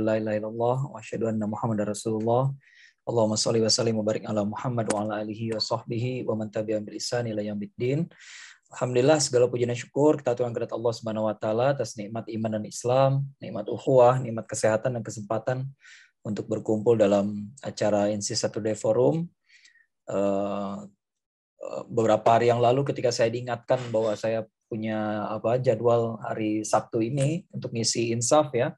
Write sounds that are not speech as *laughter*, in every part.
la ilaha illallah wa asyhadu anna muhammadar rasulullah Allahumma sholli wa sallim wa barik ala Muhammad wa ala alihi wa sahbihi wa man tabi'ahum bi ihsan ila yaumiddin Alhamdulillah segala puji dan syukur kita Tuhan kepada Allah Subhanahu wa taala atas nikmat iman dan Islam, nikmat ukhuwah, nikmat kesehatan dan kesempatan untuk berkumpul dalam acara Insi Saturday Forum. Eh, eh, beberapa hari yang lalu ketika saya diingatkan bahwa saya punya apa jadwal hari Sabtu ini untuk ngisi insaf ya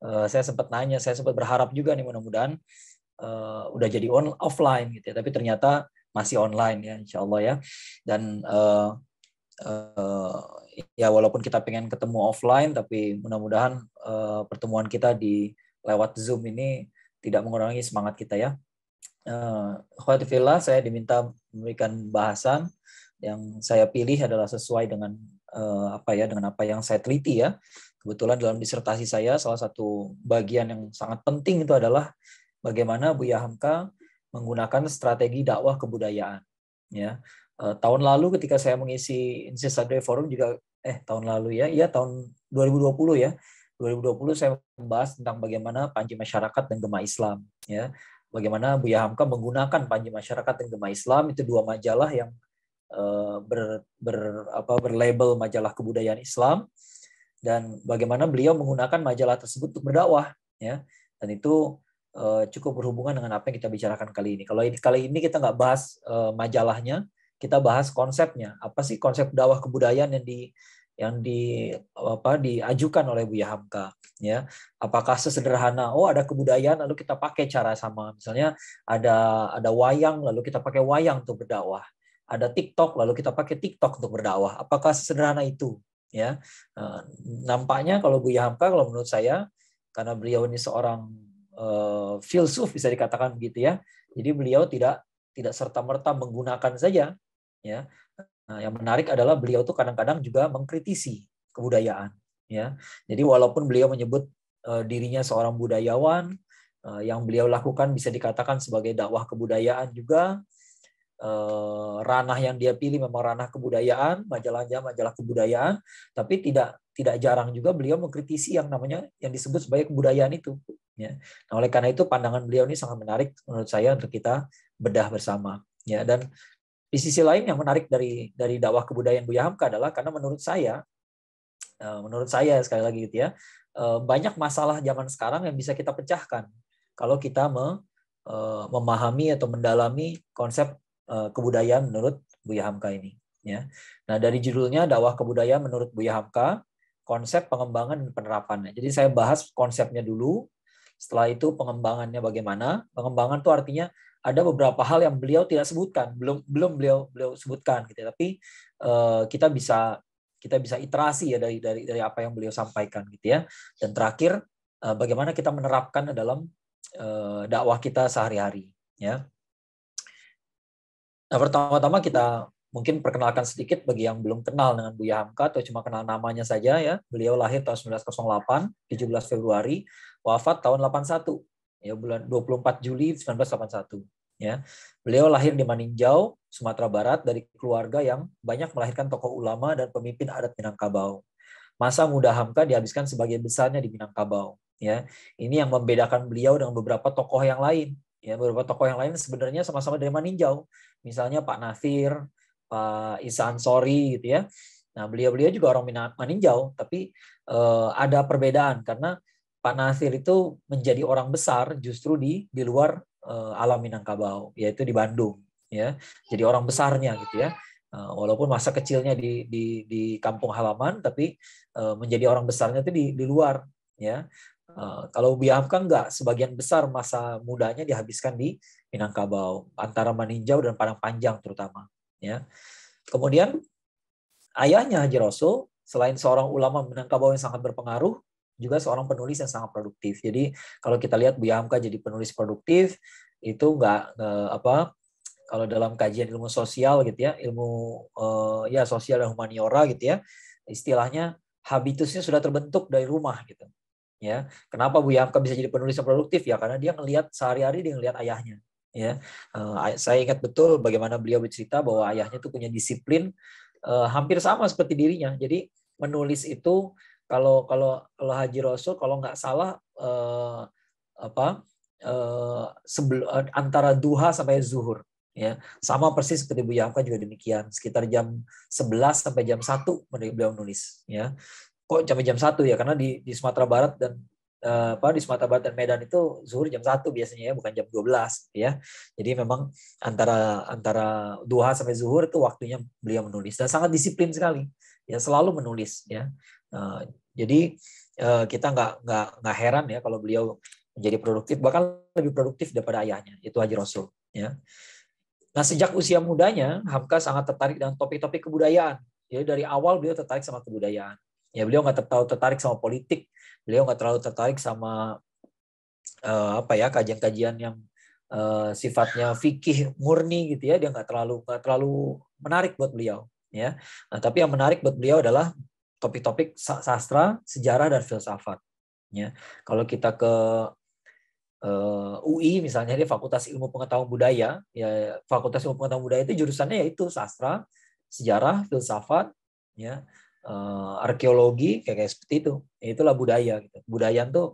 Eh, saya sempat nanya, saya sempat berharap juga nih mudah-mudahan uh, udah jadi on offline gitu ya, tapi ternyata masih online ya, insya Allah ya. Dan uh, uh, ya walaupun kita pengen ketemu offline, tapi mudah-mudahan uh, pertemuan kita di lewat Zoom ini tidak mengurangi semangat kita ya. Khawatirillah, saya diminta memberikan bahasan yang saya pilih adalah sesuai dengan uh, apa ya, dengan apa yang saya teliti ya. Kebetulan dalam disertasi saya salah satu bagian yang sangat penting itu adalah bagaimana Buya Hamka menggunakan strategi dakwah kebudayaan. Ya, eh, tahun lalu ketika saya mengisi Insisade Forum juga eh tahun lalu ya, iya, ya tahun 2020 ya. 2020 saya membahas tentang bagaimana panji masyarakat dan gema Islam ya. Bagaimana Buya Hamka menggunakan panji masyarakat dan gema Islam itu dua majalah yang eh, ber, ber apa berlabel majalah kebudayaan Islam dan bagaimana beliau menggunakan majalah tersebut untuk berdakwah ya dan itu uh, cukup berhubungan dengan apa yang kita bicarakan kali ini kalau ini kali ini kita nggak bahas uh, majalahnya kita bahas konsepnya apa sih konsep dakwah kebudayaan yang di yang di apa diajukan oleh Buya Hamka ya apakah sesederhana oh ada kebudayaan lalu kita pakai cara sama misalnya ada ada wayang lalu kita pakai wayang untuk berdakwah ada TikTok lalu kita pakai TikTok untuk berdakwah apakah sesederhana itu ya eh, nampaknya kalau Buya Hamka kalau menurut saya karena beliau ini seorang uh, filsuf bisa dikatakan begitu ya jadi beliau tidak tidak serta merta menggunakan saja ya nah, yang menarik adalah beliau tuh kadang-kadang juga mengkritisi kebudayaan ya jadi walaupun beliau menyebut uh, dirinya seorang budayawan uh, yang beliau lakukan bisa dikatakan sebagai dakwah kebudayaan juga Eh, ranah yang dia pilih memang ranah kebudayaan, majalahnya majalah kebudayaan, tapi tidak tidak jarang juga beliau mengkritisi yang namanya yang disebut sebagai kebudayaan itu. Ya. Nah, oleh karena itu pandangan beliau ini sangat menarik menurut saya untuk kita bedah bersama. Ya, dan di sisi lain yang menarik dari dari dakwah kebudayaan Buya Hamka adalah karena menurut saya eh, menurut saya sekali lagi gitu ya eh, banyak masalah zaman sekarang yang bisa kita pecahkan kalau kita memahami atau mendalami konsep Eh, kebudayaan menurut Buya Hamka ini. Ya. Nah dari judulnya dakwah kebudayaan menurut Buya Hamka, konsep pengembangan dan penerapannya. Jadi saya bahas konsepnya dulu, setelah itu pengembangannya bagaimana. Pengembangan itu artinya ada beberapa hal yang beliau tidak sebutkan, belum belum beliau beliau sebutkan gitu. Ya. Tapi uh, kita bisa kita bisa iterasi ya dari dari dari apa yang beliau sampaikan gitu ya. Dan terakhir uh, bagaimana kita menerapkan dalam uh, dakwah kita sehari-hari ya. Nah, pertama-tama kita mungkin perkenalkan sedikit bagi yang belum kenal dengan Buya Hamka atau cuma kenal namanya saja ya. Beliau lahir tahun 1908, 17 Februari, wafat tahun 81, ya bulan 24 Juli 1981. Ya. Beliau lahir di Maninjau, Sumatera Barat dari keluarga yang banyak melahirkan tokoh ulama dan pemimpin adat Minangkabau. Masa muda Hamka dihabiskan sebagian besarnya di Minangkabau. Ya, ini yang membedakan beliau dengan beberapa tokoh yang lain ya beberapa tokoh yang lain sebenarnya sama-sama dari Maninjau. Misalnya Pak Nasir, Pak Isan Sori, gitu ya. Nah, beliau-beliau juga orang Maninjau, tapi eh, ada perbedaan karena Pak Nasir itu menjadi orang besar justru di di luar eh, alam Minangkabau, yaitu di Bandung, ya. Jadi orang besarnya gitu ya. Eh, walaupun masa kecilnya di di di kampung halaman, tapi eh, menjadi orang besarnya itu di di luar, ya. Eh, kalau Biaf kan enggak, sebagian besar masa mudanya dihabiskan di Minangkabau, antara Maninjau dan Padang Panjang terutama. Ya. Kemudian ayahnya Haji Rasul, selain seorang ulama Minangkabau yang sangat berpengaruh, juga seorang penulis yang sangat produktif. Jadi kalau kita lihat Buya Hamka jadi penulis produktif, itu enggak eh, apa kalau dalam kajian ilmu sosial gitu ya, ilmu eh, ya sosial dan humaniora gitu ya, istilahnya habitusnya sudah terbentuk dari rumah gitu ya kenapa Bu Yamka bisa jadi penulis yang produktif ya karena dia ngelihat sehari-hari dia ngelihat ayahnya ya eh, saya ingat betul bagaimana beliau bercerita bahwa ayahnya tuh punya disiplin eh, hampir sama seperti dirinya jadi menulis itu kalau kalau kalau Haji Rasul kalau nggak salah eh, apa eh, sebelum eh, antara duha sampai zuhur ya sama persis seperti Bu Yamka juga demikian sekitar jam 11 sampai jam satu beliau nulis ya kok sampai jam satu ya karena di di Sumatera Barat dan uh, apa di Sumatera Barat dan Medan itu zuhur jam satu biasanya ya bukan jam 12 ya. Jadi memang antara antara duha sampai zuhur itu waktunya beliau menulis dan sangat disiplin sekali ya selalu menulis ya. uh, jadi uh, kita nggak nggak nggak heran ya kalau beliau menjadi produktif bahkan lebih produktif daripada ayahnya itu Haji Rasul ya. Nah, sejak usia mudanya, Hamka sangat tertarik dengan topik-topik kebudayaan. Jadi dari awal beliau tertarik sama kebudayaan ya beliau nggak terlalu tertarik sama politik beliau nggak terlalu tertarik sama uh, apa ya kajian-kajian yang uh, sifatnya fikih murni gitu ya dia nggak terlalu nggak terlalu menarik buat beliau ya nah, tapi yang menarik buat beliau adalah topik-topik sastra sejarah dan filsafat ya kalau kita ke eh, UI misalnya dia Fakultas Ilmu Pengetahuan Budaya ya Fakultas Ilmu Pengetahuan Budaya itu jurusannya yaitu sastra sejarah filsafat ya uh, arkeologi kayak, kayak seperti itu. Ya, itulah budaya. Gitu. Budaya itu uh,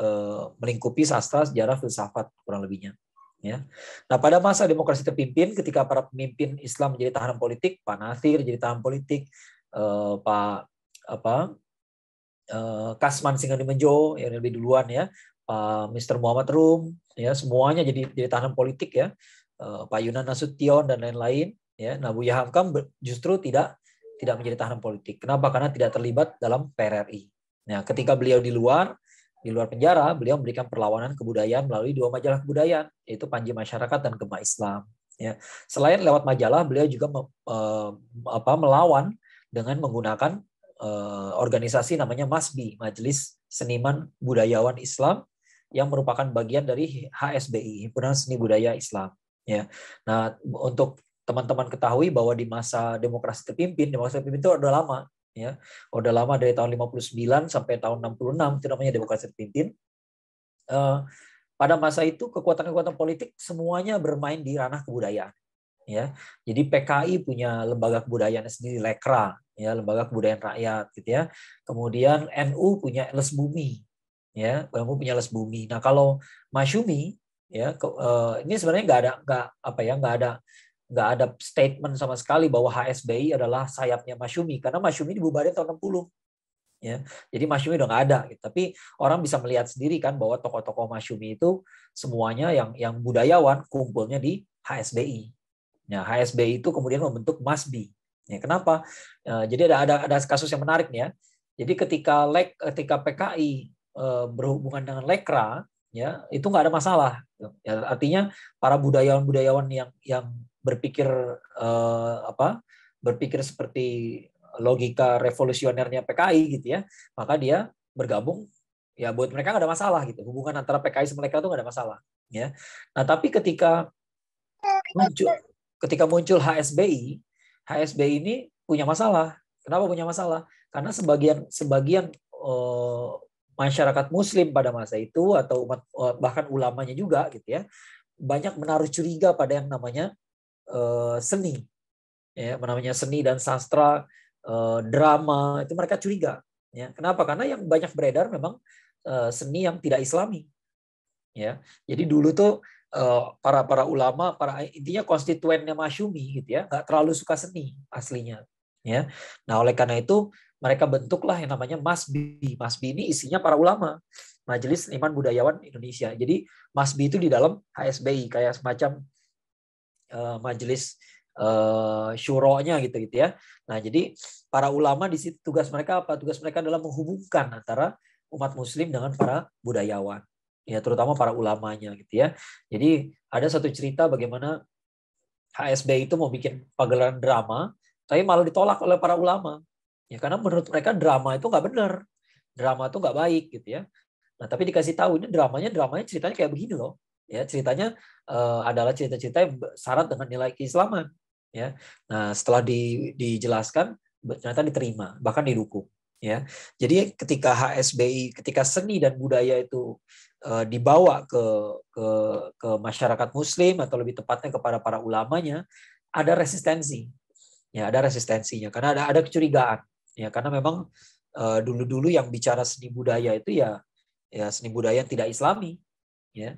eh, melingkupi sastra, sejarah, filsafat kurang lebihnya. Ya. Nah, pada masa demokrasi terpimpin, ketika para pemimpin Islam menjadi tahanan politik, Pak Nasir jadi tahanan politik, uh, Pak apa uh, Kasman Singademejo yang lebih duluan ya, Pak Mr. Muhammad Rum, ya semuanya jadi jadi tahanan politik ya, uh, Pak Yunan Nasution dan lain-lain. Ya, nah Buya Hamkam justru tidak tidak menjadi tahanan politik. Kenapa? Karena tidak terlibat dalam PRRI. Nah, ketika beliau di luar, di luar penjara, beliau memberikan perlawanan kebudayaan melalui dua majalah kebudayaan, yaitu Panji Masyarakat dan Gema Islam. Ya. Selain lewat majalah, beliau juga me, e, apa, melawan dengan menggunakan e, organisasi namanya MASBI, Majelis Seniman Budayawan Islam, yang merupakan bagian dari HSBI, Himpunan Seni Budaya Islam. Ya. Nah, untuk teman-teman ketahui bahwa di masa demokrasi terpimpin, demokrasi terpimpin itu udah lama ya. Udah lama dari tahun 59 sampai tahun 66 itu namanya demokrasi terpimpin. Eh, pada masa itu kekuatan-kekuatan politik semuanya bermain di ranah kebudayaan ya jadi PKI punya lembaga kebudayaan sendiri Lekra ya lembaga kebudayaan rakyat gitu ya kemudian NU punya Les Bumi ya NU punya Les Bumi nah kalau Masyumi ya eh, ini sebenarnya nggak ada nggak apa ya nggak ada nggak ada statement sama sekali bahwa HSBI adalah sayapnya Masyumi karena Masyumi dibubarin tahun 60 ya jadi Masyumi udah nggak ada gitu. tapi orang bisa melihat sendiri kan bahwa tokoh-tokoh Masyumi itu semuanya yang yang budayawan kumpulnya di HSBI nah HSBI itu kemudian membentuk Masbi ya kenapa eh, jadi ada ada ada kasus yang menarik nih ya jadi ketika lek ketika PKI eh, berhubungan dengan lekra ya itu nggak ada masalah gitu. ya, artinya para budayawan-budayawan yang yang berpikir eh, apa berpikir seperti logika revolusionernya PKI gitu ya maka dia bergabung ya buat mereka nggak ada masalah gitu hubungan antara PKI sama mereka tuh nggak ada masalah ya nah tapi ketika muncul ketika muncul HSBI HSBI ini punya masalah kenapa punya masalah karena sebagian sebagian eh, masyarakat Muslim pada masa itu atau umat eh, bahkan ulamanya juga gitu ya banyak menaruh curiga pada yang namanya Eh, seni, ya namanya seni dan sastra, eh, drama itu mereka curiga. Ya, kenapa? Karena yang banyak beredar memang eh, seni yang tidak Islami. Ya, jadi dulu tuh para para ulama, para intinya konstituennya Masyumi gitu ya, nggak terlalu suka seni aslinya. Ya, nah oleh karena itu mereka bentuklah yang namanya Masbi. Masbi ini isinya para ulama, Majelis Seniman Budayawan Indonesia. Jadi Masbi itu di dalam HSBI kayak semacam uh, majelis uh, eh, syuronya gitu gitu ya. Nah jadi para ulama di situ tugas mereka apa? Tugas mereka adalah menghubungkan antara umat Muslim dengan para budayawan, ya terutama para ulamanya gitu ya. Jadi ada satu cerita bagaimana HSB itu mau bikin pagelaran drama, tapi malah ditolak oleh para ulama. Ya karena menurut mereka drama itu nggak benar, drama itu nggak baik gitu ya. Nah tapi dikasih tahu ini dramanya dramanya ceritanya kayak begini loh ya ceritanya uh, adalah cerita-cerita yang syarat dengan nilai keislaman ya nah setelah di, dijelaskan ternyata diterima bahkan didukung ya jadi ketika HSBI ketika seni dan budaya itu uh, dibawa ke ke ke masyarakat muslim atau lebih tepatnya kepada para ulamanya ada resistensi ya ada resistensinya karena ada ada kecurigaan ya karena memang dulu eh, dulu-dulu yang bicara seni budaya itu ya ya seni budaya yang tidak islami ya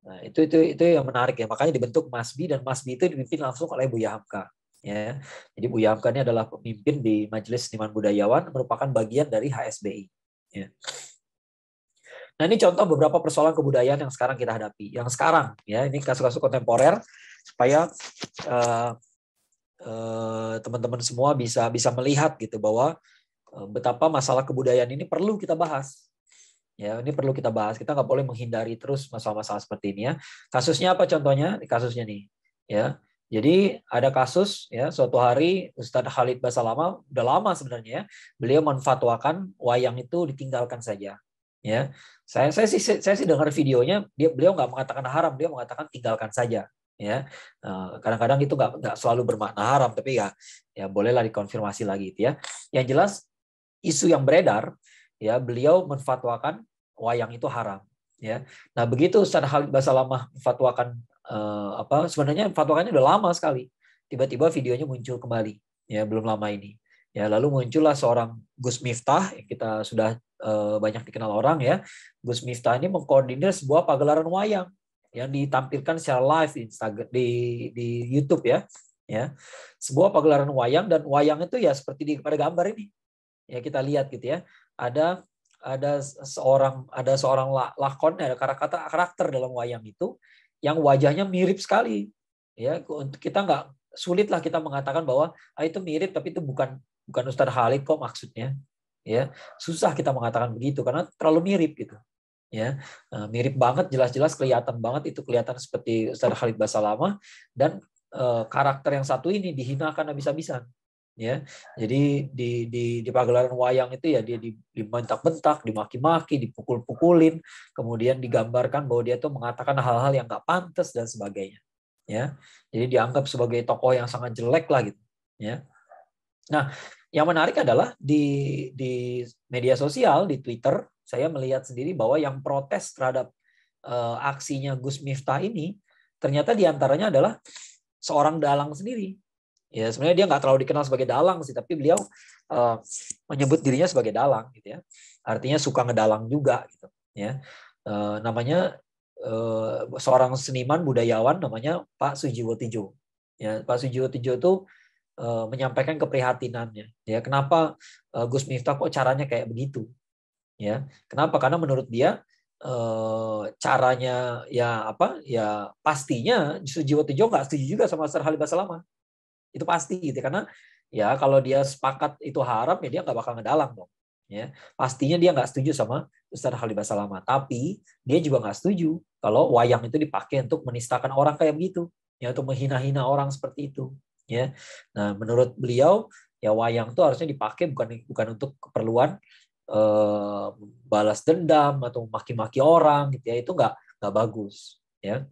Nah, itu itu itu yang menarik ya. Makanya dibentuk Masbi dan Masbi itu dipimpin langsung oleh Buya Hamka. Ya. Jadi Buya Hamka ini adalah pemimpin di Majelis Seniman Budayawan merupakan bagian dari HSBI. Ya. Nah, ini contoh beberapa persoalan kebudayaan yang sekarang kita hadapi. Yang sekarang ya, ini kasus-kasus kontemporer supaya uh, uh, teman-teman semua bisa bisa melihat gitu bahwa eh, betapa masalah kebudayaan ini perlu kita bahas Ya, ini perlu kita bahas. Kita nggak boleh menghindari terus masalah-masalah seperti ini ya. Kasusnya apa contohnya? Kasusnya nih. Ya. Jadi ada kasus ya suatu hari Ustadz Khalid Basalama udah lama sebenarnya ya, beliau menfatwakan wayang itu ditinggalkan saja ya saya saya sih saya sih dengar videonya dia beliau nggak mengatakan haram dia mengatakan tinggalkan saja ya eh, kadang-kadang itu nggak nggak selalu bermakna haram tapi ya ya bolehlah dikonfirmasi lagi itu ya yang jelas isu yang beredar ya beliau menfatwakan wayang itu haram ya nah begitu Ustaz Khalid Basalamah fatwakan eh, apa sebenarnya fatwakannya udah lama sekali tiba-tiba videonya muncul kembali ya belum lama ini ya lalu muncullah seorang Gus Miftah yang kita sudah eh, banyak dikenal orang ya Gus Miftah ini mengkoordinir sebuah pagelaran wayang yang ditampilkan secara live di Instagram di di YouTube ya ya sebuah pagelaran wayang dan wayang itu ya seperti di pada gambar ini ya kita lihat gitu ya ada ada seorang ada seorang lakon ada karakter karakter dalam wayang itu yang wajahnya mirip sekali ya kita nggak sulit lah kita mengatakan bahwa ah, itu mirip tapi itu bukan bukan Ustadz Halik kok maksudnya ya susah kita mengatakan begitu karena terlalu mirip gitu ya eh, mirip banget jelas-jelas kelihatan banget itu kelihatan seperti Ustadz bahasa lama dan eh, karakter yang satu ini dihina karena bisa-bisa ya jadi di di di pagelaran wayang itu ya dia dibentak-bentak dimaki-maki dipukul-pukulin kemudian digambarkan bahwa dia tuh mengatakan hal-hal yang nggak pantas dan sebagainya ya jadi dianggap sebagai tokoh yang sangat jelek lah gitu ya nah yang menarik adalah di di media sosial di Twitter saya melihat sendiri bahwa yang protes terhadap uh, aksinya Gus Miftah ini ternyata diantaranya adalah seorang dalang sendiri ya sebenarnya dia nggak terlalu dikenal sebagai dalang sih tapi beliau uh, menyebut dirinya sebagai dalang gitu ya artinya suka ngedalang juga gitu ya uh, namanya uh, seorang seniman budayawan namanya Pak Sujiwo Tijo ya Pak Sujiwo Tijo itu uh, menyampaikan keprihatinannya ya kenapa uh, Gus Miftah kok caranya kayak begitu ya kenapa karena menurut dia caranya ya apa ya pastinya Sujiwo Tejo nggak setuju juga sama Sir Halim Salama itu pasti gitu ya, karena ya kalau dia sepakat itu haram ya dia nggak bakal ngedalang dong ya pastinya dia nggak setuju sama Ustadz Khalid Basalama tapi dia juga nggak setuju kalau wayang itu dipakai untuk menistakan orang kayak begitu ya untuk menghina-hina orang seperti itu ya nah menurut beliau ya wayang itu harusnya dipakai bukan bukan untuk keperluan eh, balas dendam atau maki-maki orang gitu ya itu nggak nggak bagus ya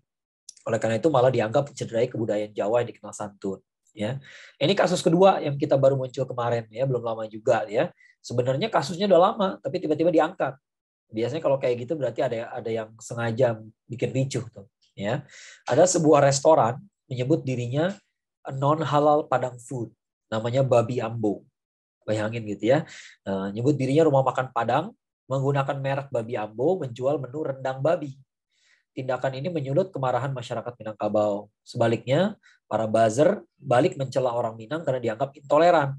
oleh karena itu malah dianggap mencederai kebudayaan Jawa yang dikenal santun ya. Ini kasus kedua yang kita baru muncul kemarin ya, belum lama juga ya. Sebenarnya kasusnya udah lama tapi tiba-tiba diangkat. Biasanya kalau kayak gitu berarti ada ada yang sengaja bikin ricuh tuh ya. Ada sebuah restoran menyebut dirinya non halal Padang food namanya Babi Ambo. Bayangin gitu ya. Nah, nyebut dirinya rumah makan Padang menggunakan merek Babi Ambo menjual menu rendang babi tindakan ini menyulut kemarahan masyarakat Minangkabau. Sebaliknya, para buzzer balik mencela orang Minang karena dianggap intoleran.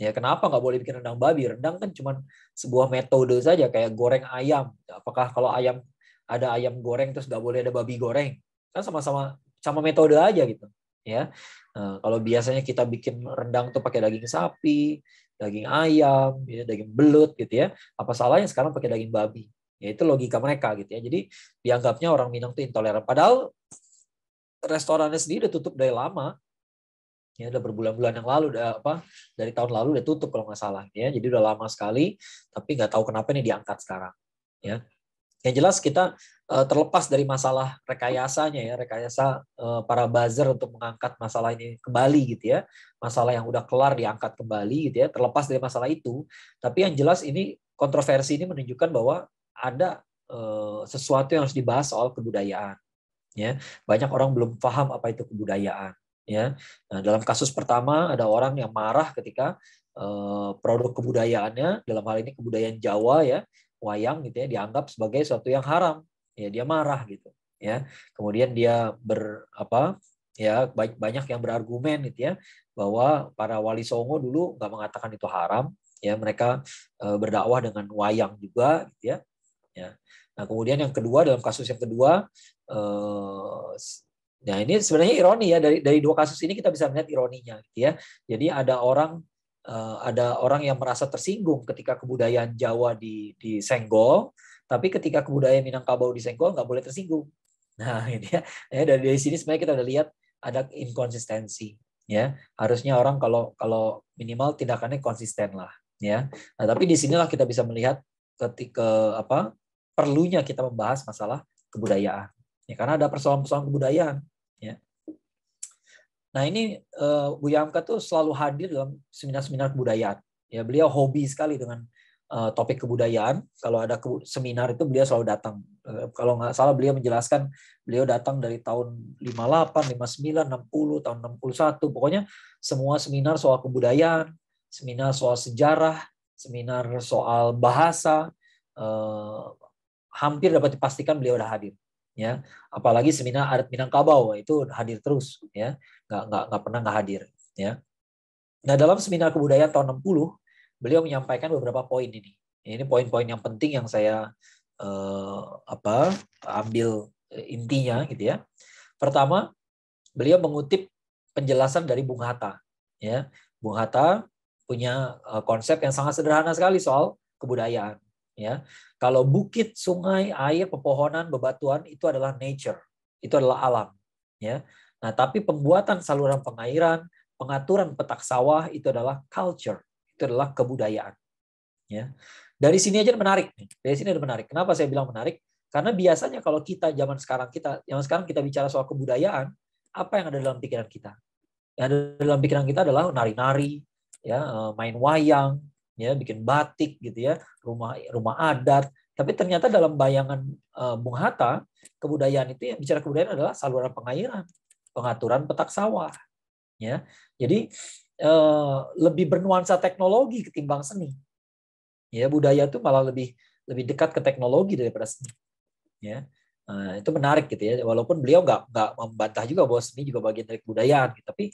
Ya, kenapa nggak boleh bikin rendang babi? Rendang kan cuma sebuah metode saja, kayak goreng ayam. Apakah kalau ayam ada ayam goreng terus nggak boleh ada babi goreng? Kan sama-sama sama metode aja gitu. Ya, nah, kalau biasanya kita bikin rendang tuh pakai daging sapi, daging ayam, ya, daging belut gitu ya. Apa salahnya sekarang pakai daging babi? Ya itu logika mereka gitu ya. Jadi dianggapnya orang Minang itu intoleran. Padahal restorannya sendiri udah tutup dari lama. Ya udah berbulan-bulan yang lalu udah apa dari tahun lalu udah tutup kalau nggak salah ya. Jadi udah lama sekali tapi nggak tahu kenapa ini diangkat sekarang ya. Yang jelas kita eh, terlepas dari masalah rekayasanya ya, rekayasa eh, para buzzer untuk mengangkat masalah ini kembali gitu ya. Masalah yang udah kelar diangkat kembali gitu ya, terlepas dari masalah itu. Tapi yang jelas ini kontroversi ini menunjukkan bahwa ada eh, sesuatu yang harus dibahas soal kebudayaan. Ya, banyak orang belum paham apa itu kebudayaan. Ya, nah, dalam kasus pertama ada orang yang marah ketika eh, produk kebudayaannya, dalam hal ini kebudayaan Jawa ya, wayang gitu ya, dianggap sebagai sesuatu yang haram. Ya, dia marah gitu. Ya, kemudian dia ber apa ya baik banyak yang berargumen gitu ya bahwa para wali songo dulu nggak mengatakan itu haram ya mereka eh, berdakwah dengan wayang juga gitu ya Ya. Nah kemudian yang kedua dalam kasus yang kedua, eh, nah ini sebenarnya ironi ya dari dari dua kasus ini kita bisa melihat ironinya, gitu ya. Jadi ada orang eh, ada orang yang merasa tersinggung ketika kebudayaan Jawa di di Senggol, tapi ketika kebudayaan Minangkabau di Senggol nggak boleh tersinggung. Nah ini ya, ya dari dari sini sebenarnya kita udah lihat ada inkonsistensi ya harusnya orang kalau kalau minimal tindakannya konsisten lah ya nah, tapi di sinilah kita bisa melihat ketika apa perlunya kita membahas masalah kebudayaan. Ya, karena ada persoalan-persoalan kebudayaan. Ya. Nah ini uh, Bu Yamka tuh selalu hadir dalam seminar-seminar kebudayaan. Ya beliau hobi sekali dengan uh, topik kebudayaan. Kalau ada ke seminar itu beliau selalu datang. Uh, kalau nggak salah beliau menjelaskan beliau datang dari tahun 58, 59, 60, tahun 61. Pokoknya semua seminar soal kebudayaan, seminar soal sejarah, seminar soal bahasa, hampir dapat dipastikan beliau sudah hadir ya apalagi seminar adat Minangkabau itu hadir terus ya nggak nggak nggak pernah nggak hadir ya nah dalam seminar kebudayaan tahun 60 beliau menyampaikan beberapa poin ini ini poin-poin yang penting yang saya eh, apa ambil intinya gitu ya pertama beliau mengutip penjelasan dari Bung Hatta ya Bung Hatta punya eh, konsep yang sangat sederhana sekali soal kebudayaan ya kalau bukit sungai air pepohonan bebatuan itu adalah nature itu adalah alam ya nah tapi pembuatan saluran pengairan pengaturan petak sawah itu adalah culture itu adalah kebudayaan ya dari sini aja menarik nih dari sini ada menarik kenapa saya bilang menarik karena biasanya kalau kita zaman sekarang kita zaman sekarang kita bicara soal kebudayaan apa yang ada dalam pikiran kita yang ada dalam pikiran kita adalah nari-nari ya eh, main wayang ya bikin batik gitu ya rumah rumah adat tapi ternyata dalam bayangan uh, Bung Hatta kebudayaan itu yang bicara kebudayaan adalah saluran pengairan pengaturan petak sawah ya jadi uh, lebih bernuansa teknologi ketimbang seni ya budaya itu malah lebih lebih dekat ke teknologi daripada seni ya Nah, itu menarik gitu ya walaupun beliau nggak nggak membantah juga bahwa seni juga bagian dari kebudayaan gitu. tapi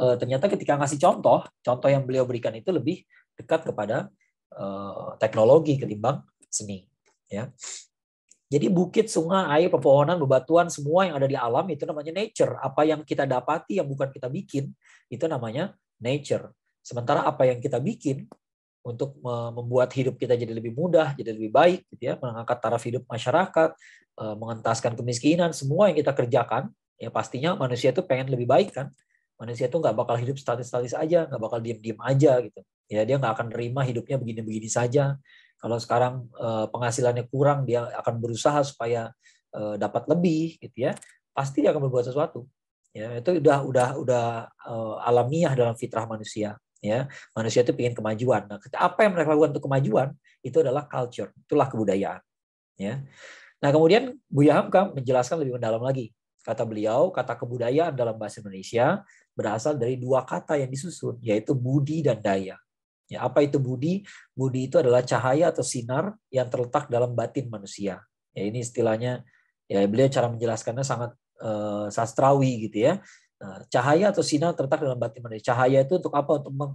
e, ternyata ketika ngasih contoh contoh yang beliau berikan itu lebih dekat kepada uh, teknologi ketimbang seni ya jadi bukit, sungai, air, pepohonan, bebatuan, semua yang ada di alam itu namanya nature. Apa yang kita dapati yang bukan kita bikin itu namanya nature. Sementara apa yang kita bikin untuk membuat hidup kita jadi lebih mudah, jadi lebih baik, gitu ya, mengangkat taraf hidup masyarakat, eh, mengentaskan kemiskinan, semua yang kita kerjakan, ya pastinya manusia itu pengen lebih baik kan. Manusia itu nggak bakal hidup statis-statis aja, nggak bakal diem-diem aja gitu ya dia nggak akan terima hidupnya begini-begini saja kalau sekarang eh, penghasilannya kurang dia akan berusaha supaya eh, dapat lebih gitu ya pasti dia akan berbuat sesuatu ya itu udah udah udah eh, alamiah dalam fitrah manusia ya manusia itu ingin kemajuan nah apa yang mereka lakukan untuk kemajuan itu adalah culture itulah kebudayaan ya nah kemudian Buya Hamka menjelaskan lebih mendalam lagi kata beliau kata kebudayaan dalam bahasa Indonesia berasal dari dua kata yang disusun yaitu budi dan daya Ya, apa itu budi? Budi itu adalah cahaya atau sinar yang terletak dalam batin manusia. Ya, ini istilahnya ya beliau cara menjelaskannya sangat uh, sastrawi gitu ya. Nah, cahaya atau sinar terletak dalam batin manusia. Cahaya itu untuk apa? Untuk meng, uh,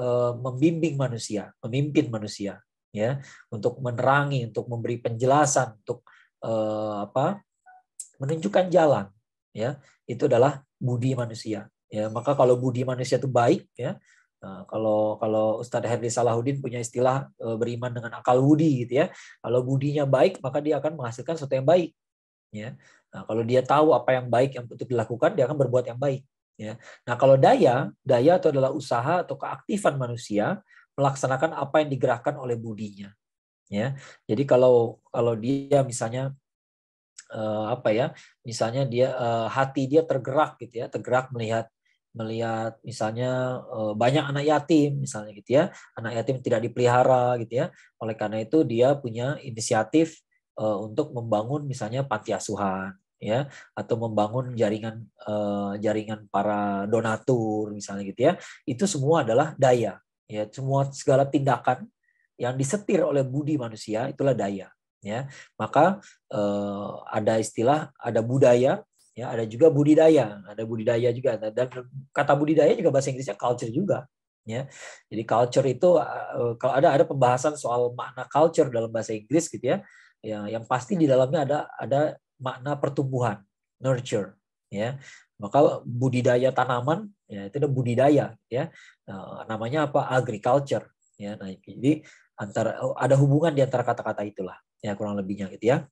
eh, membimbing manusia, memimpin manusia, ya, untuk menerangi, untuk memberi penjelasan, untuk uh, apa? menunjukkan jalan, ya. Itu adalah budi manusia. Ya, maka kalau budi manusia itu baik, ya, Nah, kalau kalau Ustadz Herdi Salahuddin punya istilah eh, beriman dengan akal budi gitu ya. Kalau budinya baik maka dia akan menghasilkan sesuatu yang baik. Ya. Nah, kalau dia tahu apa yang baik yang untuk dilakukan dia akan berbuat yang baik. Ya. Nah kalau daya daya itu adalah usaha atau keaktifan manusia melaksanakan apa yang digerakkan oleh budinya. Ya. Jadi kalau kalau dia misalnya eh, apa ya misalnya dia eh, hati dia tergerak gitu ya tergerak melihat melihat misalnya eh, banyak anak yatim misalnya gitu ya anak yatim tidak dipelihara gitu ya oleh karena itu dia punya inisiatif eh, untuk membangun misalnya panti asuhan ya atau membangun jaringan eh, jaringan para donatur misalnya gitu ya itu semua adalah daya ya semua segala tindakan yang disetir oleh budi manusia itulah daya ya maka ada istilah ada budaya ya ada juga budidaya ada budidaya juga dan kata budidaya juga bahasa Inggrisnya culture juga ya jadi culture itu eh, eh, kalau ada ada pembahasan soal makna culture dalam bahasa Inggris gitu ya ya yang pasti di dalamnya ada ada makna pertumbuhan nurture ya maka budidaya tanaman ya itu ada budidaya ya nah, namanya apa agriculture ya nah jadi antara ada hubungan di antara kata-kata itulah ya kurang lebihnya gitu ya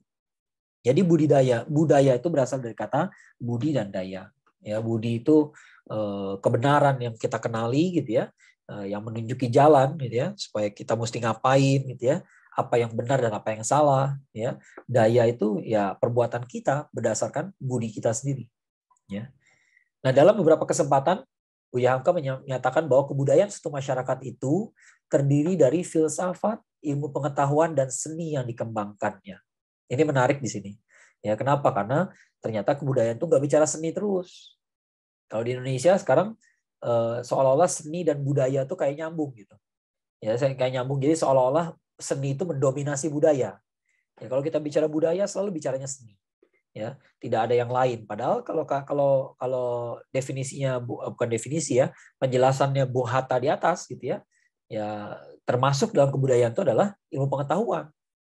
jadi budidaya, budaya itu berasal dari kata budi dan daya. Ya, budi itu eh, kebenaran yang kita kenali gitu ya, eh, yang menunjuki jalan gitu ya, supaya kita mesti ngapain gitu ya, apa yang benar dan apa yang salah ya. Daya itu ya perbuatan kita berdasarkan budi kita sendiri ya. Nah, dalam beberapa kesempatan Buya Hamka menyatakan bahwa kebudayaan satu masyarakat itu terdiri dari filsafat, ilmu pengetahuan dan seni yang dikembangkannya. Ini menarik di sini. Ya, kenapa? Karena ternyata kebudayaan itu nggak bicara seni terus. Kalau di Indonesia sekarang eh, seolah-olah seni dan budaya tuh kayak nyambung gitu. Ya, kayak nyambung. Jadi seolah-olah seni itu mendominasi budaya. Ya, kalau kita bicara budaya selalu bicaranya seni. Ya, tidak ada yang lain. Padahal kalau kalau kalau definisinya eh, bukan definisi ya, penjelasannya Bu Hatta di atas gitu ya. Ya, termasuk dalam kebudayaan itu adalah ilmu pengetahuan,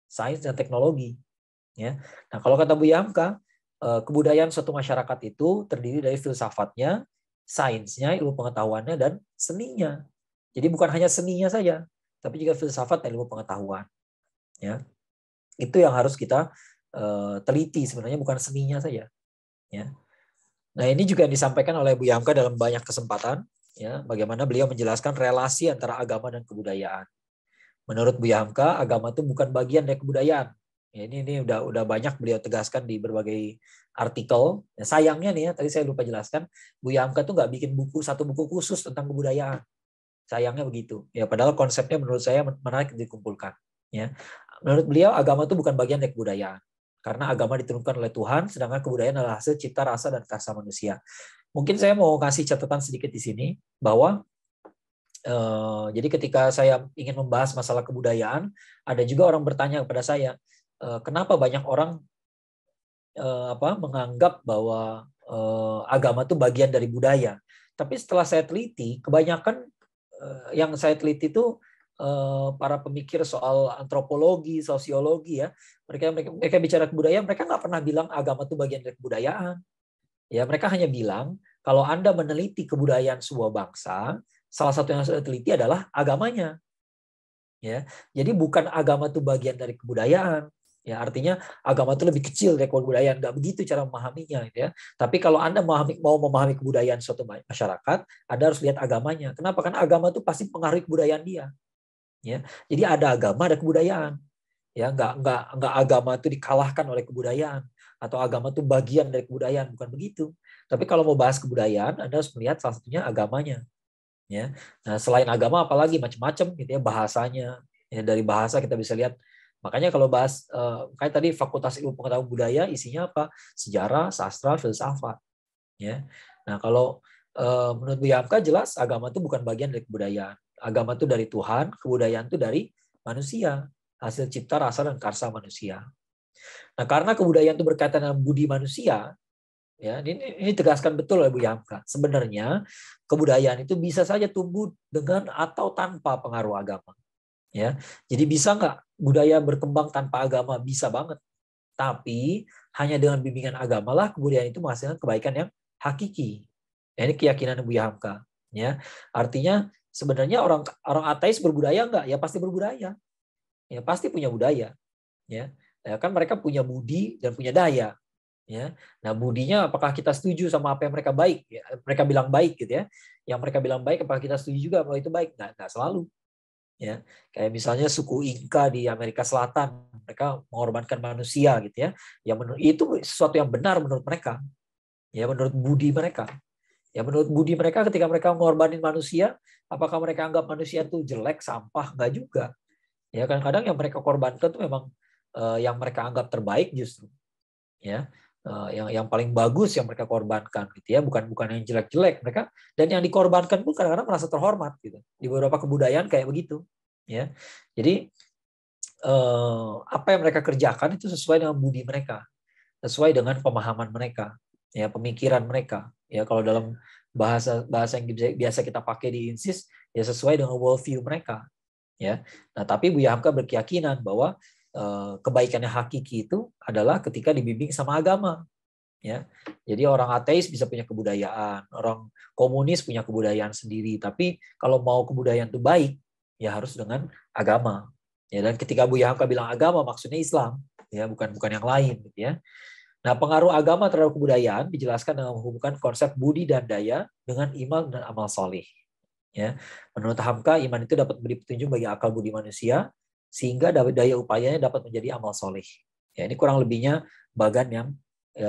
sains dan teknologi Ya. Nah, kalau kata Bu Yamka, eh, kebudayaan suatu masyarakat itu terdiri dari filsafatnya, sainsnya, ilmu pengetahuannya, dan seninya. Jadi bukan hanya seninya saja, tapi juga filsafat dan ilmu pengetahuan. Ya. Itu yang harus kita eh, teliti sebenarnya bukan seninya saja. Ya. Nah, ini juga yang disampaikan oleh Bu Yamka dalam banyak kesempatan, ya, bagaimana beliau menjelaskan relasi antara agama dan kebudayaan. Menurut Bu Yamka, agama itu bukan bagian dari kebudayaan, Ya, ini ini udah udah banyak beliau tegaskan di berbagai artikel. Nah, sayangnya nih ya, tadi saya lupa jelaskan, Bu Yamka tuh nggak bikin buku satu buku khusus tentang kebudayaan. Sayangnya begitu. Ya padahal konsepnya menurut saya menarik dikumpulkan. Ya, menurut beliau agama itu bukan bagian dari kebudayaan karena agama diturunkan oleh Tuhan, sedangkan kebudayaan adalah hasil cipta rasa dan kasa manusia. Mungkin saya mau kasih catatan sedikit di sini bahwa eh, jadi ketika saya ingin membahas masalah kebudayaan, ada juga orang bertanya kepada saya, Eh, kenapa banyak orang eh, apa menganggap bahwa eh, agama itu bagian dari budaya. Tapi setelah saya teliti, kebanyakan yang saya teliti itu para pemikir soal antropologi, sosiologi ya. Mereka mereka, mereka bicara kebudayaan, mereka nggak pernah bilang agama itu bagian dari kebudayaan. Ya, mereka hanya bilang kalau Anda meneliti kebudayaan sebuah bangsa, salah satu yang saya teliti adalah agamanya. Ya. Jadi bukan agama itu bagian dari kebudayaan, Ya, artinya agama itu lebih kecil dari kebudayaan, nggak begitu cara memahaminya, gitu ya. Tapi kalau anda memahami, mau memahami kebudayaan suatu masyarakat, anda harus lihat agamanya. Kenapa? Karena agama itu pasti pengaruh kebudayaan dia. Ya, jadi ada agama, ada kebudayaan. Ya, nggak nggak nggak agama itu dikalahkan oleh kebudayaan atau agama itu bagian dari kebudayaan, bukan begitu. Tapi kalau mau bahas kebudayaan, anda harus melihat salah satunya agamanya. Ya, nah selain agama apalagi macam-macam, gitu ya bahasanya. Ya, dari bahasa kita bisa lihat Makanya kalau bahas uh, kayak tadi Fakultas Ilmu Pengetahuan Budaya isinya apa? Sejarah, sastra, filsafat. Ya. Nah, kalau uh, menurut Bu Yamka jelas agama itu bukan bagian dari kebudayaan. Agama itu dari Tuhan, kebudayaan itu dari manusia. Hasil cipta, rasa dan karsa manusia. Nah, karena kebudayaan itu berkaitan dengan budi manusia, ya ini, ini tegaskan betul oleh Bu Yamka. Sebenarnya kebudayaan itu bisa saja tumbuh dengan atau tanpa pengaruh agama ya jadi bisa nggak budaya berkembang tanpa agama bisa banget tapi hanya dengan bimbingan agamalah kebudayaan itu menghasilkan kebaikan yang hakiki ya, ini keyakinan Buya Hamka ya artinya sebenarnya orang orang ateis berbudaya nggak ya pasti berbudaya ya pasti punya budaya ya. ya kan mereka punya budi dan punya daya ya nah budinya apakah kita setuju sama apa yang mereka baik ya, mereka bilang baik gitu ya yang mereka bilang baik apakah kita setuju juga bahwa itu baik nggak nggak selalu ya kayak misalnya suku Inka di Amerika Selatan mereka mengorbankan manusia gitu ya yang menurut itu sesuatu yang benar menurut mereka ya menurut budi mereka ya menurut budi mereka ketika mereka mengorbankan manusia apakah mereka anggap manusia itu jelek sampah nggak juga ya kadang-kadang yang mereka korbankan itu memang eh, yang mereka anggap terbaik justru ya Eh, yang yang paling bagus yang mereka korbankan gitu ya bukan bukan yang jelek-jelek mereka dan yang dikorbankan pun kadang-kadang merasa terhormat gitu di beberapa kebudayaan kayak begitu ya jadi eh, apa yang mereka kerjakan itu sesuai dengan budi mereka sesuai dengan pemahaman mereka ya pemikiran mereka ya kalau dalam bahasa bahasa yang biasa kita pakai di insis ya sesuai dengan worldview mereka ya nah tapi Buya Hamka berkeyakinan bahwa Eh, kebaikannya hakiki itu adalah ketika dibimbing sama agama. Ya, jadi orang ateis bisa punya kebudayaan, orang komunis punya kebudayaan sendiri. Tapi kalau mau kebudayaan itu baik, ya harus dengan agama. Ya, dan ketika Buya Hamka bilang agama, maksudnya Islam, ya bukan bukan yang lain, gitu ya. Nah, pengaruh agama terhadap kebudayaan dijelaskan dengan menghubungkan konsep budi dan daya dengan iman dan amal soleh. Ya, menurut Hamka, iman itu dapat beri petunjuk bagi akal budi manusia sehingga daya upayanya dapat menjadi amal soleh. Ya, ini kurang lebihnya Bagan yang e,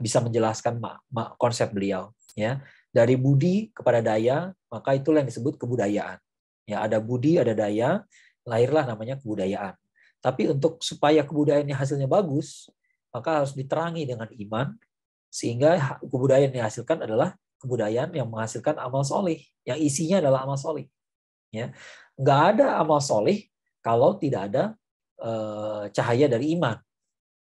bisa menjelaskan ma, ma, konsep beliau. Ya, dari budi kepada daya, maka itulah yang disebut kebudayaan. Ya, ada budi, ada daya, lahirlah namanya kebudayaan. Tapi untuk supaya kebudayaan ini hasilnya bagus, maka harus diterangi dengan iman, sehingga kebudayaan yang dihasilkan adalah kebudayaan yang menghasilkan amal soleh, yang isinya adalah amal soleh. Ya, nggak ada amal soleh kalau tidak ada eh, cahaya dari iman.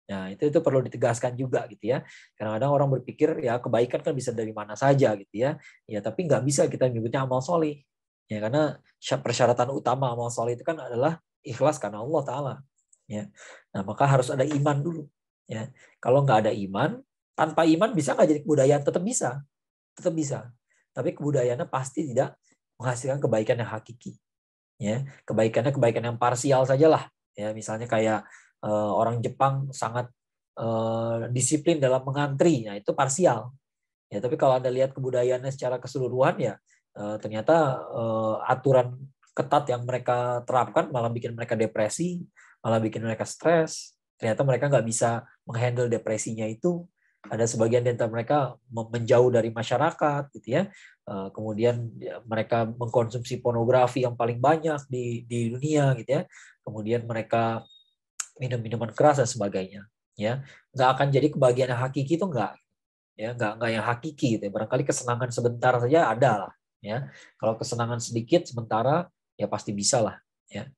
Nah, itu itu perlu ditegaskan juga gitu ya. Kadang-kadang orang berpikir ya kebaikan kan bisa dari mana saja gitu ya. Ya, tapi nggak bisa kita menyebutnya amal soli, Ya, karena persyaratan utama amal soli itu kan adalah ikhlas karena Allah Ta'ala. Ya. Nah, maka harus ada iman dulu. Ya. Kalau nggak ada iman, tanpa iman bisa nggak jadi kebudayaan? Tetap bisa. Tetap bisa. Tapi kebudayaannya pasti tidak menghasilkan kebaikan yang hakiki ya kebaikannya kebaikan yang parsial sajalah ya misalnya kayak uh, orang Jepang sangat uh, disiplin dalam mengantri nah itu parsial ya tapi kalau anda lihat kebudayaannya secara keseluruhan ya uh, ternyata uh, aturan ketat yang mereka terapkan malah bikin mereka depresi malah bikin mereka stres ternyata mereka nggak bisa menghandle depresinya itu ada sebagian di antara mereka menjauh dari masyarakat gitu ya eh, kemudian ya, mereka mengkonsumsi pornografi yang paling banyak di di dunia gitu ya kemudian mereka minum minuman keras dan sebagainya ya nggak akan jadi kebahagiaan yang hakiki itu nggak ya nggak nggak yang hakiki gitu ya. barangkali kesenangan sebentar saja ada lah ya kalau kesenangan sedikit sementara ya pasti bisa lah ya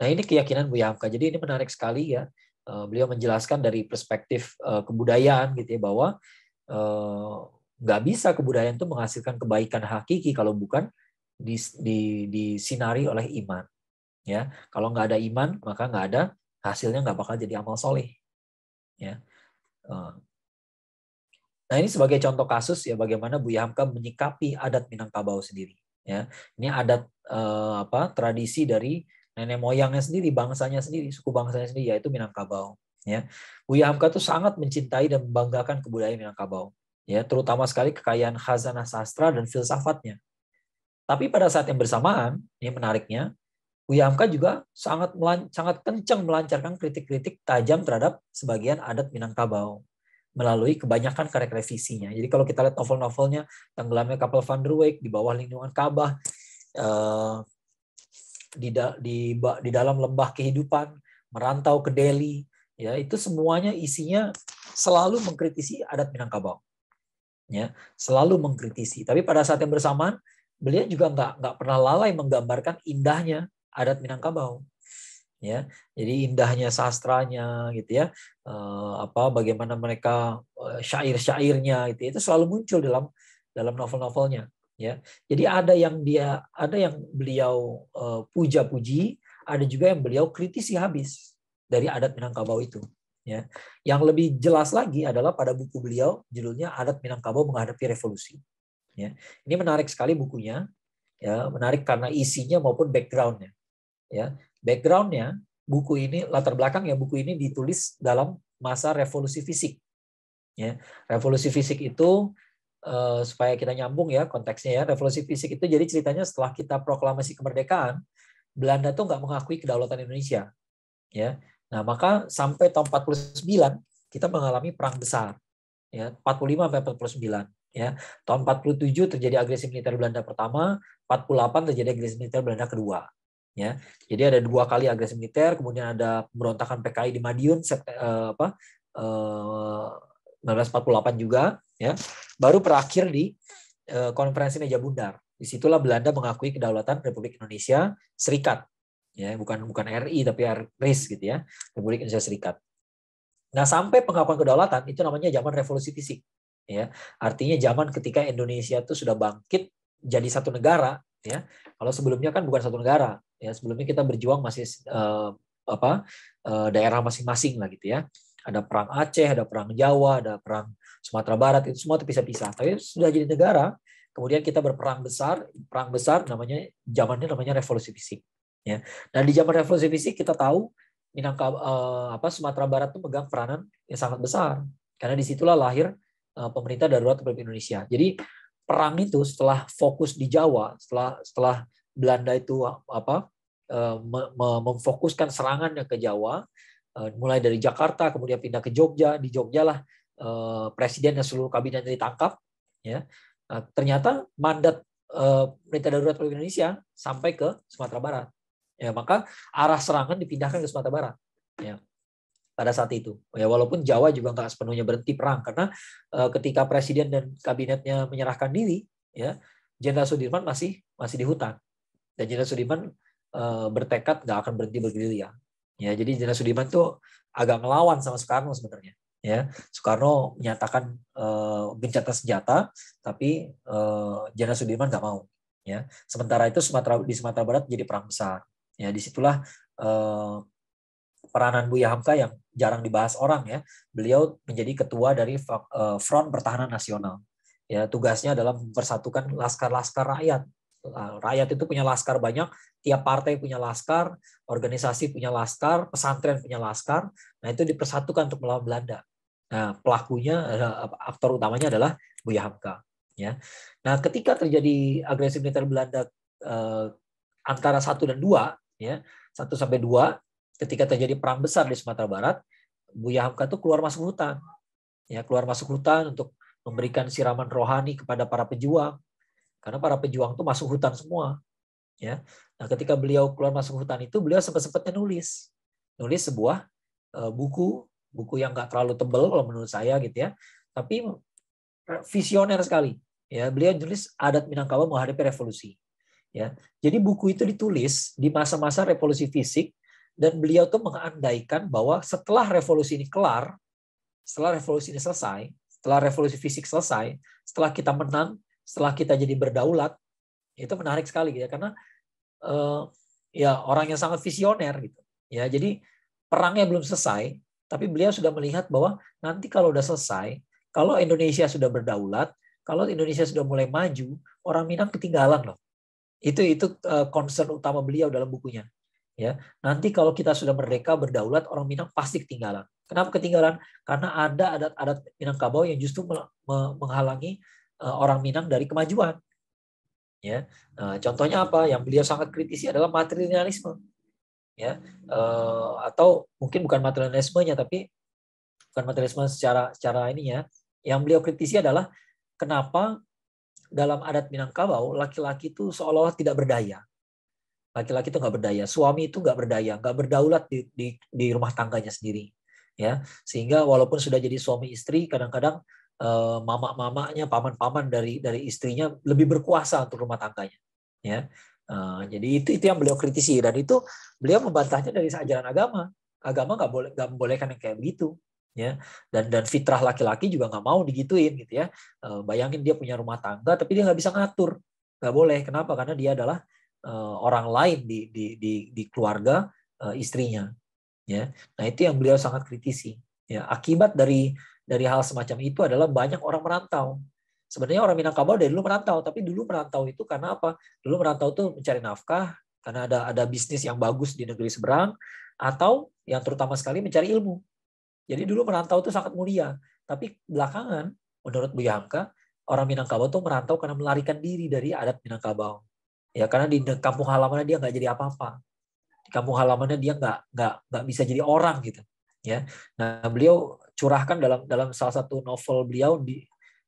nah ini keyakinan Bu Yamka jadi ini menarik sekali ya Eh, beliau menjelaskan dari perspektif eh, kebudayaan gitu ya bahwa eh, nggak bisa kebudayaan itu menghasilkan kebaikan hakiki kalau bukan disinari oleh iman ya kalau nggak ada iman maka nggak ada hasilnya nggak bakal jadi amal soleh ya nah ini sebagai contoh kasus ya bagaimana Buya Hamka menyikapi adat Minangkabau sendiri ya ini adat apa tradisi dari nenek moyangnya sendiri, bangsanya sendiri, suku bangsanya sendiri, yaitu Minangkabau. Ya, Buya Hamka itu sangat mencintai dan membanggakan kebudayaan Minangkabau, ya, terutama sekali kekayaan khazanah sastra dan filsafatnya. Tapi pada saat yang bersamaan, ini menariknya, Buya Hamka juga sangat melan, sangat kencang melancarkan kritik-kritik tajam terhadap sebagian adat Minangkabau melalui kebanyakan karya revisinya. Jadi kalau kita lihat novel-novelnya, tenggelamnya kapal Van der Weyck di bawah lingkungan Kabah, eh, di, di, di dalam lembah kehidupan, merantau ke Delhi, ya itu semuanya isinya selalu mengkritisi adat Minangkabau, ya selalu mengkritisi. Tapi pada saat yang bersamaan beliau juga nggak nggak pernah lalai menggambarkan indahnya adat Minangkabau, ya jadi indahnya sastranya gitu ya eh, apa bagaimana mereka eh, syair-syairnya gitu ya, itu selalu muncul dalam dalam novel-novelnya ya jadi ada yang dia ada yang beliau eh, puja-puji ada juga yang beliau kritisi habis dari adat Minangkabau itu ya yang lebih jelas lagi adalah pada buku beliau judulnya adat Minangkabau menghadapi revolusi ya ini menarik sekali bukunya ya menarik karena isinya maupun backgroundnya ya backgroundnya buku ini latar belakang ya buku ini ditulis dalam masa revolusi fisik ya revolusi fisik itu Eh, supaya kita nyambung ya konteksnya ya revolusi fisik itu jadi ceritanya setelah kita proklamasi kemerdekaan Belanda tuh nggak mengakui kedaulatan Indonesia ya nah maka sampai tahun 49 kita mengalami perang besar ya 45 sampai 49 ya tahun 47 terjadi agresi militer Belanda pertama 48 terjadi agresi militer Belanda kedua ya jadi ada dua kali agresi militer kemudian ada pemberontakan PKI di Madiun sept, eh, apa 1948 eh, juga ya baru berakhir di uh, konferensi meja bundar. Disitulah Belanda mengakui kedaulatan Republik Indonesia Serikat, ya bukan bukan RI tapi RIS gitu ya, Republik Indonesia Serikat. Nah sampai pengakuan kedaulatan itu namanya zaman revolusi fisik, ya artinya zaman ketika Indonesia itu sudah bangkit jadi satu negara, ya kalau sebelumnya kan bukan satu negara, ya sebelumnya kita berjuang masih uh, apa uh, daerah masing-masing lah gitu ya. Ada perang Aceh, ada perang Jawa, ada perang Sumatera Barat itu semua terpisah-pisah. Tapi sudah jadi negara, kemudian kita berperang besar, perang besar namanya zamannya namanya revolusi fisik. Ya. Nah di zaman revolusi fisik kita tahu Minangka, eh, apa Sumatera Barat itu megang peranan yang sangat besar karena disitulah lahir eh, pemerintah darurat Republik Indonesia. Jadi perang itu setelah fokus di Jawa, setelah setelah Belanda itu apa eh, memfokuskan serangannya ke Jawa, eh, mulai dari Jakarta kemudian pindah ke Jogja di Jogja lah Eh, presiden dan seluruh kabinet ditangkap ya nah, ternyata mandat eh, perintah darurat Republik Indonesia sampai ke Sumatera Barat ya maka arah serangan dipindahkan ke Sumatera Barat ya pada saat itu ya walaupun Jawa juga nggak sepenuhnya berhenti perang karena eh, ketika presiden dan kabinetnya menyerahkan diri ya Jenderal Sudirman masih masih di hutan dan Jenderal Sudirman bertekad nggak akan berhenti berdiri ya jadi Jenderal Sudirman tuh agak ngelawan sama Soekarno sebenarnya ya Soekarno menyatakan uh, gencatan senjata tapi uh, Jenderal Sudirman nggak mau ya sementara itu Sumatera di Sumatera Barat jadi perang besar ya disitulah uh, peranan Buya Hamka yang jarang dibahas orang ya beliau menjadi ketua dari Front Pertahanan Nasional ya tugasnya adalah mempersatukan laskar-laskar rakyat nah, rakyat itu punya laskar banyak, tiap partai punya laskar, organisasi punya laskar, pesantren punya laskar. Nah, itu dipersatukan untuk melawan Belanda. Nah, pelakunya eh, aktor utamanya adalah Buya Hamka ya. Nah, ketika terjadi agresi militer Belanda eh, antara satu dan dua ya, satu sampai dua ketika terjadi perang besar di Sumatera Barat, Buya Hamka itu keluar masuk hutan. Ya, keluar masuk hutan untuk memberikan siraman rohani kepada para pejuang. Karena para pejuang itu masuk hutan semua. Ya. Nah, ketika beliau keluar masuk hutan itu, beliau sempat-sempatnya nulis. Nulis sebuah eh, buku buku yang nggak terlalu tebel kalau menurut saya gitu ya tapi eh, visioner sekali ya beliau tulis adat Minangkabau menghadapi revolusi ya jadi buku itu ditulis di masa-masa revolusi fisik dan beliau tuh mengandaikan bahwa setelah revolusi ini kelar setelah revolusi ini selesai setelah revolusi fisik selesai setelah kita menang setelah kita jadi berdaulat itu menarik sekali gitu ya karena uh, ya orang yang sangat visioner gitu ya jadi perangnya belum selesai tapi beliau sudah melihat bahwa nanti kalau sudah selesai, kalau Indonesia sudah berdaulat, kalau Indonesia sudah mulai maju, orang Minang ketinggalan loh. Itu itu eh, concern utama beliau dalam bukunya. Ya, nanti kalau kita sudah merdeka berdaulat, orang Minang pasti ketinggalan. Kenapa ketinggalan? Karena ada adat-adat Minangkabau yang justru menghalangi eh, orang Minang dari kemajuan. Ya, nah, contohnya apa? Yang beliau sangat kritisi adalah materialisme ya uh, atau mungkin bukan materialismenya tapi bukan materialisme secara secara ini ya yang beliau kritisi adalah kenapa dalam adat Minangkabau laki-laki itu seolah-olah tidak berdaya laki-laki itu nggak berdaya suami itu nggak berdaya nggak berdaulat di, di di rumah tangganya sendiri ya sehingga walaupun sudah jadi suami istri kadang-kadang eh, mama-mamanya paman-paman dari dari istrinya lebih berkuasa untuk rumah tangganya ya Eh, jadi itu itu yang beliau kritisi dan itu beliau membantahnya dari ajaran agama. Agama nggak boleh nggak membolehkan yang kayak begitu ya dan dan fitrah laki-laki juga nggak mau digituin gitu ya uh, bayangin dia punya rumah tangga tapi dia nggak bisa ngatur nggak boleh kenapa karena dia adalah uh, orang lain di di di, di keluarga uh, istrinya ya nah itu yang beliau sangat kritisi ya akibat dari dari hal semacam itu adalah banyak orang merantau Sebenarnya orang Minangkabau dari dulu merantau, tapi dulu merantau itu karena apa? Dulu merantau itu mencari nafkah karena ada ada bisnis yang bagus di negeri seberang atau yang terutama sekali mencari ilmu. Jadi dulu merantau itu sangat mulia, tapi belakangan menurut Bu Yangka orang Minangkabau itu merantau karena melarikan diri dari adat Minangkabau. Ya karena di kampung halamannya dia nggak jadi apa-apa. Di kampung halamannya dia nggak nggak nggak bisa jadi orang gitu. Ya, nah beliau curahkan dalam dalam salah satu novel beliau di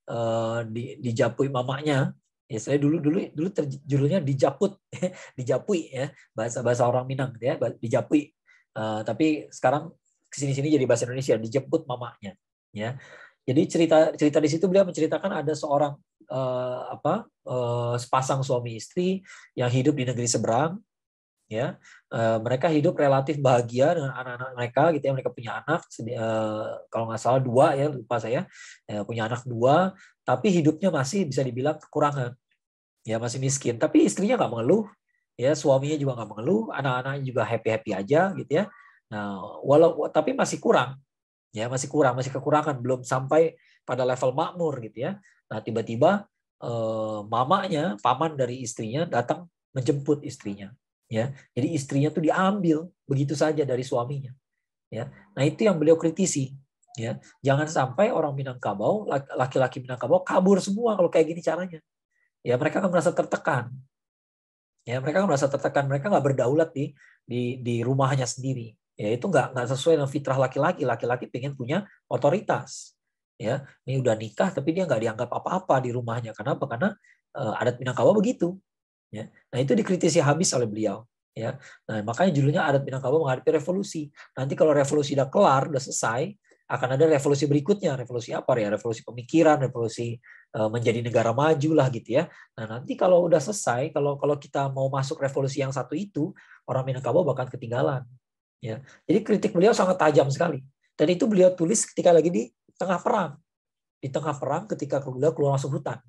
Eh, di, dijapui mamanya ya saya dulu dulu dulu terjulunya judulnya dijaput *laughs* dijapui ya bahasa bahasa orang Minang gitu ya dijapui uh, tapi sekarang kesini sini jadi bahasa Indonesia dijemput mamanya ya jadi cerita cerita di situ beliau menceritakan ada seorang uh, apa uh, sepasang suami istri yang hidup di negeri seberang ya uh, mereka hidup relatif bahagia dengan anak-anak mereka gitu ya mereka punya anak uh, kalau nggak salah dua ya lupa saya uh, punya anak dua tapi hidupnya masih bisa dibilang kekurangan ya masih miskin tapi istrinya nggak mengeluh ya suaminya juga nggak mengeluh anak anak juga happy happy aja gitu ya nah walau tapi masih kurang ya masih kurang masih kekurangan belum sampai pada level makmur gitu ya nah tiba-tiba uh, mamanya paman dari istrinya datang menjemput istrinya ya jadi istrinya tuh diambil begitu saja dari suaminya ya nah itu yang beliau kritisi ya jangan sampai orang Minangkabau laki-laki Minangkabau kabur semua kalau kayak gini caranya ya mereka akan merasa tertekan ya mereka akan merasa tertekan mereka nggak berdaulat di di di rumahnya sendiri ya itu nggak nggak sesuai dengan fitrah laki-laki laki-laki pengen punya otoritas ya ini udah nikah tapi dia nggak dianggap apa-apa di rumahnya kenapa karena eh, adat Minangkabau begitu Ya. Nah itu dikritisi habis oleh beliau. Ya. Nah makanya judulnya adat Minangkabau menghadapi revolusi. Nanti kalau revolusi sudah kelar, udah selesai, akan ada revolusi berikutnya. Revolusi apa ya? Revolusi pemikiran, revolusi eh, menjadi negara maju lah gitu ya. Nah nanti kalau udah selesai, kalau kalau kita mau masuk revolusi yang satu itu, orang Minangkabau bahkan ketinggalan. Ya. Jadi kritik beliau sangat tajam sekali. Dan itu beliau tulis ketika lagi di tengah perang. Di tengah perang ketika beliau keluar masuk hutan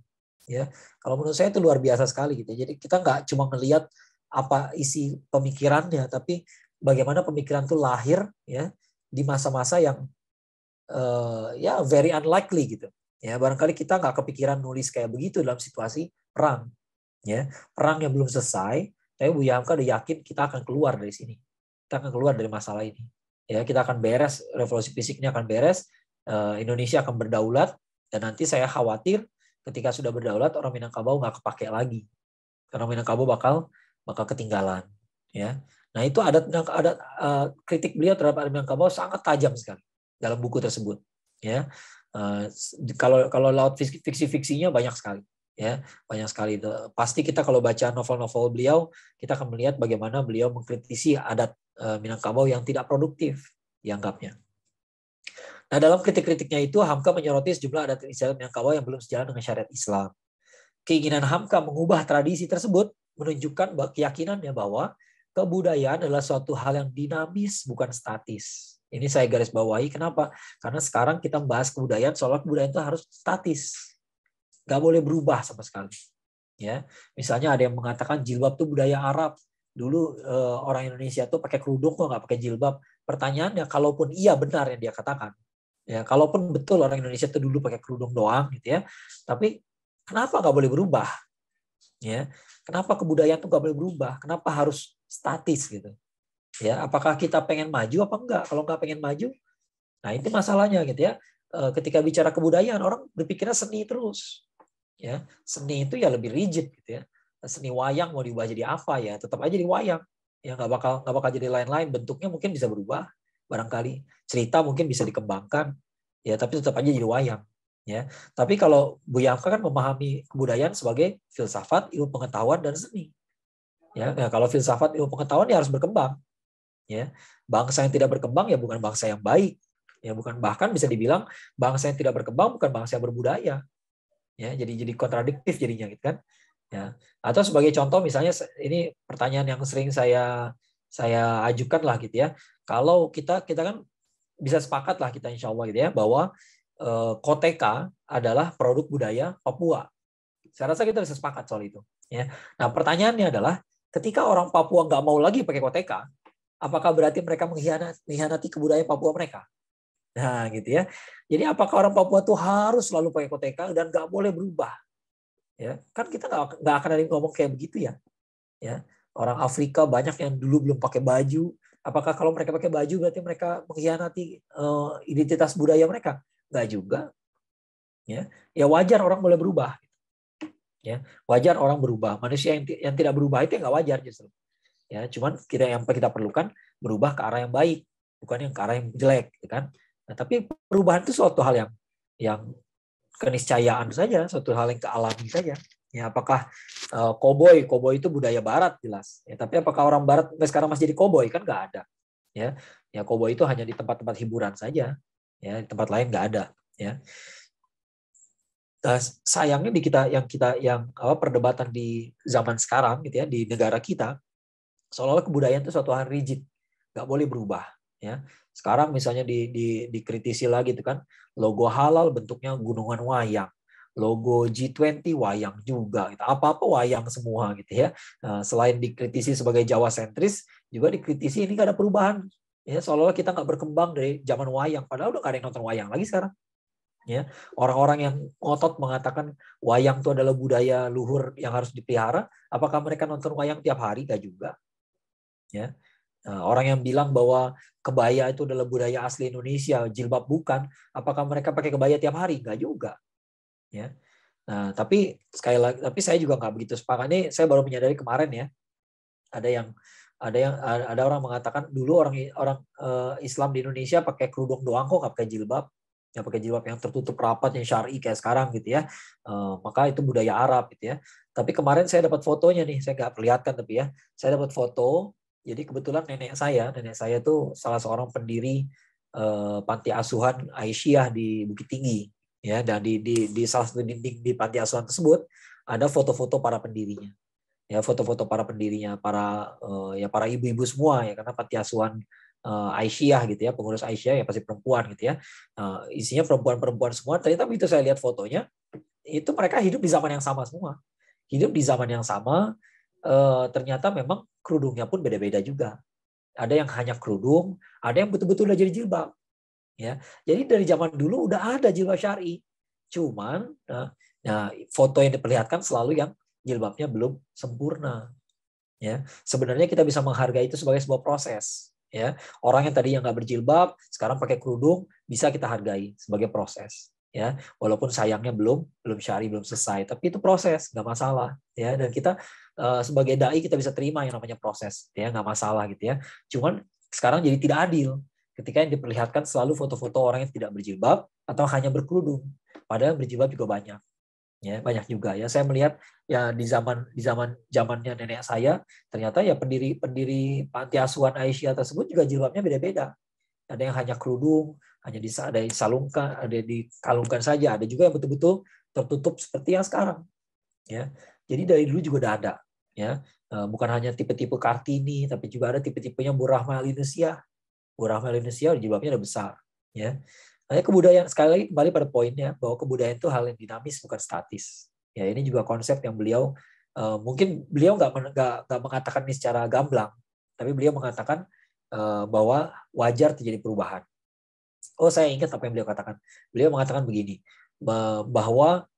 ya kalau menurut saya itu luar biasa sekali gitu ya. jadi kita nggak cuma melihat apa isi pemikirannya tapi bagaimana pemikiran itu lahir ya di masa-masa yang uh, ya very unlikely gitu ya barangkali kita nggak kepikiran nulis kayak begitu dalam situasi perang ya perang yang belum selesai tapi bu Yamka udah yakin kita akan keluar dari sini kita akan keluar dari masalah ini ya kita akan beres revolusi fisiknya akan beres eh, Indonesia akan berdaulat dan nanti saya khawatir ketika sudah berdaulat orang Minangkabau nggak kepake lagi karena Minangkabau bakal bakal ketinggalan ya nah itu adat adat uh, kritik beliau terhadap adat Minangkabau sangat tajam sekali dalam buku tersebut ya uh, kalau kalau laut fiksi fiksinya banyak sekali ya banyak sekali itu pasti kita kalau baca novel-novel beliau kita akan melihat bagaimana beliau mengkritisi adat uh, Minangkabau yang tidak produktif dianggapnya Nah, dalam kritik-kritiknya itu, Hamka menyoroti sejumlah adat Islam yang kawal yang belum sejalan dengan syariat Islam. Keinginan Hamka mengubah tradisi tersebut menunjukkan keyakinannya bahwa kebudayaan adalah suatu hal yang dinamis, bukan statis. Ini saya garis bawahi, kenapa? Karena sekarang kita membahas kebudayaan, seolah kebudayaan itu harus statis. Nggak boleh berubah sama sekali. Ya, Misalnya ada yang mengatakan jilbab itu budaya Arab, dulu eh, orang Indonesia tuh pakai kerudung kok nggak pakai jilbab. Pertanyaannya, kalaupun iya benar yang dia katakan, ya kalaupun betul orang Indonesia itu dulu pakai kerudung doang gitu ya tapi kenapa nggak boleh berubah ya kenapa kebudayaan itu nggak boleh berubah kenapa harus statis gitu ya apakah kita pengen maju apa enggak kalau nggak pengen maju nah itu masalahnya gitu ya eh, ketika bicara kebudayaan orang berpikirnya seni terus ya seni itu ya lebih rigid gitu ya seni wayang mau diubah jadi apa ya tetap aja di wayang ya nggak bakal nggak bakal jadi lain-lain bentuknya mungkin bisa berubah barangkali cerita mungkin bisa dikembangkan ya tapi tetap aja jadi wayang ya tapi kalau Bu Afka kan memahami kebudayaan sebagai filsafat ilmu pengetahuan dan seni ya nah, kalau filsafat ilmu pengetahuan ya harus berkembang ya bangsa yang tidak berkembang ya bukan bangsa yang baik ya bukan bahkan bisa dibilang bangsa yang tidak berkembang bukan bangsa yang berbudaya ya jadi jadi kontradiktif jadinya gitu kan ya atau sebagai contoh misalnya ini pertanyaan yang sering saya saya ajukan lah gitu ya. Kalau kita kita kan bisa sepakat lah kita insya Allah gitu ya bahwa e, Koteka adalah produk budaya Papua. Saya rasa kita bisa sepakat soal itu. Ya. Nah pertanyaannya adalah ketika orang Papua nggak mau lagi pakai Koteka, apakah berarti mereka mengkhianati, mengkhianati kebudayaan Papua mereka? Nah, gitu ya. Jadi apakah orang Papua tuh harus selalu pakai koteka dan nggak boleh berubah? Ya, kan kita nggak akan ada yang ngomong kayak begitu ya. Ya, orang Afrika banyak yang dulu belum pakai baju. Apakah kalau mereka pakai baju berarti mereka mengkhianati uh, identitas budaya mereka? Enggak juga. Ya, ya wajar orang boleh berubah. Ya, wajar orang berubah. Manusia yang, yang tidak berubah itu enggak wajar justru. Ya, cuman kita yang kita perlukan berubah ke arah yang baik, bukan yang ke arah yang jelek, gitu kan? Nah, tapi perubahan itu suatu hal yang yang keniscayaan saja, suatu hal yang kealami saja. Ya, apakah uh, koboi? Koboi itu budaya barat jelas. Ya, tapi apakah orang barat sampai sekarang masih jadi koboi? Kan nggak ada. Ya, ya koboi itu hanya di tempat-tempat hiburan saja. Ya, di tempat lain nggak ada. Ya. nah, sayangnya di kita yang kita yang apa perdebatan di zaman sekarang gitu ya di negara kita seolah-olah kebudayaan itu suatu hal rigid nggak boleh berubah ya sekarang misalnya di, di dikritisi lagi itu kan logo halal bentuknya gunungan wayang logo G20 wayang juga gitu. Apa-apa wayang semua gitu ya. Nah, selain dikritisi sebagai Jawa sentris, juga dikritisi ini gak ada perubahan. Ya, seolah-olah kita nggak berkembang dari zaman wayang. Padahal udah gak ada yang nonton wayang lagi sekarang. Ya, orang-orang yang ngotot mengatakan wayang itu adalah budaya luhur yang harus dipelihara, apakah mereka nonton wayang tiap hari? Gak juga. Ya, nah, Orang yang bilang bahwa kebaya itu adalah budaya asli Indonesia, jilbab bukan. Apakah mereka pakai kebaya tiap hari? Enggak juga ya nah tapi sekali lagi tapi saya juga nggak begitu sepakat ini saya baru menyadari kemarin ya ada yang ada yang ada orang mengatakan dulu orang orang uh, Islam di Indonesia pakai kerudung doang kok nggak pakai jilbab nggak pakai jilbab yang tertutup rapat yang syari kayak sekarang gitu ya uh, maka itu budaya Arab gitu ya tapi kemarin saya dapat fotonya nih saya nggak perlihatkan tapi ya saya dapat foto jadi kebetulan nenek saya nenek saya tuh salah seorang pendiri uh, panti asuhan Aisyah di Bukit Tinggi ya dan di di, di salah satu dinding di, di panti asuhan tersebut ada foto-foto para pendirinya ya foto-foto para pendirinya para uh, ya para ibu-ibu semua ya karena panti asuhan uh, Aisyah gitu ya pengurus Aisyah ya pasti perempuan gitu ya uh, isinya perempuan-perempuan semua ternyata begitu saya lihat fotonya itu mereka hidup di zaman yang sama semua hidup di zaman yang sama uh, ternyata memang kerudungnya pun beda-beda juga ada yang hanya kerudung ada yang betul-betul udah jadi jilbab Ya, jadi dari zaman dulu udah ada jilbab syari, cuman nah, nah foto yang diperlihatkan selalu yang jilbabnya belum sempurna. Ya, sebenarnya kita bisa menghargai itu sebagai sebuah proses. Ya, orang yang tadi yang nggak berjilbab sekarang pakai kerudung bisa kita hargai sebagai proses ya walaupun sayangnya belum belum syari belum selesai tapi itu proses nggak masalah ya dan kita eh, sebagai dai kita bisa terima yang namanya proses ya nggak masalah gitu ya cuman sekarang jadi tidak adil ketika yang diperlihatkan selalu foto-foto orang yang tidak berjilbab atau hanya berkerudung padahal berjilbab juga banyak ya banyak juga ya saya melihat ya di zaman di zaman zamannya nenek saya ternyata ya pendiri pendiri panti asuhan Aisyah tersebut juga jilbabnya beda-beda ada yang hanya kerudung hanya di ada yang salungkan ada di kalungkan saja ada juga yang betul-betul tertutup seperti yang sekarang ya jadi dari dulu juga udah ada ya eh, bukan hanya tipe-tipe kartini tapi juga ada tipe-tipenya Burahma alinusia Orang Indonesia jilbabnya udah besar ya makanya kebudayaan sekali lagi kembali pada poinnya bahwa kebudayaan itu hal yang dinamis bukan statis ya ini juga konsep yang beliau uh, mungkin beliau nggak nggak mengatakan ini secara gamblang tapi beliau mengatakan uh, bahwa wajar terjadi perubahan oh saya ingat apa yang beliau katakan beliau mengatakan begini bahwa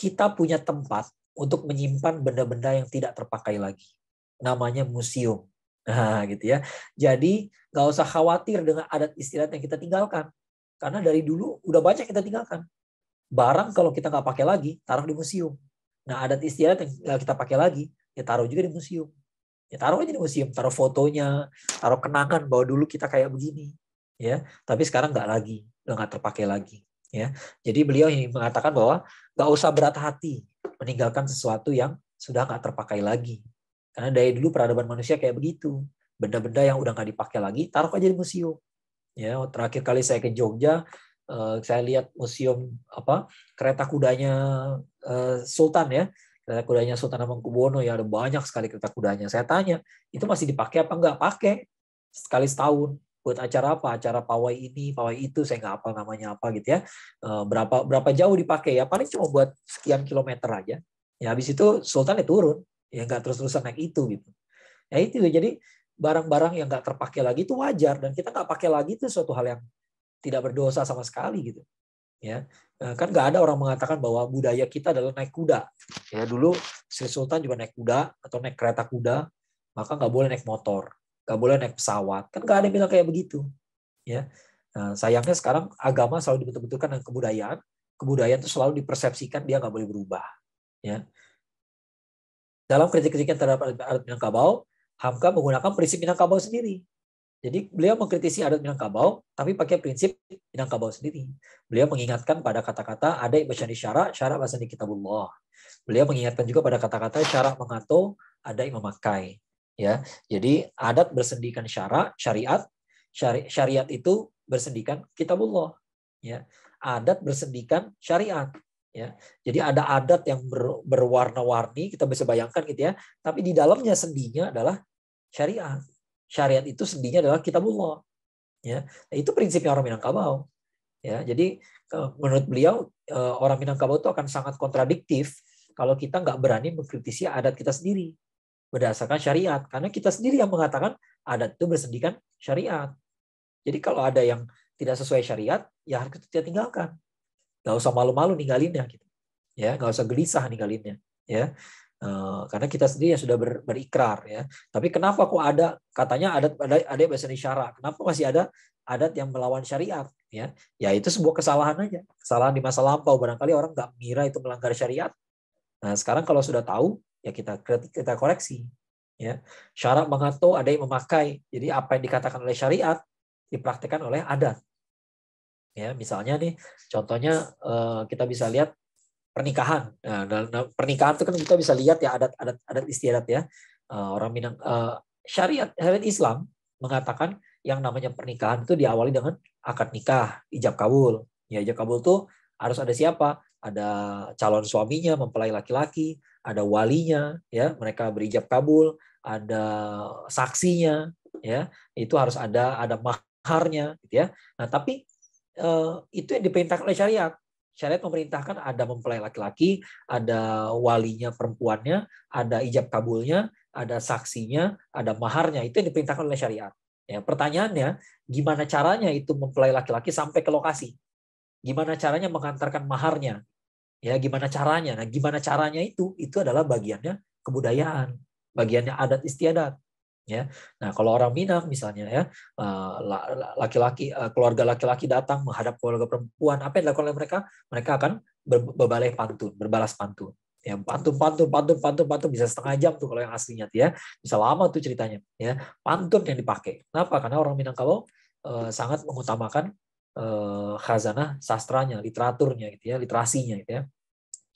kita punya tempat untuk menyimpan benda-benda yang tidak terpakai lagi namanya museum Nah, gitu ya. Jadi nggak usah khawatir dengan adat istirahat yang kita tinggalkan, karena dari dulu udah banyak kita tinggalkan. Barang kalau kita nggak pakai lagi, taruh di museum. Nah, adat istirahat yang kita pakai lagi, ya taruh juga di museum. Ya taruh aja di museum, taruh fotonya, taruh kenangan bahwa dulu kita kayak begini, ya. Tapi sekarang nggak lagi, nggak terpakai lagi, ya. Jadi beliau ini mengatakan bahwa nggak usah berat hati meninggalkan sesuatu yang sudah nggak terpakai lagi, karena dari dulu peradaban manusia kayak begitu. Benda-benda yang udah nggak dipakai lagi, taruh aja di museum. Ya, terakhir kali saya ke Jogja, eh, saya lihat museum apa kereta kudanya eh, Sultan ya kereta kudanya Sultan Hamengkubuwono ya ada banyak sekali kereta kudanya saya tanya itu masih dipakai apa nggak pakai sekali setahun buat acara apa acara pawai ini pawai itu saya nggak apa namanya apa gitu ya eh, berapa berapa jauh dipakai ya paling cuma buat sekian kilometer aja ya habis itu Sultan ya turun ya nggak terus-terusan naik itu gitu ya itu jadi barang-barang yang nggak terpakai lagi itu wajar dan kita nggak pakai lagi itu suatu hal yang tidak berdosa sama sekali gitu ya nah, kan nggak ada orang mengatakan bahwa budaya kita adalah naik kuda ya dulu Sri Sultan juga naik kuda atau naik kereta kuda maka nggak boleh naik motor nggak boleh naik pesawat kan nggak ada yang bilang kayak begitu ya nah, sayangnya sekarang agama selalu dibentuk-bentukkan dengan kebudayaan kebudayaan itu selalu dipersepsikan dia nggak boleh berubah ya dalam kritik-kritiknya terhadap adat Minangkabau, Hamka menggunakan prinsip Minangkabau sendiri. Jadi beliau mengkritisi adat Minangkabau, tapi pakai prinsip Minangkabau sendiri. Beliau mengingatkan pada kata-kata ada ibasyani syarat syarat bahasa di kitabullah. Beliau mengingatkan juga pada kata-kata syarat mengato, ada yang memakai. Ya, jadi adat bersendikan syarat syariat, syariat itu bersendikan kitabullah. Ya, adat bersendikan syariat ya. Jadi ada adat yang ber, berwarna-warni, kita bisa bayangkan gitu ya. Tapi di dalamnya sendinya adalah syariat. Syariat itu sendinya adalah kitabullah. Ya. Nah, itu prinsipnya orang Minangkabau. Ya, jadi eh, menurut beliau eh, orang Minangkabau itu akan sangat kontradiktif kalau kita nggak berani mengkritisi adat kita sendiri berdasarkan syariat karena kita sendiri yang mengatakan adat itu bersendikan syariat. Jadi kalau ada yang tidak sesuai syariat, ya harus kita tinggalkan nggak usah malu-malu ninggalinnya gitu ya nggak usah gelisah ninggalinnya ya eh, karena kita sendiri yang sudah ber, berikrar ya. Tapi kenapa kok ada katanya adat ada ada bahasa isyara? Kenapa masih ada adat yang melawan syariat ya? Ya itu sebuah kesalahan aja. Kesalahan di masa lampau barangkali orang nggak mengira itu melanggar syariat. Nah, sekarang kalau sudah tahu ya kita kita koreksi ya. Syarat mengato ada yang memakai. Jadi apa yang dikatakan oleh syariat dipraktikkan oleh adat ya misalnya nih contohnya eh, kita bisa lihat pernikahan nah, pernikahan itu kan kita bisa lihat ya adat adat adat istiadat ya eh, orang Minang eh, syariat syariat Islam mengatakan yang namanya pernikahan itu diawali dengan akad nikah ijab kabul ya ijab kabul tuh harus ada siapa ada calon suaminya mempelai laki-laki ada walinya ya mereka berijab kabul ada saksinya ya itu harus ada ada maharnya gitu ya nah tapi Eh, itu yang diperintahkan oleh syariat. Syariat memerintahkan ada mempelai laki-laki, ada walinya perempuannya, ada ijab kabulnya, ada saksinya, ada maharnya. Itu yang diperintahkan oleh syariat. Ya, pertanyaannya, gimana caranya itu mempelai laki-laki sampai ke lokasi? Gimana caranya mengantarkan maharnya? Ya, gimana caranya? Nah, gimana caranya itu? Itu adalah bagiannya kebudayaan, bagiannya adat istiadat ya. Nah, kalau orang Minang misalnya ya, eh, laki-laki eh, keluarga laki-laki datang menghadap keluarga perempuan, apa yang dilakukan oleh mereka? Mereka akan berbalai pantun, berbalas pantun. Ya, pantun, pantun, pantun, pantun, pantun bisa setengah jam tuh kalau yang aslinya tuh ya, bisa lama tuh ceritanya. Ya, pantun yang dipakai. Kenapa? Karena orang Minangkabau eh, sangat mengutamakan eh, khazanah sastranya, literaturnya gitu ya, literasinya gitu ya.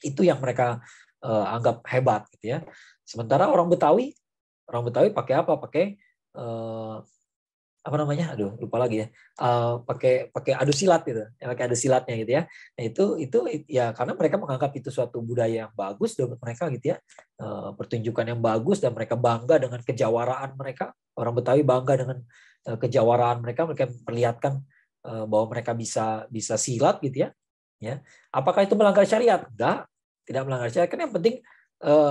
Itu yang mereka anggap hebat gitu ya. Sementara orang Betawi orang Betawi pakai apa? Pakai uh, apa namanya? Aduh, lupa lagi ya. Uh, pakai pakai adu silat gitu. Ya, pakai adu silatnya gitu ya. Nah, itu itu ya karena mereka menganggap itu suatu budaya yang bagus buat mereka gitu ya. Uh, pertunjukan yang bagus dan mereka bangga dengan kejawaraan mereka. Orang Betawi bangga dengan uh, kejawaraan mereka, mereka perlihatkan uh, bahwa mereka bisa bisa silat gitu ya. Ya. Apakah itu melanggar syariat? Enggak, tidak melanggar syariat. Kan yang penting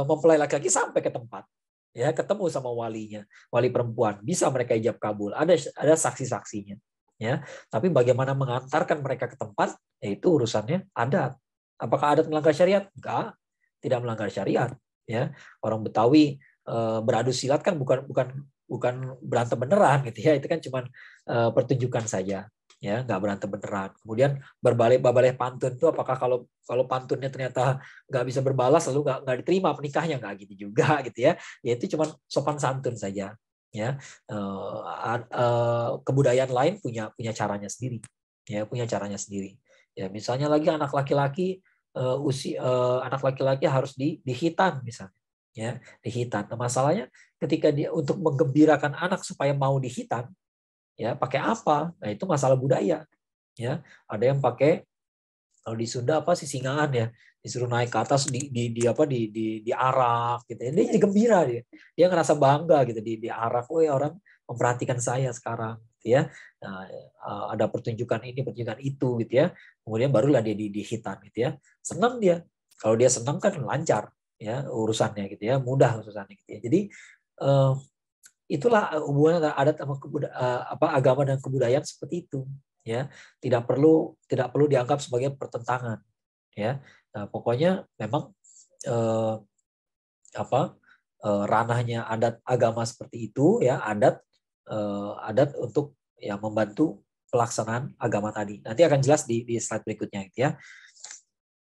mempelai laki-laki sampai ke tempat ya ketemu sama walinya wali perempuan bisa mereka ijab kabul ada ada saksi-saksinya ya tapi bagaimana mengantarkan mereka ke tempat yaitu urusannya adat apakah adat melanggar syariat enggak tidak melanggar syariat ya orang Betawi e, beradu silat kan bukan bukan bukan berantem beneran gitu ya itu kan cuma e, eh, pertunjukan saja ya nggak berantem beneran kemudian berbalik babalik pantun itu apakah kalau kalau pantunnya ternyata nggak bisa berbalas lalu nggak nggak diterima pernikahnya nggak gitu juga *laughs* gitu ya ya itu cuma sopan santun saja ya uh, uh, kebudayaan lain punya punya caranya sendiri ya punya caranya sendiri ya misalnya lagi anak laki-laki uh, usi uh, anak laki-laki harus di dihitan misalnya ya dihitan nah, masalahnya ketika dia untuk menggembirakan anak supaya mau dihitan ya pakai apa nah itu masalah budaya ya ada yang pakai kalau di Sunda apa sih singaan ya disuruh naik ke atas di, di, di apa di di diarak gitu ya. dia jadi gembira dia dia ngerasa bangga gitu di diarak ya orang memperhatikan saya sekarang gitu ya nah, eh, ada pertunjukan ini pertunjukan itu gitu ya kemudian barulah dia di, di hitam gitu ya senang dia kalau dia senang kan lancar ya urusannya gitu ya mudah urusannya gitu ya jadi eh, itulah eh, hubungan antara adat sama eh, apa agama dan kebudayaan seperti itu ya tidak perlu tidak perlu dianggap sebagai pertentangan ya nah, pokoknya memang eh, apa eh, ranahnya adat agama seperti itu ya adat eh, adat untuk ya membantu pelaksanaan agama tadi nanti akan jelas di, di slide berikutnya gitu ya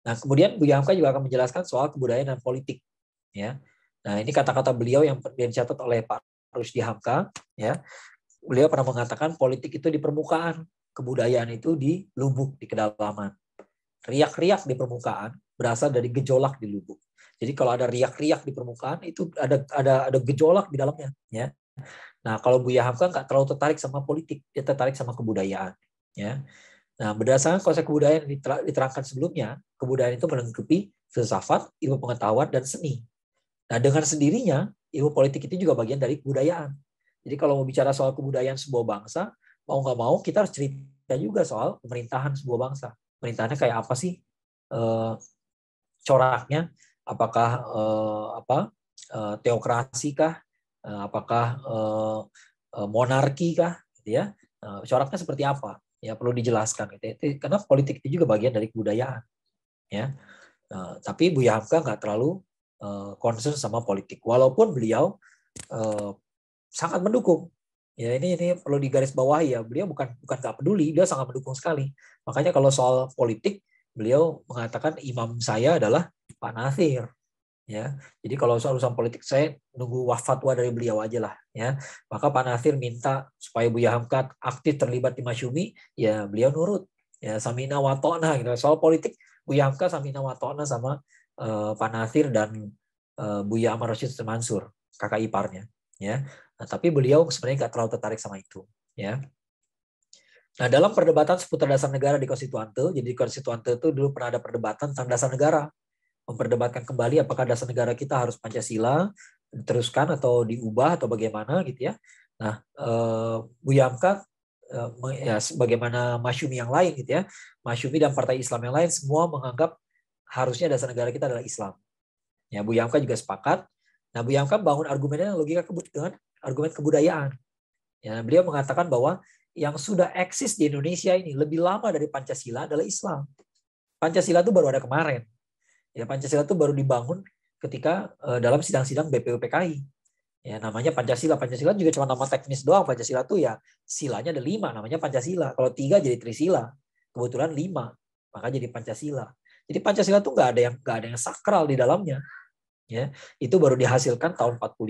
nah kemudian Bu Hamka juga akan menjelaskan soal kebudayaan dan politik ya nah ini kata-kata beliau yang dicatat oleh Pak Rusdi Hamka ya beliau pernah mengatakan politik itu di permukaan kebudayaan itu di lubuk di kedalaman riak-riak di permukaan berasal dari gejolak di lubuk jadi kalau ada riak-riak di permukaan itu ada ada ada gejolak di dalamnya ya nah kalau Buya Hamka nggak terlalu tertarik sama politik dia tertarik sama kebudayaan ya Nah, berdasarkan konsep kebudayaan yang diterangkan sebelumnya, kebudayaan itu melengkapi filsafat, ilmu pengetahuan, dan seni. Nah, dengan sendirinya, ilmu politik itu juga bagian dari kebudayaan. Jadi kalau mau bicara soal kebudayaan sebuah bangsa, mau nggak mau kita harus cerita juga soal pemerintahan sebuah bangsa. Pemerintahannya kayak apa sih? E, coraknya, apakah e, apa e, teokrasi kah? E, apakah e, e, monarki kah? Gitu ya. E, coraknya seperti apa? Ya perlu dijelaskan. Gitu. Ya. Karena politik itu juga bagian dari kebudayaan. Ya. Nah, tapi Buya Hamka nggak terlalu Eh, concern sama politik walaupun beliau eh, sangat mendukung ya ini ini perlu digarisbawahi ya beliau bukan bukan nggak peduli dia sangat mendukung sekali makanya kalau soal politik beliau mengatakan imam saya adalah Pak Nasir ya jadi kalau soal urusan politik saya nunggu wafatwa dari beliau aja lah ya maka Pak Nasir minta supaya Buya Hamka aktif terlibat di Masyumi ya beliau nurut ya samina watona gitu soal politik Buya Hamka samina watona sama uh, Pak dan eh, Buya Amar Rashid Mansur, kakak iparnya, ya. Nah, tapi beliau sebenarnya nggak terlalu tertarik sama itu, ya. Nah, dalam perdebatan seputar dasar negara di konstituante, jadi konstituante itu dulu pernah ada perdebatan tentang dasar negara. Memperdebatkan kembali apakah dasar negara kita harus Pancasila, diteruskan atau diubah atau bagaimana gitu ya. Nah, eh, Bu Yamka eh, ya, sebagaimana Masyumi yang lain gitu ya, Masyumi dan partai Islam yang lain semua menganggap harusnya dasar negara kita adalah Islam. Ya, Bu Yamka juga sepakat. Nah, Bu Yamka bangun argumennya logika kebud dengan argumen kebudayaan. Ya, beliau mengatakan bahwa yang sudah eksis di Indonesia ini lebih lama dari Pancasila adalah Islam. Pancasila itu baru ada kemarin. Ya, Pancasila itu baru dibangun ketika uh, dalam sidang-sidang BPUPKI. Ya, namanya Pancasila. Pancasila juga cuma nama teknis doang. Pancasila itu ya silanya ada lima, namanya Pancasila. Kalau tiga jadi Trisila, kebetulan lima, maka jadi Pancasila. Jadi Pancasila itu nggak ada yang nggak ada yang sakral di dalamnya. Ya, itu baru dihasilkan tahun 45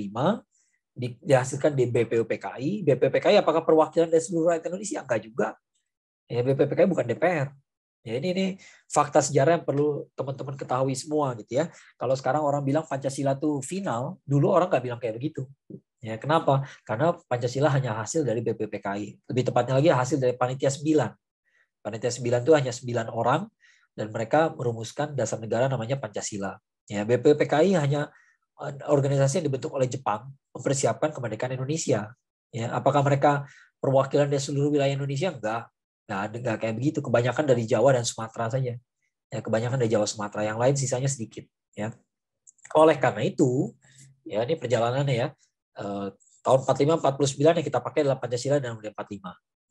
di, dihasilkan di BPUPKI. BPUPKI apakah perwakilan dari seluruh rakyat Indonesia? Enggak juga. Ya, BPUPKI bukan DPR. Ya, ini, ini fakta sejarah yang perlu teman-teman ketahui semua gitu ya. Kalau sekarang orang bilang Pancasila tuh final, dulu orang nggak bilang kayak begitu. Ya, kenapa? Karena Pancasila hanya hasil dari BPUPKI, Lebih tepatnya lagi hasil dari panitia 9. Panitia 9 itu hanya 9 orang dan mereka merumuskan dasar negara namanya Pancasila. Ya, BPPKI hanya eh, organisasi yang dibentuk oleh Jepang mempersiapkan kemerdekaan Indonesia. Ya, apakah mereka perwakilan dari seluruh wilayah Indonesia? Enggak. Nah, enggak kayak begitu. Kebanyakan dari Jawa dan Sumatera saja. Ya, kebanyakan dari Jawa Sumatera. Yang lain sisanya sedikit. Ya. Oleh karena itu, ya ini perjalanannya ya. Eh, tahun 45 49 yang kita pakai adalah Pancasila dan 45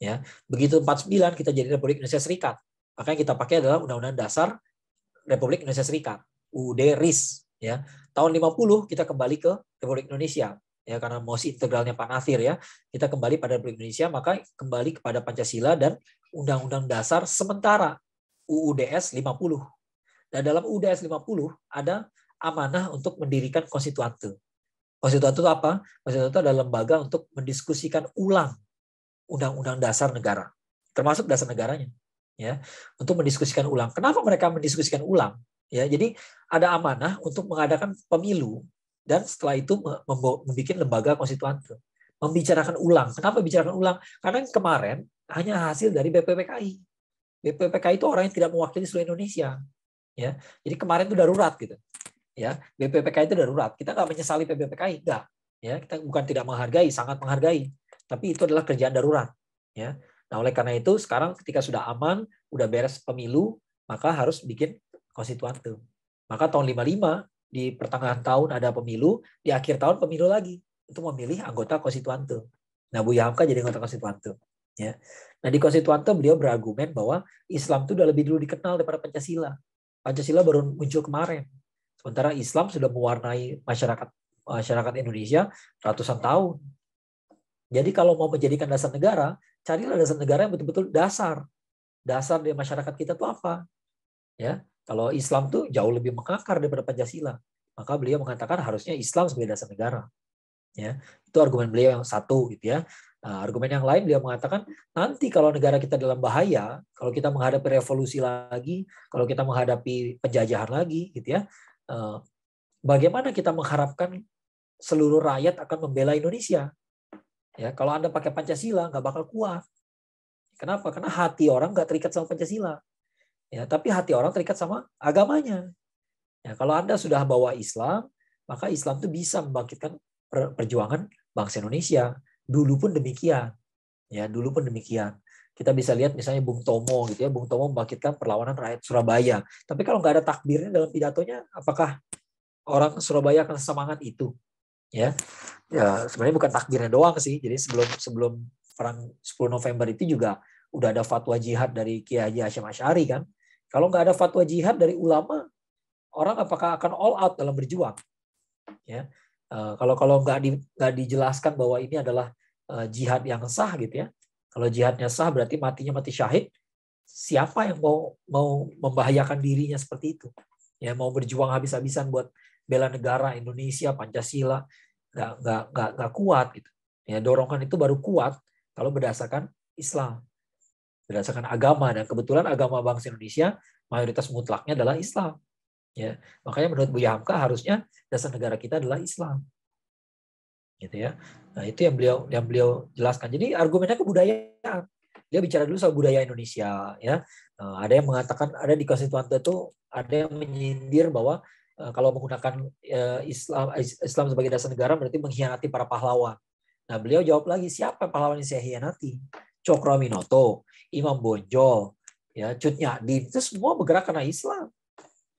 ya. Begitu 49 kita jadi Republik Indonesia Serikat Makanya kita pakai adalah Undang-Undang Dasar Republik Indonesia Serikat, UUD Ya. Tahun 50 kita kembali ke Republik Indonesia ya karena mosi integralnya Pak Nasir ya kita kembali pada Republik Indonesia maka kembali kepada Pancasila dan Undang-Undang Dasar sementara UUDS 50 dan dalam UUDS 50 ada amanah untuk mendirikan konstituante konstituante itu apa konstituante adalah lembaga untuk mendiskusikan ulang Undang-Undang Dasar negara termasuk dasar negaranya ya untuk mendiskusikan ulang. Kenapa mereka mendiskusikan ulang? Ya, jadi ada amanah untuk mengadakan pemilu dan setelah itu membuat lembaga konstituante membicarakan ulang. Kenapa bicarakan ulang? Karena kemarin hanya hasil dari BPPKI. BPPKI itu orang yang tidak mewakili seluruh Indonesia. Ya, jadi kemarin itu darurat gitu. Ya, BPPKI itu darurat. Kita nggak menyesali BPPKI, enggak. Ya, kita bukan tidak menghargai, sangat menghargai. Tapi itu adalah kerjaan darurat. Ya, Nah, oleh karena itu sekarang ketika sudah aman, udah beres pemilu, maka harus bikin konstituante. Maka tahun 55 di pertengahan tahun ada pemilu, di akhir tahun pemilu lagi untuk memilih anggota konstituante. Nah, Buya Hamka jadi anggota konstituante. Ya. Nah, di konstituante beliau berargumen bahwa Islam itu udah lebih dulu dikenal daripada Pancasila. Pancasila baru muncul kemarin. Sementara Islam sudah mewarnai masyarakat masyarakat Indonesia ratusan tahun. Jadi kalau mau menjadikan dasar negara, carilah dasar negara yang betul-betul dasar. Dasar dari masyarakat kita itu apa? Ya, kalau Islam tuh jauh lebih mengakar daripada Pancasila. Maka beliau mengatakan harusnya Islam sebagai dasar negara. Ya, itu argumen beliau yang satu gitu ya. Nah, argumen yang lain beliau mengatakan nanti kalau negara kita dalam bahaya, kalau kita menghadapi revolusi lagi, kalau kita menghadapi penjajahan lagi, gitu ya, eh, bagaimana kita mengharapkan seluruh rakyat akan membela Indonesia? Ya, kalau Anda pakai Pancasila nggak bakal kuat. Kenapa? Karena hati orang nggak terikat sama Pancasila. Ya, tapi hati orang terikat sama agamanya. Ya, kalau Anda sudah bawa Islam, maka Islam itu bisa membangkitkan perjuangan bangsa Indonesia. Dulu pun demikian. Ya, dulu pun demikian kita bisa lihat misalnya Bung Tomo gitu ya Bung Tomo membangkitkan perlawanan rakyat Surabaya tapi kalau nggak ada takbirnya dalam pidatonya apakah orang Surabaya akan semangat itu ya ya sebenarnya bukan takdirnya doang sih jadi sebelum sebelum perang 10 November itu juga udah ada fatwa jihad dari Kiai Haji Hashim Ashari kan kalau nggak ada fatwa jihad dari ulama orang apakah akan all out dalam berjuang ya eh, kalau kalau nggak di, nggak dijelaskan bahwa ini adalah eh, jihad yang sah gitu ya kalau jihadnya sah berarti matinya mati syahid siapa yang mau mau membahayakan dirinya seperti itu ya mau berjuang habis-habisan buat bela negara Indonesia Pancasila nggak nggak nggak, nggak kuat gitu ya dorongan itu baru kuat kalau berdasarkan Islam berdasarkan agama dan kebetulan agama bangsa Indonesia mayoritas mutlaknya adalah Islam ya makanya menurut Buya Hamka harusnya dasar negara kita adalah Islam gitu ya nah itu yang beliau yang beliau jelaskan jadi argumennya kebudayaan dia bicara dulu soal budaya Indonesia ya nah, ada yang mengatakan ada di konstituante itu ada yang menyindir bahwa Eh, kalau menggunakan eh, Islam Islam sebagai dasar negara berarti mengkhianati para pahlawan. Nah, beliau jawab lagi, siapa pahlawan yang saya khianati? Cokro Imam Bonjol, ya, Cut Nyadin, itu semua bergerak karena Islam.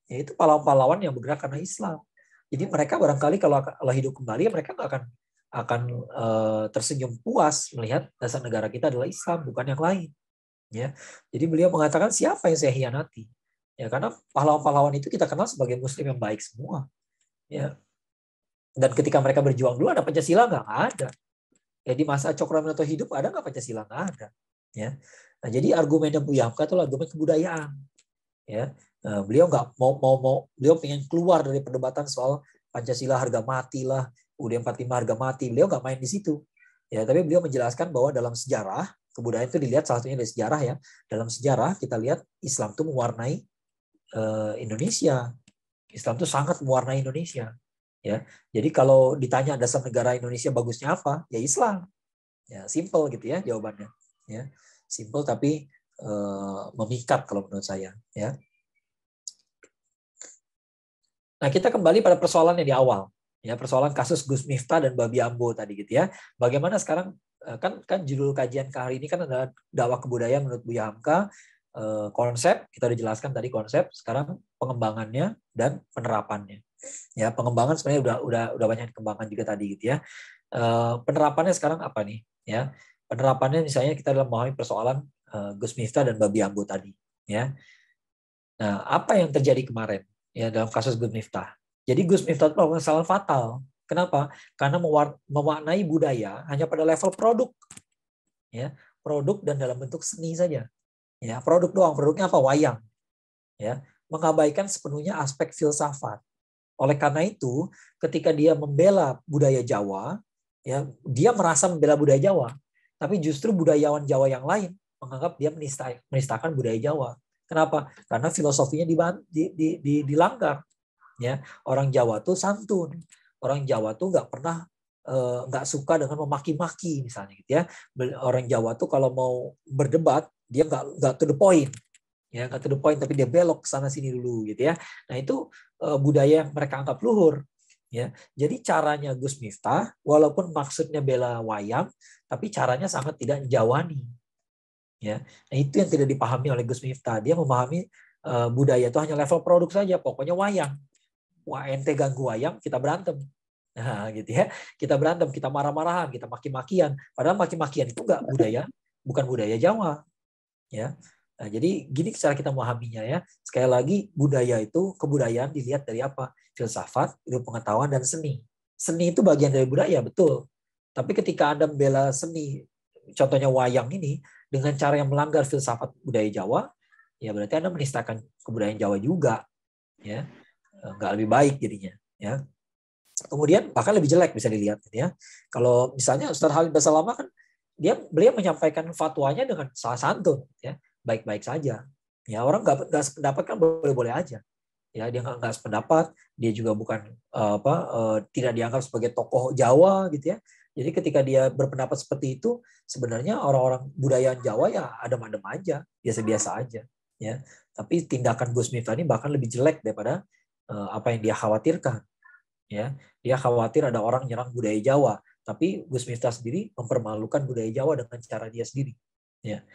Ya, itu pahlawan-pahlawan yang bergerak karena Islam. Jadi mereka barangkali kalau, kalau hidup kembali, ya mereka nggak akan akan uh, tersenyum puas melihat dasar negara kita adalah Islam, bukan yang lain. Ya, jadi beliau mengatakan siapa yang saya khianati? ya karena pahlawan-pahlawan itu kita kenal sebagai muslim yang baik semua ya dan ketika mereka berjuang dulu ada pancasila nggak ada ya di masa Cokroaminoto hidup ada nggak pancasila nggak ada ya nah jadi argumen yang Buya itu argumen kebudayaan ya nah, beliau nggak mau mau mau beliau pengen keluar dari perdebatan soal pancasila harga mati lah UUD 45 harga mati beliau nggak main di situ ya tapi beliau menjelaskan bahwa dalam sejarah kebudayaan itu dilihat salah satunya dari sejarah ya dalam sejarah kita lihat Islam itu mewarnai Eh, Indonesia. Islam itu sangat mewarnai Indonesia. Ya, jadi kalau ditanya dasar negara Indonesia bagusnya apa, ya Islam. Ya, simple gitu ya jawabannya. Ya, simple tapi uh, memikat kalau menurut saya. Ya. Nah, kita kembali pada persoalan yang di awal. Ya, persoalan kasus Gus Miftah dan Babi Ambo tadi gitu ya. Bagaimana sekarang eh, kan kan judul kajian ke hari ini kan adalah dakwah kebudayaan menurut Buya Hamka Eh, konsep kita udah jelaskan tadi konsep sekarang pengembangannya dan penerapannya ya pengembangan sebenarnya udah udah udah banyak dikembangkan juga tadi gitu ya eh, penerapannya sekarang apa nih ya penerapannya misalnya kita dalam memahami persoalan eh, Gus Miftah dan Babi Ambo tadi ya nah apa yang terjadi kemarin ya dalam kasus Gus Miftah jadi Gus Miftah itu melakukan kesalahan fatal kenapa karena mewarnai budaya hanya pada level produk ya produk dan dalam bentuk seni saja Ya, produk doang, produknya apa? Wayang. Ya, mengabaikan sepenuhnya aspek filsafat. Oleh karena itu, ketika dia membela budaya Jawa, ya, dia merasa membela budaya Jawa, tapi justru budayawan Jawa yang lain menganggap dia menista menistakan budaya Jawa. Kenapa? Karena filosofinya di, di, di, di, dilanggar. Ya, orang Jawa tuh santun, orang Jawa tuh nggak pernah Eh, nggak suka dengan memaki-maki misalnya gitu ya orang Jawa tuh kalau mau berdebat dia nggak nggak to the point ya nggak to the point tapi dia belok sana sini dulu gitu ya nah itu eh, budaya yang mereka anggap luhur ya jadi caranya Gus Miftah walaupun maksudnya bela wayang tapi caranya sangat tidak jawani ya nah, itu yang tidak dipahami oleh Gus Miftah dia memahami eh, budaya itu hanya level produk saja pokoknya wayang wah ente ganggu wayang kita berantem Nah, gitu ya. Kita berantem, kita marah-marahan, kita maki-makian. Padahal maki-makian itu enggak budaya, bukan budaya Jawa. Ya. Nah, jadi gini cara kita memahaminya ya. Sekali lagi budaya itu kebudayaan dilihat dari apa? Filsafat, ilmu pengetahuan dan seni. Seni itu bagian dari budaya, betul. Tapi ketika Anda membela seni, contohnya wayang ini dengan cara yang melanggar filsafat budaya Jawa, ya berarti Anda menistakan kebudayaan Jawa juga. Ya. Enggak lebih baik jadinya, ya. Kemudian bahkan lebih jelek bisa dilihat gitu ya. Kalau misalnya Ustaz Halim Basalamah kan dia beliau menyampaikan fatwanya dengan salah santun gitu ya, baik-baik saja. Ya orang nggak nggak sependapat kan boleh-boleh aja. Ya dia nggak nggak sependapat, dia juga bukan eh, apa eh, tidak dianggap sebagai tokoh Jawa gitu ya. Jadi ketika dia berpendapat seperti itu, sebenarnya orang-orang budaya Jawa ya adem-adem aja, biasa-biasa aja, ya. Tapi tindakan Gus Miftah ini bahkan lebih jelek daripada eh, apa yang dia khawatirkan, ya dia khawatir ada orang nyerang budaya Jawa tapi Gus Miftah sendiri mempermalukan budaya Jawa dengan cara dia sendiri ya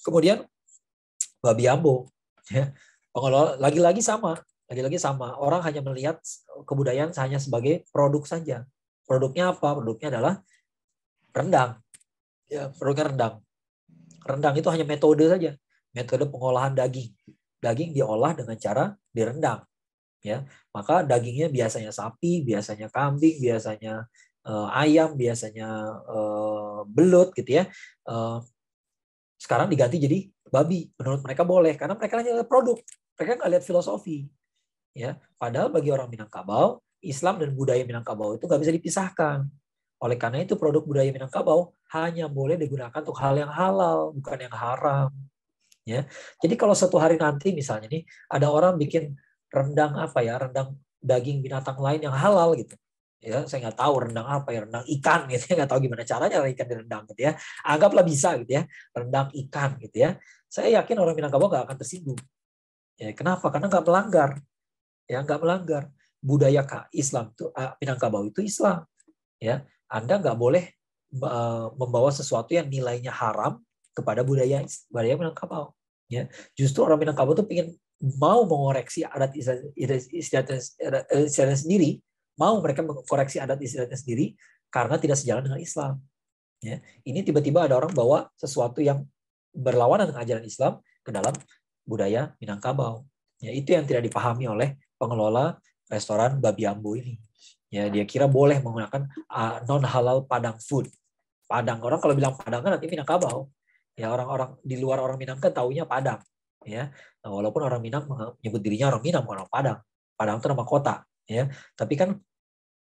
kemudian babi ambo ya pengelola lagi-lagi sama lagi-lagi sama orang hanya melihat kebudayaan hanya sebagai produk saja produknya apa produknya adalah rendang ya produknya rendang rendang itu hanya metode saja metode pengolahan daging daging diolah dengan cara direndang ya maka dagingnya biasanya sapi biasanya kambing biasanya uh, ayam biasanya uh, belut gitu ya uh, sekarang diganti jadi babi menurut mereka boleh karena mereka hanya lihat produk mereka nggak lihat filosofi ya padahal bagi orang Minangkabau Islam dan budaya Minangkabau itu nggak bisa dipisahkan oleh karena itu produk budaya Minangkabau hanya boleh digunakan untuk hal yang halal bukan yang haram ya jadi kalau satu hari nanti misalnya nih ada orang bikin rendang apa ya rendang daging binatang lain yang halal gitu ya saya nggak tahu rendang apa ya rendang ikan gitu ya nggak tahu gimana caranya ikan direndang gitu ya anggaplah bisa gitu ya rendang ikan gitu ya saya yakin orang Minangkabau nggak akan tersinggung ya kenapa karena nggak melanggar ya nggak melanggar budaya Islam itu ah, Minangkabau itu Islam ya Anda nggak boleh eh, membawa sesuatu yang nilainya haram kepada budaya budaya Minangkabau ya justru orang Minangkabau tuh pengen mau mengoreksi adat istiadatnya, sendiri, mau mereka mengoreksi adat istiadatnya sendiri karena tidak sejalan dengan Islam. Ya, ini tiba-tiba ada orang bawa sesuatu yang berlawanan dengan ajaran Islam ke dalam budaya Minangkabau. Ya, itu yang tidak dipahami oleh pengelola restoran Babi Ambo ini. Ya, dia kira boleh menggunakan uh, non halal Padang food. Padang orang kalau bilang Padang kan nanti Minangkabau. Ya orang-orang di luar orang Minang kan taunya Padang ya nah, walaupun orang Minang menyebut dirinya orang Minang bukan orang Padang Padang itu nama kota ya tapi kan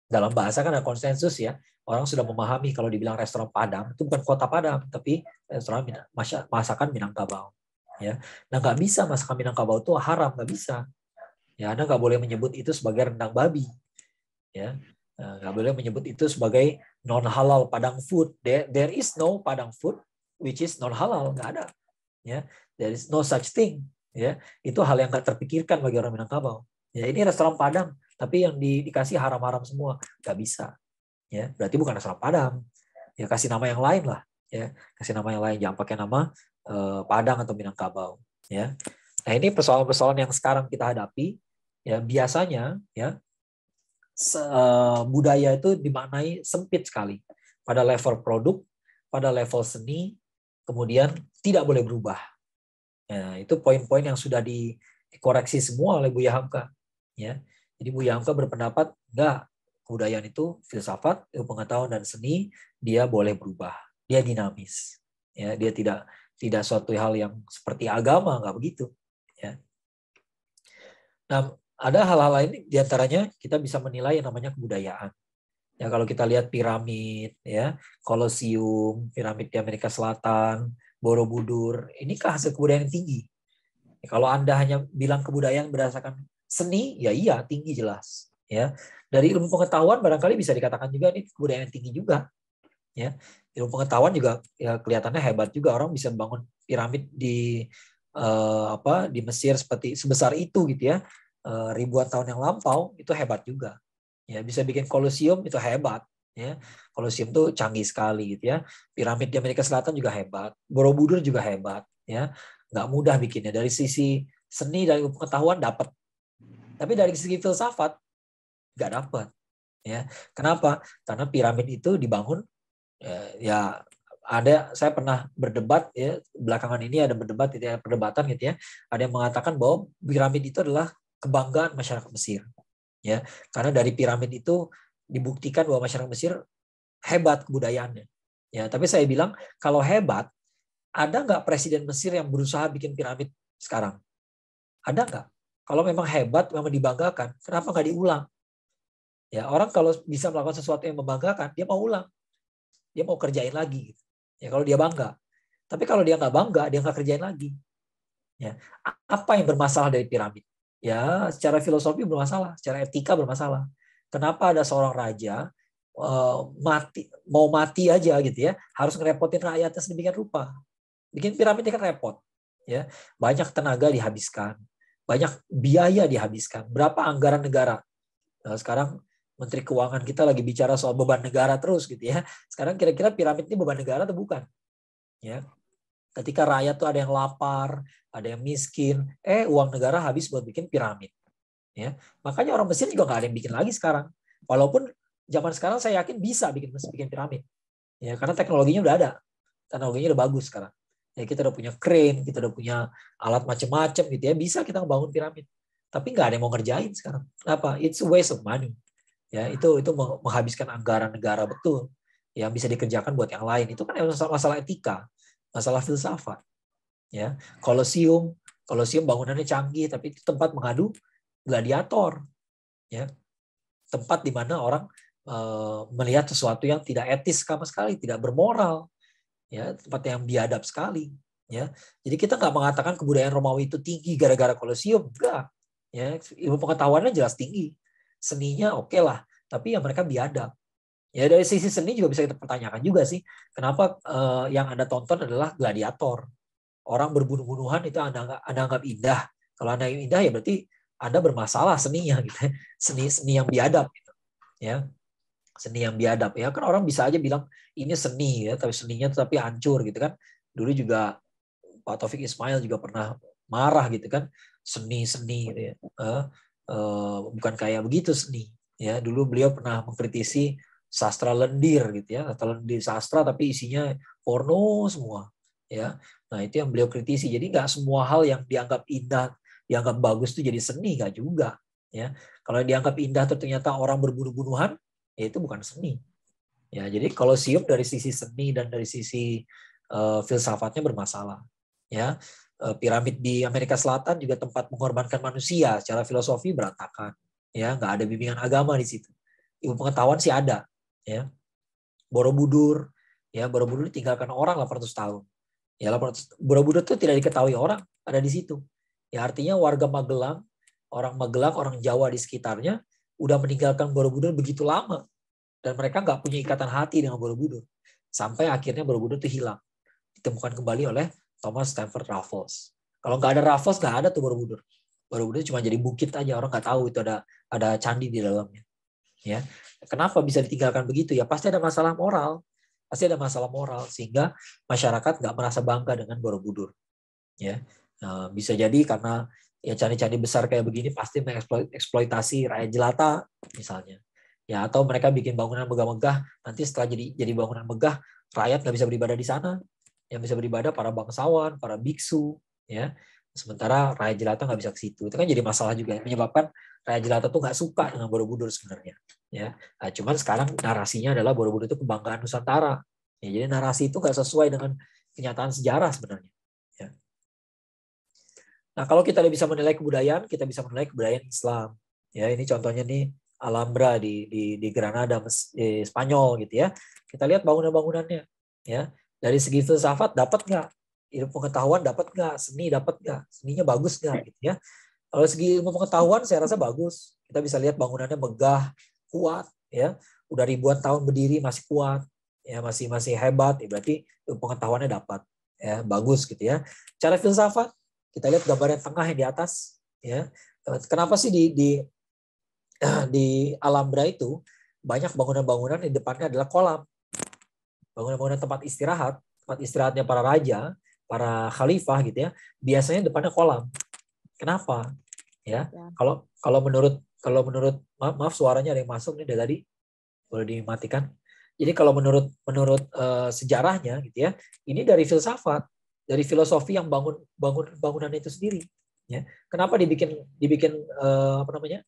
dalam bahasa kan ada konsensus ya orang sudah memahami kalau dibilang restoran Padang itu bukan kota Padang tapi restoran Minang, masakan Minangkabau ya nah nggak bisa masakan Minangkabau itu haram nggak bisa ya anda nggak boleh menyebut itu sebagai rendang babi ya eh, nggak boleh menyebut itu sebagai non halal padang food there, there is no padang food which is non halal nggak ada ya There is no such thing. Ya, itu hal yang nggak terpikirkan bagi orang Minangkabau. Ya, ini restoran Padang, tapi yang di, dikasih haram-haram semua, nggak bisa. Ya, berarti bukan restoran Padang. Ya, kasih nama yang lain lah. Ya, kasih nama yang lain, jangan pakai nama eh, Padang atau Minangkabau. Ya, nah ini persoalan-persoalan yang sekarang kita hadapi. Ya, biasanya ya se, eh, budaya itu dimaknai sempit sekali pada level produk, pada level seni, kemudian tidak boleh berubah Ya, itu poin-poin yang sudah dikoreksi semua oleh Buya Hamka. Ya. Jadi Buya Hamka berpendapat, enggak, kebudayaan itu filsafat, ilmu pengetahuan dan seni, dia boleh berubah. Dia dinamis. Ya, dia tidak tidak suatu hal yang seperti agama, enggak begitu. Ya. Nah, ada hal-hal lain diantaranya kita bisa menilai yang namanya kebudayaan. Ya, kalau kita lihat piramid, ya, kolosium, piramid di Amerika Selatan, Borobudur. Ini hasil kebudayaan yang tinggi. Ya, kalau Anda hanya bilang kebudayaan berdasarkan seni, ya iya, tinggi jelas. Ya, dari ilmu pengetahuan barangkali bisa dikatakan juga ini kebudayaan yang tinggi juga. Ya, ilmu pengetahuan juga ya, kelihatannya hebat juga orang bisa membangun piramid di uh, apa di Mesir seperti sebesar itu gitu ya. uh, ribuan tahun yang lampau itu hebat juga. Ya, bisa bikin kolosium itu hebat ya Kolosium itu canggih sekali gitu ya piramid di Amerika Selatan juga hebat Borobudur juga hebat ya nggak mudah bikinnya dari sisi seni dan pengetahuan dapat tapi dari segi filsafat nggak dapat ya kenapa karena piramid itu dibangun ya, ya ada saya pernah berdebat ya belakangan ini ada berdebat gitu ya perdebatan gitu ya ada yang mengatakan bahwa piramid itu adalah kebanggaan masyarakat Mesir ya karena dari piramid itu dibuktikan bahwa masyarakat Mesir hebat kebudayaannya. Ya, tapi saya bilang kalau hebat, ada nggak presiden Mesir yang berusaha bikin piramid sekarang? Ada nggak? Kalau memang hebat, memang dibanggakan, kenapa nggak diulang? Ya, orang kalau bisa melakukan sesuatu yang membanggakan, dia mau ulang, dia mau kerjain lagi. Ya, kalau dia bangga. Tapi kalau dia nggak bangga, dia nggak kerjain lagi. Ya, apa yang bermasalah dari piramid? Ya, secara filosofi bermasalah, secara etika bermasalah. Kenapa ada seorang raja uh, mati mau mati aja gitu ya, harus ngerepotin rakyatnya sedemikian rupa. Bikin piramidnya kan repot, ya. Banyak tenaga dihabiskan, banyak biaya dihabiskan. Berapa anggaran negara? Nah, sekarang Menteri Keuangan kita lagi bicara soal beban negara terus gitu ya. Sekarang kira-kira piramid ini beban negara atau bukan? Ya. Ketika rakyat tuh ada yang lapar, ada yang miskin, eh uang negara habis buat bikin piramid. Ya, makanya orang Mesir juga nggak ada yang bikin lagi sekarang. Walaupun zaman sekarang saya yakin bisa bikin bikin piramid. Ya, karena teknologinya udah ada. Teknologinya udah bagus sekarang. Ya, kita udah punya crane, kita udah punya alat macam-macam gitu ya, bisa kita bangun piramid. Tapi nggak ada yang mau ngerjain sekarang. Kenapa? It's a waste of money. Ya, itu itu menghabiskan anggaran negara betul yang bisa dikerjakan buat yang lain. Itu kan masalah, masalah etika, masalah filsafat. Ya, kolosium, kolosium bangunannya canggih tapi tempat mengadu gladiator, ya tempat di mana orang e, melihat sesuatu yang tidak etis sama sekali, tidak bermoral, ya tempat yang biadab sekali, ya. Jadi kita nggak mengatakan kebudayaan Romawi itu tinggi gara-gara Kolosium, enggak. Ya, ilmu pengetahuannya jelas tinggi, seninya oke okay lah, tapi ya mereka biadab. Ya dari sisi seni juga bisa kita pertanyakan juga sih, kenapa e, yang anda tonton adalah gladiator, orang berbunuh-bunuhan itu anda anggap, anda anggap indah. Kalau anda anggap indah ya berarti anda bermasalah seninya gitu. Ya. Seni seni yang biadab gitu. Ya. Seni yang biadab ya. Kan orang bisa aja bilang ini seni ya, tapi seninya tetapi hancur gitu kan. Dulu juga Pak Taufik Ismail juga pernah marah gitu kan. Seni-seni gitu ya. Uh, uh, bukan kayak begitu seni ya. Dulu beliau pernah mengkritisi sastra lendir gitu ya sastra lendir sastra tapi isinya porno semua ya nah itu yang beliau kritisi jadi nggak semua hal yang dianggap indah dianggap bagus itu jadi seni nggak juga ya kalau dianggap indah ternyata orang berbunuh-bunuhan ya itu bukan seni ya jadi kalau sium dari sisi seni dan dari sisi uh, filsafatnya bermasalah ya uh, piramid di Amerika Selatan juga tempat mengorbankan manusia secara filosofi berantakan ya nggak ada bimbingan agama di situ ilmu pengetahuan sih ada ya Borobudur ya Borobudur ditinggalkan orang 800 tahun ya 800 Borobudur itu tidak diketahui orang ada di situ Ya artinya warga Magelang, orang Magelang, orang Jawa di sekitarnya udah meninggalkan Borobudur begitu lama dan mereka nggak punya ikatan hati dengan Borobudur sampai akhirnya Borobudur itu hilang ditemukan kembali oleh Thomas Stamford Raffles. Kalau nggak ada Raffles nggak ada tuh Borobudur. Borobudur cuma jadi bukit aja orang nggak tahu itu ada ada candi di dalamnya. Ya, kenapa bisa ditinggalkan begitu? Ya pasti ada masalah moral, pasti ada masalah moral sehingga masyarakat nggak merasa bangga dengan Borobudur. Ya, Nah, bisa jadi karena ya candi-candi besar kayak begini pasti mengeksploitasi rakyat jelata misalnya. Ya atau mereka bikin bangunan megah-megah, nanti setelah jadi jadi bangunan megah, rakyat nggak bisa beribadah di sana. Yang bisa beribadah para bangsawan, para biksu, ya. Sementara rakyat jelata nggak bisa ke situ. Itu kan jadi masalah juga menyebabkan rakyat jelata tuh nggak suka dengan Borobudur sebenarnya. Ya, nah, cuman sekarang narasinya adalah Borobudur itu kebanggaan Nusantara. Ya, jadi narasi itu nggak sesuai dengan kenyataan sejarah sebenarnya. Nah, kalau kita bisa menilai kebudayaan, kita bisa menilai kebudayaan Islam. Ya, ini contohnya nih Alhambra di di, di Granada di Spanyol gitu ya. Kita lihat bangunan-bangunannya ya. Dari segi filsafat dapat nggak? Ilmu pengetahuan dapat nggak? Seni dapat nggak? Seninya bagus nggak iya. gitu ya. Kalau segi ilmu pengetahuan saya rasa bagus. Kita bisa lihat bangunannya megah, kuat ya. Udah ribuan tahun berdiri masih kuat ya masih masih hebat ya berarti pengetahuannya dapat ya bagus gitu ya cara filsafat kita lihat gambar tengah yang di atas, ya. Kenapa sih di di *clears throat* di Alhambra itu banyak bangunan-bangunan di depannya adalah kolam. Bangunan-bangunan tempat istirahat, tempat istirahatnya para raja, para khalifah gitu ya. Biasanya depannya kolam. Kenapa? Ya. ya. Kalau kalau menurut kalau menurut maaf, maaf suaranya ada yang masuk nih dari tadi boleh dimatikan. Jadi kalau menurut menurut uh, sejarahnya gitu ya, ini dari filsafat dari filosofi yang bangun bangun bangunan itu sendiri ya kenapa dibikin dibikin uh, apa namanya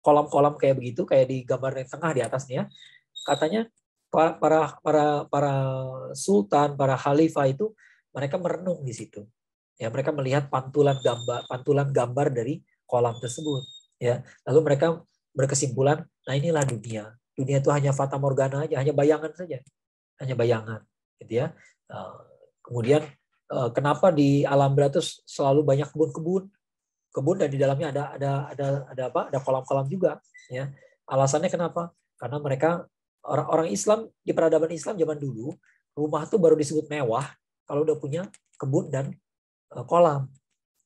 kolam-kolam kayak begitu kayak di gambar yang tengah di atasnya katanya para para para sultan para khalifah itu mereka merenung di situ ya mereka melihat pantulan gambar pantulan gambar dari kolam tersebut ya lalu mereka berkesimpulan nah inilah dunia dunia itu hanya fata morgana aja hanya bayangan saja hanya bayangan gitu ya eh, kemudian Eh, kenapa di Alhambra itu selalu banyak kebun-kebun kebun dan di dalamnya ada ada ada ada apa ada kolam-kolam juga ya alasannya kenapa karena mereka orang-orang Islam di peradaban Islam zaman dulu rumah tuh baru disebut mewah kalau udah punya kebun dan eh, kolam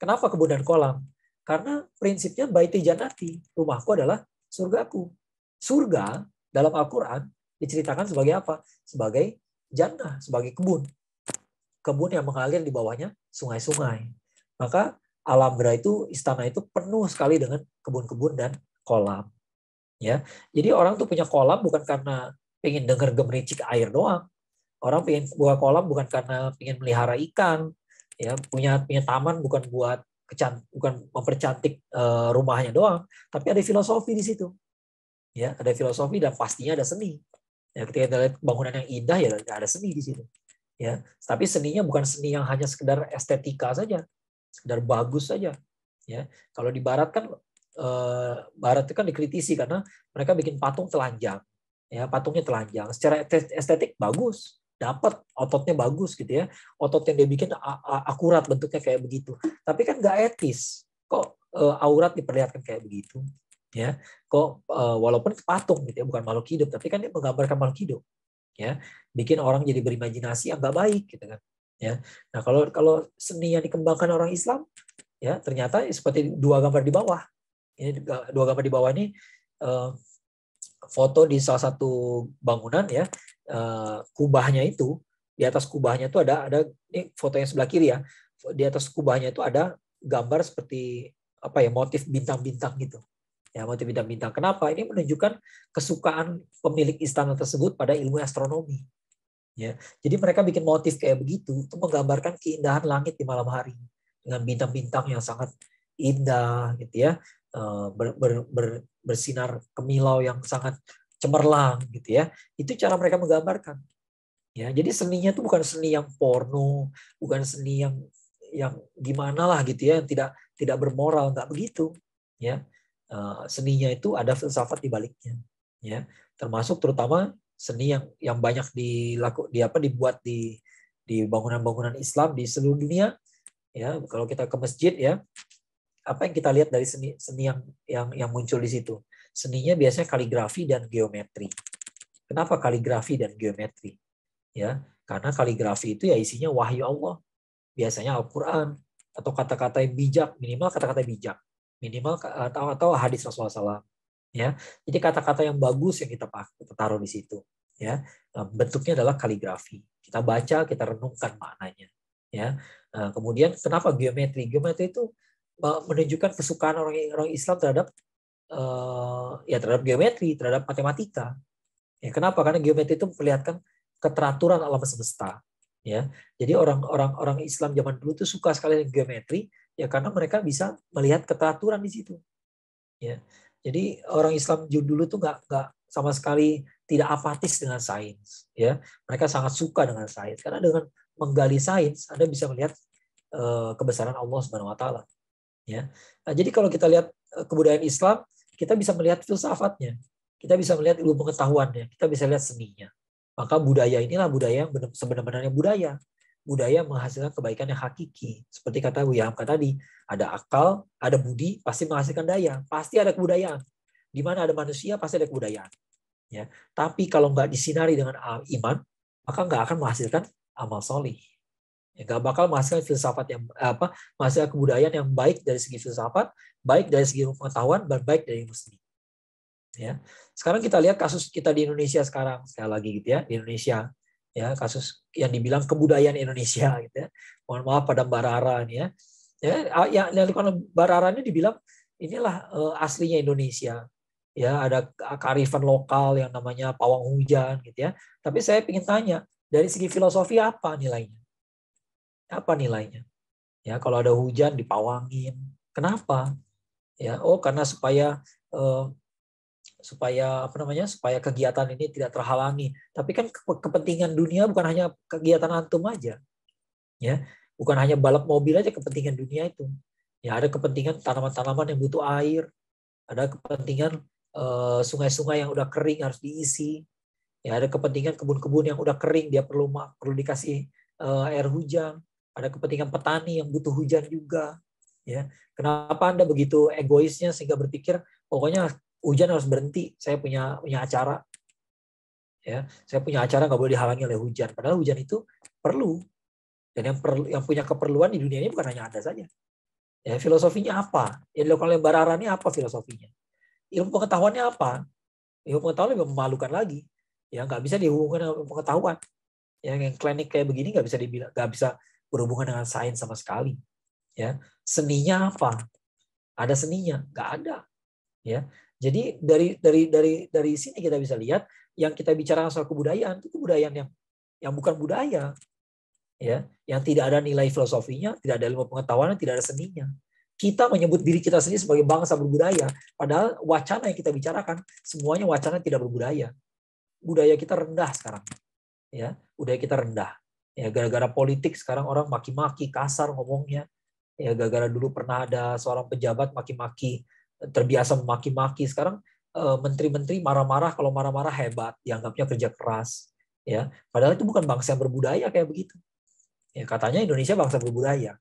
kenapa kebun dan kolam karena prinsipnya baiti janati rumahku adalah surgaku surga dalam Al-Quran diceritakan sebagai apa sebagai jannah sebagai kebun kebun yang mengalir di bawahnya sungai-sungai. Maka Alhambra itu istana itu penuh sekali dengan kebun-kebun dan kolam. Ya, jadi orang tuh punya kolam bukan karena ingin dengar gemericik air doang. Orang pengen buka kolam bukan karena ingin melihara ikan. Ya, punya punya taman bukan buat kecant bukan mempercantik eh, rumahnya doang, tapi ada filosofi di situ. Ya, ada filosofi dan pastinya ada seni. Ya, ketika kita lihat bangunan yang indah ya ada seni di situ ya tapi seninya bukan seni yang hanya sekedar estetika saja sekedar bagus saja ya kalau di barat kan eh, barat itu kan dikritisi karena mereka bikin patung telanjang ya patungnya telanjang secara estetik bagus dapat ototnya bagus gitu ya otot yang dia bikin akurat bentuknya kayak begitu tapi kan nggak etis kok eh, aurat diperlihatkan kayak begitu ya kok eh, walaupun patung gitu ya bukan makhluk hidup tapi kan dia menggambarkan makhluk hidup ya bikin orang jadi berimajinasi yang nggak baik gitu kan ya nah kalau kalau seni yang dikembangkan orang Islam ya ternyata seperti dua gambar di bawah ini eh, dua gambar di bawah ini eh, foto di salah satu bangunan ya eh, kubahnya itu di atas kubahnya itu ada ada ini foto yang sebelah kiri ya di atas kubahnya itu ada gambar seperti apa ya motif bintang-bintang gitu Ya, motif bintang-bintang. Kenapa? Ini menunjukkan kesukaan pemilik istana tersebut pada ilmu astronomi. Ya, jadi mereka bikin motif kayak begitu untuk menggambarkan keindahan langit di malam hari dengan bintang-bintang yang sangat indah, gitu ya, eh, ber, ber, ber, bersinar kemilau yang sangat cemerlang, gitu ya. Itu cara mereka menggambarkan. Ya, jadi seninya itu bukan seni yang porno, bukan seni yang yang gimana lah gitu ya, yang tidak tidak bermoral, nggak begitu. Ya, Eh, seninya itu ada filsafat di baliknya ya termasuk terutama seni yang yang banyak dilaku di apa dibuat di di bangunan-bangunan Islam di seluruh dunia ya kalau kita ke masjid ya apa yang kita lihat dari seni seni yang yang yang muncul di situ seninya biasanya kaligrafi dan geometri kenapa kaligrafi dan geometri ya karena kaligrafi itu ya isinya wahyu Allah biasanya Al-Qur'an atau kata-kata bijak minimal kata-kata bijak minimal eh, atau atau hadis Rasulullah SAW. Ya, jadi kata-kata yang bagus yang kita kita taruh di situ. Ya, eh, bentuknya adalah kaligrafi. Kita baca, kita renungkan maknanya. Ya, eh, kemudian kenapa geometri? Geometri itu menunjukkan kesukaan orang orang Islam terhadap ya terhadap geometri, terhadap matematika. Ya, kenapa? Karena geometri itu memperlihatkan keteraturan alam semesta. Ya, jadi orang-orang orang Islam zaman dulu itu suka sekali geometri Ya karena mereka bisa melihat keteraturan di situ. Ya. Jadi orang Islam dulu tuh nggak nggak sama sekali tidak apatis dengan sains. Ya, mereka sangat suka dengan sains karena dengan menggali sains Anda bisa melihat uh, kebesaran Allah Subhanahu Wa Taala. Ya, nah, jadi kalau kita lihat eh, kebudayaan Islam, kita bisa melihat filsafatnya, kita bisa melihat ilmu pengetahuannya, kita bisa lihat seninya. Maka budaya inilah budaya yang sebenarnya budaya budaya menghasilkan kebaikan yang hakiki. Seperti kata Bu Hamka tadi, ada akal, ada budi, pasti menghasilkan daya, pasti ada kebudayaan. Di mana ada manusia, pasti ada kebudayaan. Ya, tapi kalau nggak disinari dengan iman, maka nggak akan menghasilkan amal solih. Ya, nggak bakal menghasilkan filsafat yang apa, menghasilkan kebudayaan yang baik dari segi filsafat, baik dari segi pengetahuan, dan baik dari muslim. Ya, sekarang kita lihat kasus kita di Indonesia sekarang sekali lagi gitu ya di Indonesia ya kasus yang dibilang kebudayaan Indonesia *laughs* gitu ya. Mohon maaf pada Mbak Rara ya. Ya ah, yang dilakukan ya, ini dibilang inilah uh, aslinya Indonesia. Ya ada kearifan lokal yang namanya pawang hujan gitu ya. Tapi saya ingin tanya dari segi filosofi apa nilainya? Apa nilainya? Ya kalau ada hujan dipawangin, kenapa? Ya oh karena supaya uh, supaya apa namanya supaya kegiatan ini tidak terhalangi tapi kan kepentingan dunia bukan hanya kegiatan antum aja ya bukan hanya balap mobil aja kepentingan dunia itu ya ada kepentingan tanaman-tanaman yang butuh air ada kepentingan sungai eh, sungai-sungai yang udah kering harus diisi ya ada kepentingan kebun-kebun yang udah kering dia perlu perlu dikasih uh, air hujan ada kepentingan petani yang butuh hujan juga ya kenapa anda begitu egoisnya sehingga berpikir pokoknya hujan harus berhenti saya punya punya acara ya saya punya acara nggak boleh dihalangi oleh hujan padahal hujan itu perlu dan yang perlu yang punya keperluan di dunia ini bukan hanya ada saja ya filosofinya apa yang dilakukan oleh Barara ini apa filosofinya ilmu pengetahuannya apa ilmu pengetahuan lebih memalukan lagi ya nggak bisa dihubungkan dengan ilmu pengetahuan ya yang klinik kayak begini nggak bisa dibilang nggak bisa berhubungan dengan sains sama sekali ya seninya apa ada seninya nggak ada ya jadi dari dari dari dari sini kita bisa lihat yang kita bicara soal kebudayaan itu kebudayaan yang yang bukan budaya ya, yang tidak ada nilai filosofinya, tidak ada ilmu pengetahuan, tidak ada seninya. Kita menyebut diri kita sendiri sebagai bangsa berbudaya, padahal wacana yang kita bicarakan semuanya wacana tidak berbudaya. Budaya kita rendah sekarang. Ya, budaya kita rendah. Ya, gara-gara politik sekarang orang maki-maki, kasar ngomongnya. Ya, gara-gara dulu pernah ada seorang pejabat maki-maki terbiasa memaki-maki sekarang eh, menteri-menteri marah-marah kalau marah-marah hebat dianggapnya kerja keras ya padahal itu bukan bangsa yang berbudaya kayak begitu ya katanya Indonesia bangsa berbudaya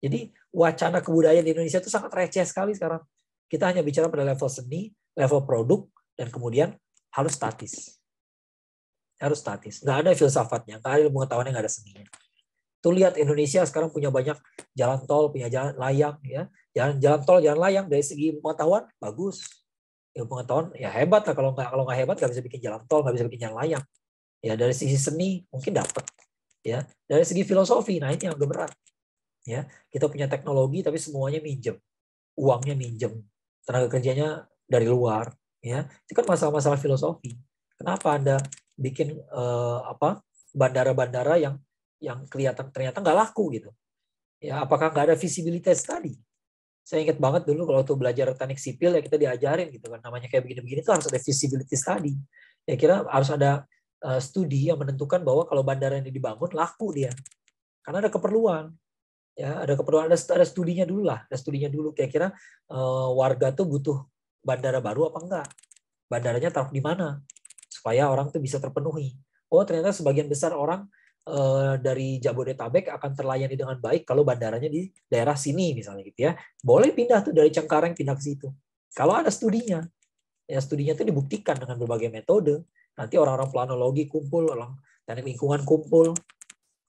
jadi wacana kebudayaan di Indonesia itu sangat receh sekali sekarang kita hanya bicara pada level seni level produk dan kemudian harus statis harus statis nggak ada filsafatnya nggak ada ilmu pengetahuannya nggak ada seninya Tuh lihat Indonesia sekarang punya banyak jalan tol, punya jalan layang ya. Jalan jalan tol, jalan layang dari segi pengetahuan bagus. ya pengetahuan ya hebat lah kalau nggak kalau nggak hebat nggak bisa bikin jalan tol, nggak bisa bikin jalan layang. Ya dari sisi seni mungkin dapat. Ya dari segi filosofi, nah ini yang berat. Ya kita punya teknologi tapi semuanya minjem, uangnya minjem, tenaga kerjanya dari luar. Ya itu kan masalah-masalah filosofi. Kenapa anda bikin eh, apa bandara-bandara yang yang kelihatan ternyata nggak laku gitu. Ya, apakah nggak ada visibilitas tadi? Saya ingat banget dulu kalau tuh belajar teknik sipil ya kita diajarin gitu kan namanya kayak begini-begini itu harus ada visibility study. Ya kira harus ada uh, studi yang menentukan bahwa kalau bandara ini dibangun laku dia. Karena ada keperluan. Ya, ada keperluan ada, ada studinya dulu lah, ada studinya dulu kayak kira uh, eh, warga tuh butuh bandara baru apa enggak. Bandaranya taruh di mana supaya orang tuh bisa terpenuhi. Oh, ternyata sebagian besar orang Eh, dari Jabodetabek akan terlayani dengan baik kalau bandaranya di daerah sini misalnya gitu ya. Boleh pindah tuh dari Cengkareng pindah ke situ. Kalau ada studinya. Ya studinya itu dibuktikan dengan berbagai metode. Nanti orang-orang planologi kumpul, orang teknik lingkungan kumpul.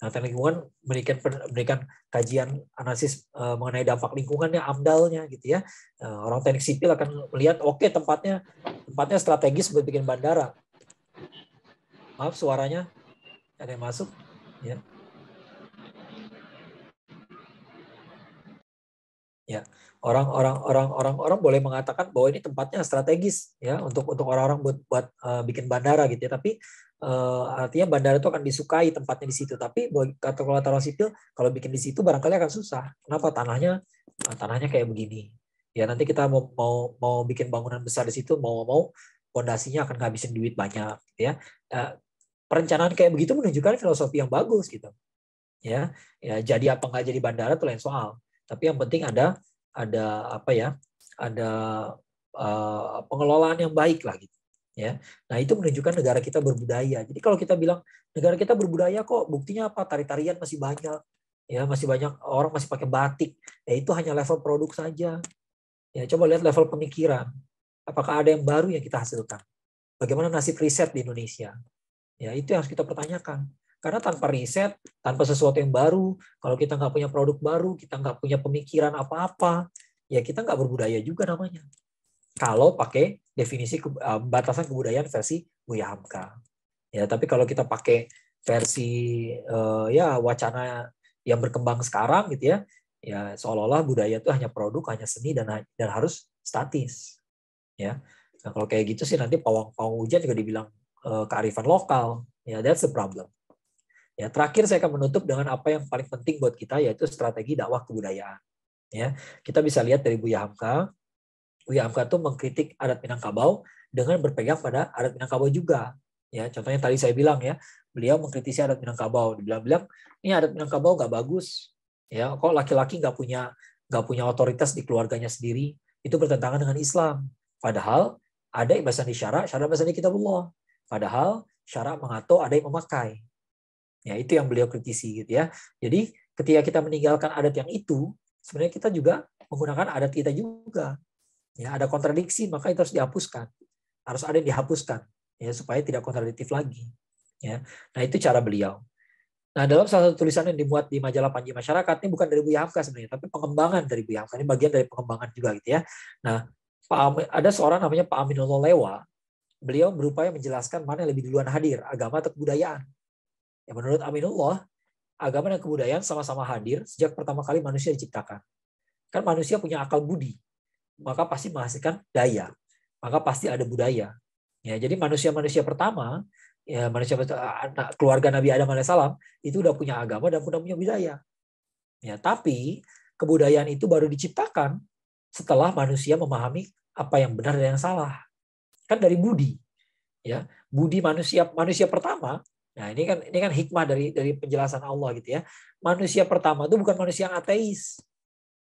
Nah, teknik lingkungan memberikan memberikan kajian analisis eh, mengenai dampak lingkungannya, amdalnya gitu ya. Eh, orang teknik sipil akan melihat oke okay, tempatnya tempatnya strategis buat bikin bandara. Maaf suaranya ada yang masuk ya ya orang-orang orang-orang orang boleh mengatakan bahwa ini tempatnya strategis ya untuk untuk orang-orang buat buat uh, bikin bandara gitu ya tapi uh, artinya bandara itu akan disukai tempatnya di situ tapi kata kalau taruh sipil kalau bikin di situ barangkali akan susah kenapa tanahnya uh, tanahnya kayak begini ya nanti kita mau mau mau bikin bangunan besar di situ mau mau pondasinya akan ngabisin duit banyak ya uh, perencanaan kayak begitu menunjukkan filosofi yang bagus gitu ya ya jadi apa nggak jadi bandara itu lain soal tapi yang penting ada ada apa ya ada uh, pengelolaan yang baik lah gitu ya nah itu menunjukkan negara kita berbudaya jadi kalau kita bilang negara kita berbudaya kok buktinya apa tari tarian masih banyak ya masih banyak orang masih pakai batik ya itu hanya level produk saja ya coba lihat level pemikiran apakah ada yang baru yang kita hasilkan bagaimana nasib riset di Indonesia Ya, itu yang harus kita pertanyakan. Karena tanpa riset, tanpa sesuatu yang baru, kalau kita nggak punya produk baru, kita nggak punya pemikiran apa-apa, ya kita nggak berbudaya juga namanya. Kalau pakai definisi ke, eh, batasan kebudayaan versi Buya Hamka. Ya, tapi kalau kita pakai versi uh, ya wacana yang berkembang sekarang gitu ya, ya seolah-olah budaya itu hanya produk, hanya seni dan dan harus statis. Ya. Nah, kalau kayak gitu sih nanti pawang-pawang hujan juga dibilang Eh, kearifan lokal. Ya, that's the problem. Ya, terakhir saya akan menutup dengan apa yang paling penting buat kita yaitu strategi dakwah kebudayaan. Ya, kita bisa lihat dari Buya Hamka, Buya Hamka itu mengkritik adat Minangkabau dengan berpegang pada adat Minangkabau juga. Ya, contohnya tadi saya bilang ya, beliau mengkritisi adat Minangkabau, dibilang-bilang ini adat Minangkabau nggak bagus. Ya, kok laki-laki nggak punya nggak punya otoritas di keluarganya sendiri, itu bertentangan dengan Islam. Padahal ada ibasan di syara, syara di kitabullah. Padahal syarat mengatur ada yang memakai. Ya, itu yang beliau kritisi gitu ya. Jadi ketika kita meninggalkan adat yang itu, sebenarnya kita juga menggunakan adat kita juga. Ya, ada kontradiksi, maka itu harus dihapuskan. Harus ada yang dihapuskan ya supaya tidak kontradiktif lagi. Ya. Nah, itu cara beliau. Nah, dalam salah satu tulisan yang dimuat di majalah Panji Masyarakat ini bukan dari Buya Hamka sebenarnya, tapi pengembangan dari Buya Hamka ini bagian dari pengembangan juga gitu ya. Nah, Pak Amin, ada seorang namanya Pak Aminullah Lewa beliau berupaya menjelaskan mana yang lebih duluan hadir, agama atau kebudayaan. Ya, menurut Aminullah, agama dan kebudayaan sama-sama hadir sejak pertama kali manusia diciptakan. Kan manusia punya akal budi, maka pasti menghasilkan daya, maka pasti ada budaya. Ya, jadi manusia-manusia pertama, ya manusia keluarga Nabi Adam alaihissalam itu udah punya agama dan udah punya budaya. Ya, tapi kebudayaan itu baru diciptakan setelah manusia memahami apa yang benar dan yang salah kan dari budi ya budi manusia manusia pertama nah ini kan ini kan hikmah dari dari penjelasan Allah gitu ya manusia pertama itu bukan manusia yang ateis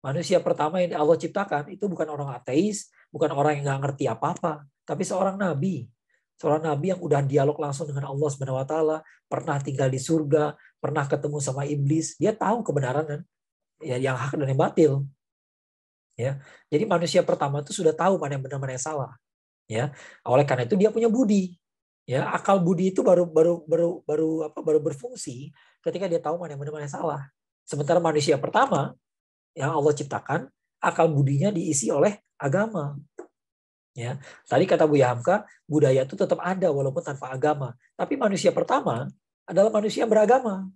manusia pertama yang Allah ciptakan itu bukan orang ateis bukan orang yang nggak ngerti apa apa tapi seorang nabi seorang nabi yang udah dialog langsung dengan Allah Subhanahu wa taala, pernah tinggal di surga, pernah ketemu sama iblis, dia tahu kebenaran kan ya yang hak dan yang batil. Ya. Jadi manusia pertama itu sudah tahu mana yang benar mana yang salah ya oleh karena itu dia punya budi ya akal budi itu baru baru baru baru apa baru berfungsi ketika dia tahu mana yang benar mana yang salah sementara manusia pertama yang Allah ciptakan akal budinya diisi oleh agama ya tadi kata bu Yahamka budaya itu tetap ada walaupun tanpa agama tapi manusia pertama adalah manusia yang beragama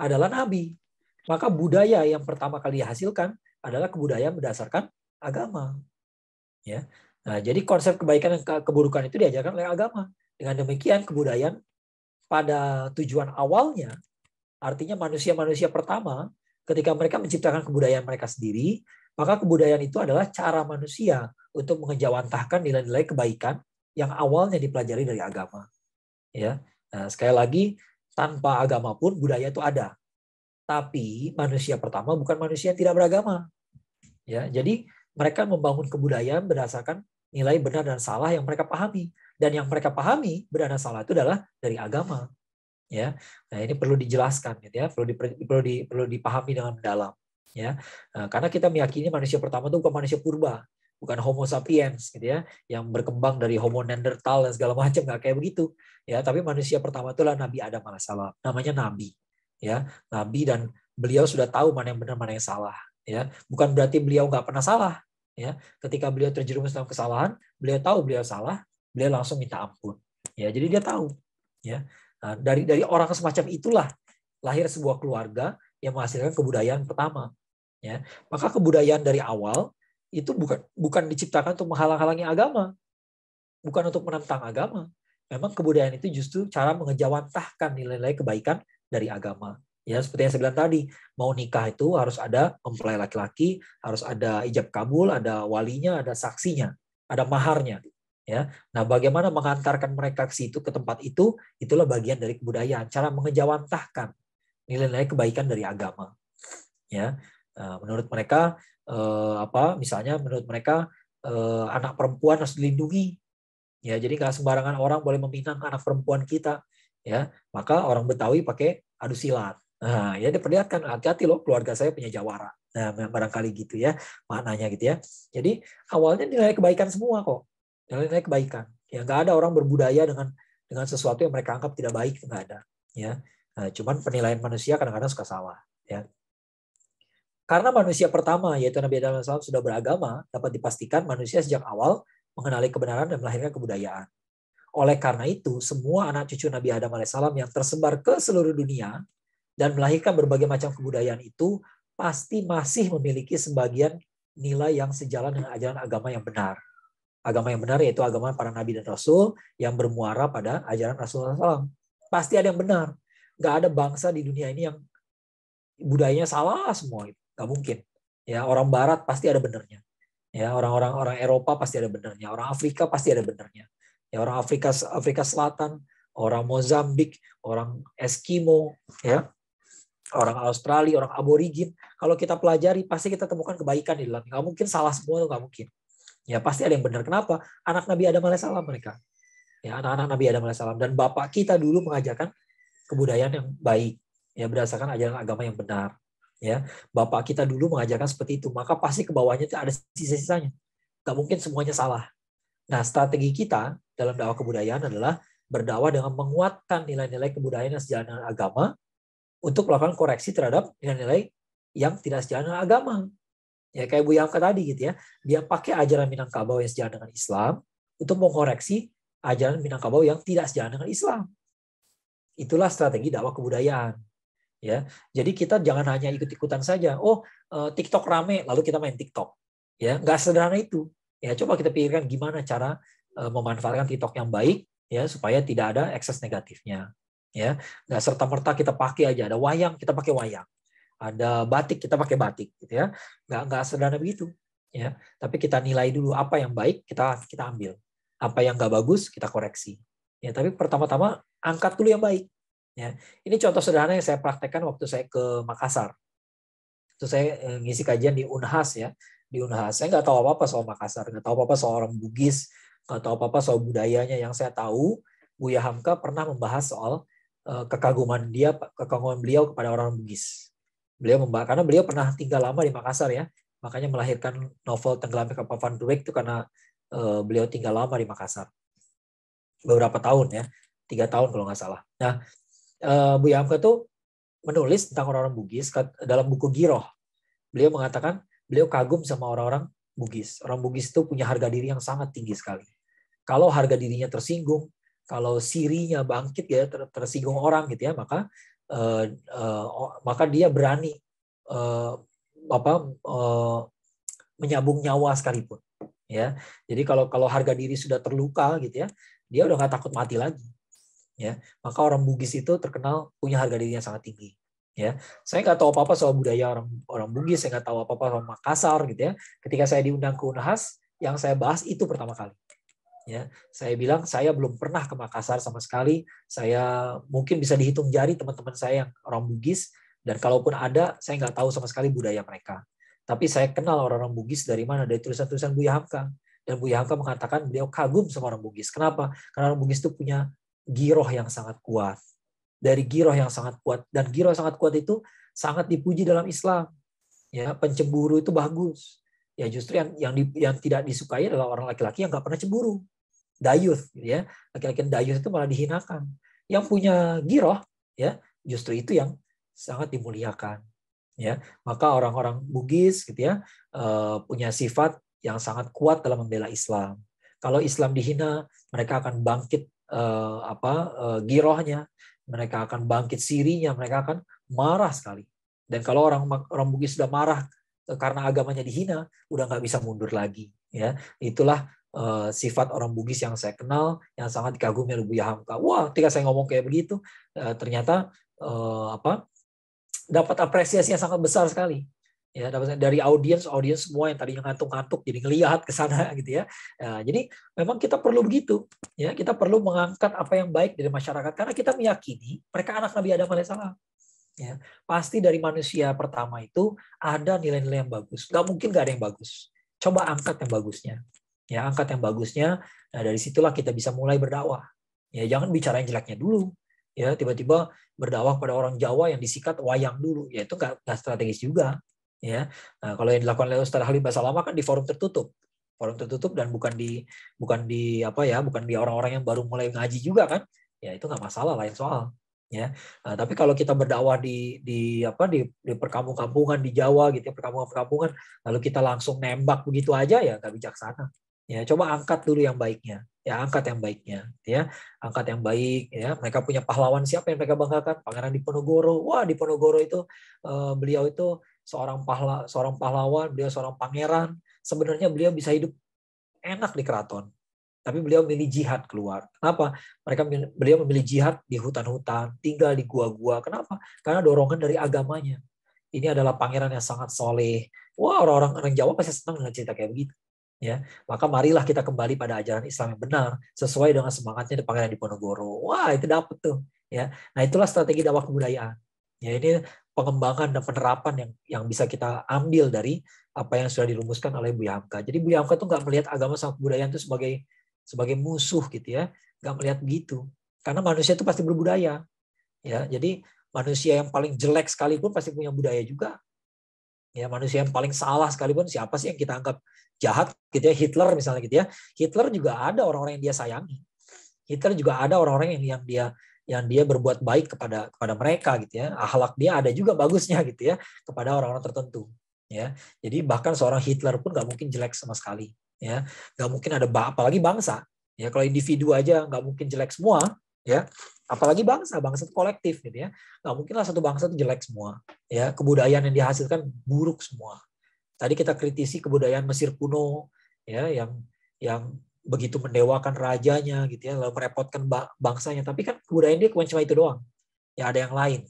adalah nabi maka budaya yang pertama kali dihasilkan adalah kebudayaan berdasarkan agama ya Nah, jadi konsep kebaikan dan keburukan itu diajarkan oleh agama. Dengan demikian kebudayaan pada tujuan awalnya artinya manusia-manusia pertama ketika mereka menciptakan kebudayaan mereka sendiri, maka kebudayaan itu adalah cara manusia untuk mengejawantahkan nilai-nilai kebaikan yang awalnya dipelajari dari agama. Ya. Nah, sekali lagi tanpa agama pun budaya itu ada. Tapi manusia pertama bukan manusia yang tidak beragama. Ya, jadi mereka membangun kebudayaan berdasarkan nilai benar dan salah yang mereka pahami dan yang mereka pahami benar dan salah itu adalah dari agama ya nah ini perlu dijelaskan gitu ya perlu di, perlu di, perlu dipahami dengan mendalam ya nah, karena kita meyakini manusia pertama itu bukan manusia purba bukan Homo sapiens gitu ya yang berkembang dari Homo neanderthal dan segala macam nggak kayak begitu ya tapi manusia pertama itulah Nabi Adam alaihissalam namanya Nabi ya Nabi dan beliau sudah tahu mana yang benar mana yang salah ya bukan berarti beliau nggak pernah salah ya ketika beliau terjerumus dalam kesalahan beliau tahu beliau salah beliau langsung minta ampun ya jadi dia tahu ya nah, dari dari orang semacam itulah lahir sebuah keluarga yang menghasilkan kebudayaan pertama ya maka kebudayaan dari awal itu bukan bukan diciptakan untuk menghalang-halangi agama bukan untuk menentang agama memang kebudayaan itu justru cara mengejawantahkan nilai-nilai kebaikan dari agama Ya, seperti yang saya bilang tadi, mau nikah itu harus ada mempelai laki-laki, harus ada ijab kabul, ada walinya, ada saksinya, ada maharnya. Ya, nah bagaimana mengantarkan mereka ke situ ke tempat itu itulah bagian dari kebudayaan cara mengejawantahkan nilai-nilai kebaikan dari agama ya eh, menurut mereka eh, apa misalnya menurut mereka eh, anak perempuan harus dilindungi ya jadi nggak sembarangan orang boleh meminang anak perempuan kita ya maka orang Betawi pakai adu silat Nah, ya diperlihatkan hati-hati loh keluarga saya punya jawara. Nah, barangkali gitu ya maknanya gitu ya. Jadi awalnya nilai kebaikan semua kok. Nilai-nilai kebaikan. Ya nggak ada orang berbudaya dengan dengan sesuatu yang mereka anggap tidak baik nggak ada. Ya, nah, cuman penilaian manusia kadang-kadang suka salah. Ya. Karena manusia pertama yaitu Nabi Adam SAW sudah beragama, dapat dipastikan manusia sejak awal mengenali kebenaran dan melahirkan kebudayaan. Oleh karena itu, semua anak cucu Nabi Adam alaihissalam yang tersebar ke seluruh dunia dan melahirkan berbagai macam kebudayaan itu pasti masih memiliki sebagian nilai yang sejalan dengan ajaran agama yang benar. Agama yang benar yaitu agama para nabi dan rasul yang bermuara pada ajaran Rasulullah SAW. Pasti ada yang benar. Gak ada bangsa di dunia ini yang budayanya salah semua. Gitu. Gak mungkin. Ya, orang barat pasti ada benernya. Ya, orang-orang orang Eropa pasti ada benernya. Orang Afrika pasti ada benernya. Ya, orang Afrika Afrika Selatan, orang Mozambik, orang Eskimo, ya orang Australia, orang aborigin, kalau kita pelajari pasti kita temukan kebaikan di dalamnya. mungkin salah semua itu nggak mungkin. Ya pasti ada yang benar. Kenapa? Anak Nabi ada malah salah mereka. Ya anak-anak Nabi ada malah salah. dan bapak kita dulu mengajarkan kebudayaan yang baik. Ya berdasarkan ajaran agama yang benar. Ya bapak kita dulu mengajarkan seperti itu. Maka pasti ke bawahnya ada sisa-sisanya. Gak mungkin semuanya salah. Nah strategi kita dalam dakwah kebudayaan adalah berdakwah dengan menguatkan nilai-nilai kebudayaan yang sejalan dengan agama untuk melakukan koreksi terhadap nilai-nilai yang tidak sejalan dengan agama. Ya kayak Bu Yamka tadi gitu ya. Dia pakai ajaran Minangkabau yang sejalan dengan Islam untuk mengkoreksi ajaran Minangkabau yang tidak sejalan dengan Islam. Itulah strategi dakwah kebudayaan. Ya. Jadi kita jangan hanya ikut-ikutan saja. Oh, eh, TikTok rame lalu kita main TikTok. Ya, nggak sederhana itu. Ya, coba kita pikirkan gimana cara eh, memanfaatkan TikTok yang baik ya supaya tidak ada ekses negatifnya ya nggak serta merta kita pakai aja ada wayang kita pakai wayang ada batik kita pakai batik gitu ya nggak nggak sederhana begitu ya tapi kita nilai dulu apa yang baik kita kita ambil apa yang nggak bagus kita koreksi ya tapi pertama-tama angkat dulu yang baik ya ini contoh sederhana yang saya praktekkan waktu saya ke Makassar itu saya eh, ngisi kajian di Unhas ya di Unhas saya nggak tahu apa apa soal Makassar nggak tahu apa apa soal orang Bugis nggak tahu apa apa soal budayanya yang saya tahu Buya Hamka pernah membahas soal Eh, kekaguman dia kekaguman beliau kepada orang Bugis. Beliau membahas karena beliau pernah tinggal lama di Makassar ya, makanya melahirkan novel Tenggelamnya Kapal Van Duwek itu karena eh, beliau tinggal lama di Makassar beberapa tahun ya, tiga tahun kalau nggak salah. Nah, eh, Bu Yamka tuh menulis tentang orang-orang Bugis dalam buku Giroh. Beliau mengatakan beliau kagum sama orang-orang Bugis. Orang Bugis itu punya harga diri yang sangat tinggi sekali. Kalau harga dirinya tersinggung, kalau sirinya bangkit ya tersinggung orang gitu ya maka eh, eh, maka dia berani uh, apa menyambung nyawa sekalipun ya jadi kalau kalau harga diri sudah terluka gitu ya dia udah nggak takut mati lagi ya maka orang Bugis itu terkenal punya harga dirinya sangat tinggi ya saya nggak tahu apa apa soal budaya orang orang Bugis saya nggak tahu apa apa soal Makassar gitu ya ketika saya diundang ke Unhas yang saya bahas itu pertama kali ya saya bilang saya belum pernah ke Makassar sama sekali saya mungkin bisa dihitung jari teman-teman saya yang orang Bugis dan kalaupun ada saya nggak tahu sama sekali budaya mereka tapi saya kenal orang-orang Bugis dari mana dari tulisan-tulisan Buya Hamka dan Buya Hamka mengatakan beliau kagum sama orang Bugis kenapa karena orang Bugis itu punya giroh yang sangat kuat dari giroh yang sangat kuat dan giroh yang sangat kuat itu sangat dipuji dalam Islam ya pencemburu itu bagus ya justru yang yang, di, yang tidak disukai adalah orang laki-laki yang nggak pernah cemburu dayuth gitu ya laki-laki dayuth itu malah dihinakan yang punya giroh ya justru itu yang sangat dimuliakan ya maka orang-orang Bugis gitu ya eh, punya sifat yang sangat kuat dalam membela Islam kalau Islam dihina mereka akan bangkit eh, apa eh, girohnya mereka akan bangkit sirinya mereka akan marah sekali dan kalau orang orang Bugis sudah marah eh, karena agamanya dihina udah nggak bisa mundur lagi ya itulah Eh, sifat orang Bugis yang saya kenal yang sangat dikagumi oleh Buya Hamka. Wah, ketika saya ngomong kayak begitu, eh, ternyata eh, apa dapat apresiasi yang sangat besar sekali. Ya, dapat dari audiens audiens semua yang tadi ngantuk-ngantuk jadi ngelihat ke sana *laughs* gitu ya. Nah, jadi memang kita perlu begitu. Ya, kita perlu mengangkat apa yang baik dari masyarakat karena kita meyakini mereka anak Nabi Adam alaihissalam ya pasti dari manusia pertama itu ada nilai-nilai yang bagus Gak mungkin gak ada yang bagus coba angkat yang bagusnya ya angkat yang bagusnya nah dari situlah kita bisa mulai berdakwah ya jangan bicara yang jeleknya dulu ya tiba-tiba berdakwah pada orang Jawa yang disikat wayang dulu ya itu nggak strategis juga ya nah, kalau yang dilakukan oleh Ustaz Halim Lama kan di forum tertutup forum tertutup dan bukan di bukan di apa ya bukan di orang-orang yang baru mulai ngaji juga kan ya itu nggak masalah lain soal ya nah, tapi kalau kita berdakwah di di apa di, di perkampung-kampungan di Jawa gitu ya perkampungan perkampungan lalu kita langsung nembak begitu aja ya nggak bijaksana ya coba angkat dulu yang baiknya ya angkat yang baiknya ya angkat yang baik ya mereka punya pahlawan siapa yang mereka banggakan pangeran Diponegoro wah Diponegoro itu eh, beliau itu seorang pahla seorang pahlawan beliau seorang pangeran sebenarnya beliau bisa hidup enak di keraton tapi beliau memilih jihad keluar. Kenapa? Mereka beliau memilih jihad di hutan-hutan, tinggal di gua-gua. Kenapa? Karena dorongan dari agamanya. Ini adalah pangeran yang sangat soleh. Wah orang-orang orang Jawa pasti senang dengan cerita kayak begitu ya maka marilah kita kembali pada ajaran Islam yang benar sesuai dengan semangatnya di Pangeran Diponegoro wah itu dapat tuh ya nah itulah strategi dakwah kebudayaan ya ini pengembangan dan penerapan yang yang bisa kita ambil dari apa yang sudah dirumuskan oleh Buya Hamka jadi Buya Hamka tuh nggak melihat agama sama kebudayaan itu sebagai sebagai musuh gitu ya nggak melihat begitu karena manusia itu pasti berbudaya ya jadi manusia yang paling jelek sekalipun pasti punya budaya juga ya manusia yang paling salah sekalipun siapa sih yang kita anggap jahat gitu ya Hitler misalnya gitu ya Hitler juga ada orang-orang yang dia sayangi Hitler juga ada orang-orang yang yang dia yang dia berbuat baik kepada kepada mereka gitu ya ahlak dia ada juga bagusnya gitu ya kepada orang-orang tertentu ya jadi bahkan seorang Hitler pun nggak mungkin jelek sama sekali ya nggak mungkin ada apalagi bangsa ya kalau individu aja nggak mungkin jelek semua ya apalagi bangsa bangsa itu kolektif gitu ya nggak mungkinlah satu bangsa itu jelek semua ya kebudayaan yang dihasilkan buruk semua tadi kita kritisi kebudayaan Mesir kuno ya yang yang begitu mendewakan rajanya gitu ya lalu merepotkan bangsanya tapi kan kebudayaan dia cuma itu doang ya ada yang lain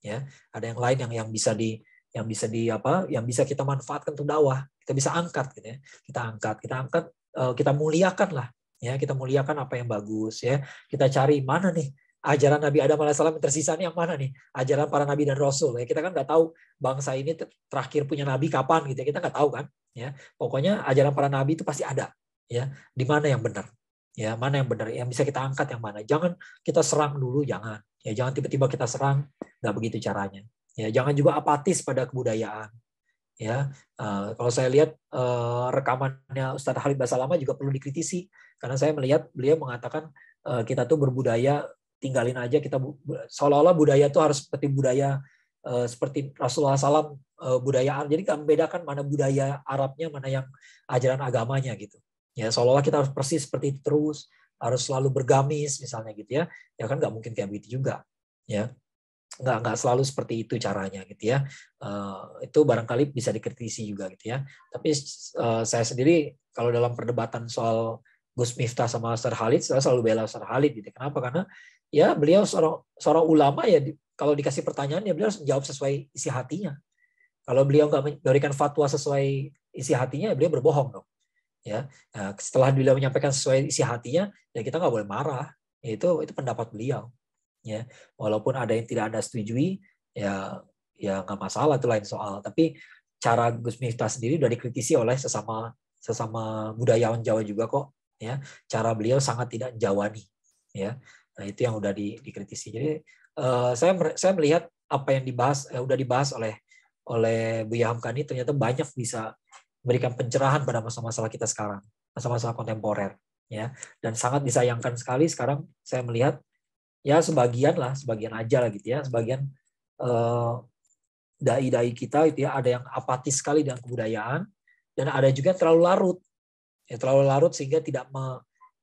ya ada yang lain yang yang bisa di yang bisa di apa yang bisa kita manfaatkan untuk dakwah kita bisa angkat gitu ya kita angkat kita angkat eh, kita muliakan lah ya kita muliakan apa yang bagus ya kita cari mana nih ajaran Nabi Adam alaihissalam yang tersisa nih yang mana nih? Ajaran para nabi dan rasul. Ya, kita kan nggak tahu bangsa ini terakhir punya nabi kapan gitu. Ya. Kita nggak tahu kan. Ya, pokoknya ajaran para nabi itu pasti ada. Ya, di mana yang benar? Ya, mana yang benar? Yang bisa kita angkat yang mana? Jangan kita serang dulu, jangan. Ya, jangan tiba-tiba kita serang. Nggak begitu caranya. Ya, jangan juga apatis pada kebudayaan. Ya, uh, kalau saya lihat uh, rekamannya Ustadz Halim Basalama juga perlu dikritisi karena saya melihat beliau mengatakan eh, kita tuh berbudaya tinggalin aja kita seolah-olah budaya itu harus seperti budaya eh, seperti Rasulullah Sallam eh, budayaan budaya Arab. Jadi kami bedakan mana budaya Arabnya, mana yang ajaran agamanya gitu. Ya seolah-olah kita harus persis seperti itu terus, harus selalu bergamis misalnya gitu ya. Ya kan nggak mungkin kayak begitu juga. Ya nggak nggak selalu seperti itu caranya gitu ya eh, itu barangkali bisa dikritisi juga gitu ya tapi saya sendiri kalau dalam perdebatan soal Gus Miftah sama Ustaz Halid, saya selalu bela Ustaz Halid gitu. Kenapa? Karena ya beliau seorang seorang ulama ya di, kalau dikasih pertanyaan ya beliau harus menjawab sesuai isi hatinya. Kalau beliau nggak memberikan fatwa sesuai isi hatinya, ya beliau berbohong dong. Ya, nah, setelah beliau menyampaikan sesuai isi hatinya, ya kita nggak boleh marah. Itu itu pendapat beliau. Ya, walaupun ada yang tidak anda setujui, ya ya nggak masalah itu lain soal. Tapi cara Gus Miftah sendiri sudah dikritisi oleh sesama sesama budayawan Jawa juga kok ya cara beliau sangat tidak jawani ya nah, itu yang udah dikritisi jadi eh, saya saya melihat apa yang dibahas eh, udah dibahas oleh oleh Buya Hamkani ternyata banyak bisa memberikan pencerahan pada masalah-masalah kita sekarang masalah-masalah kontemporer ya dan sangat disayangkan sekali sekarang saya melihat ya sebagian lah sebagian aja lah gitu ya sebagian eh, dai dai kita itu ya ada yang apatis sekali dengan kebudayaan dan ada juga yang terlalu larut ya terlalu larut sehingga tidak me,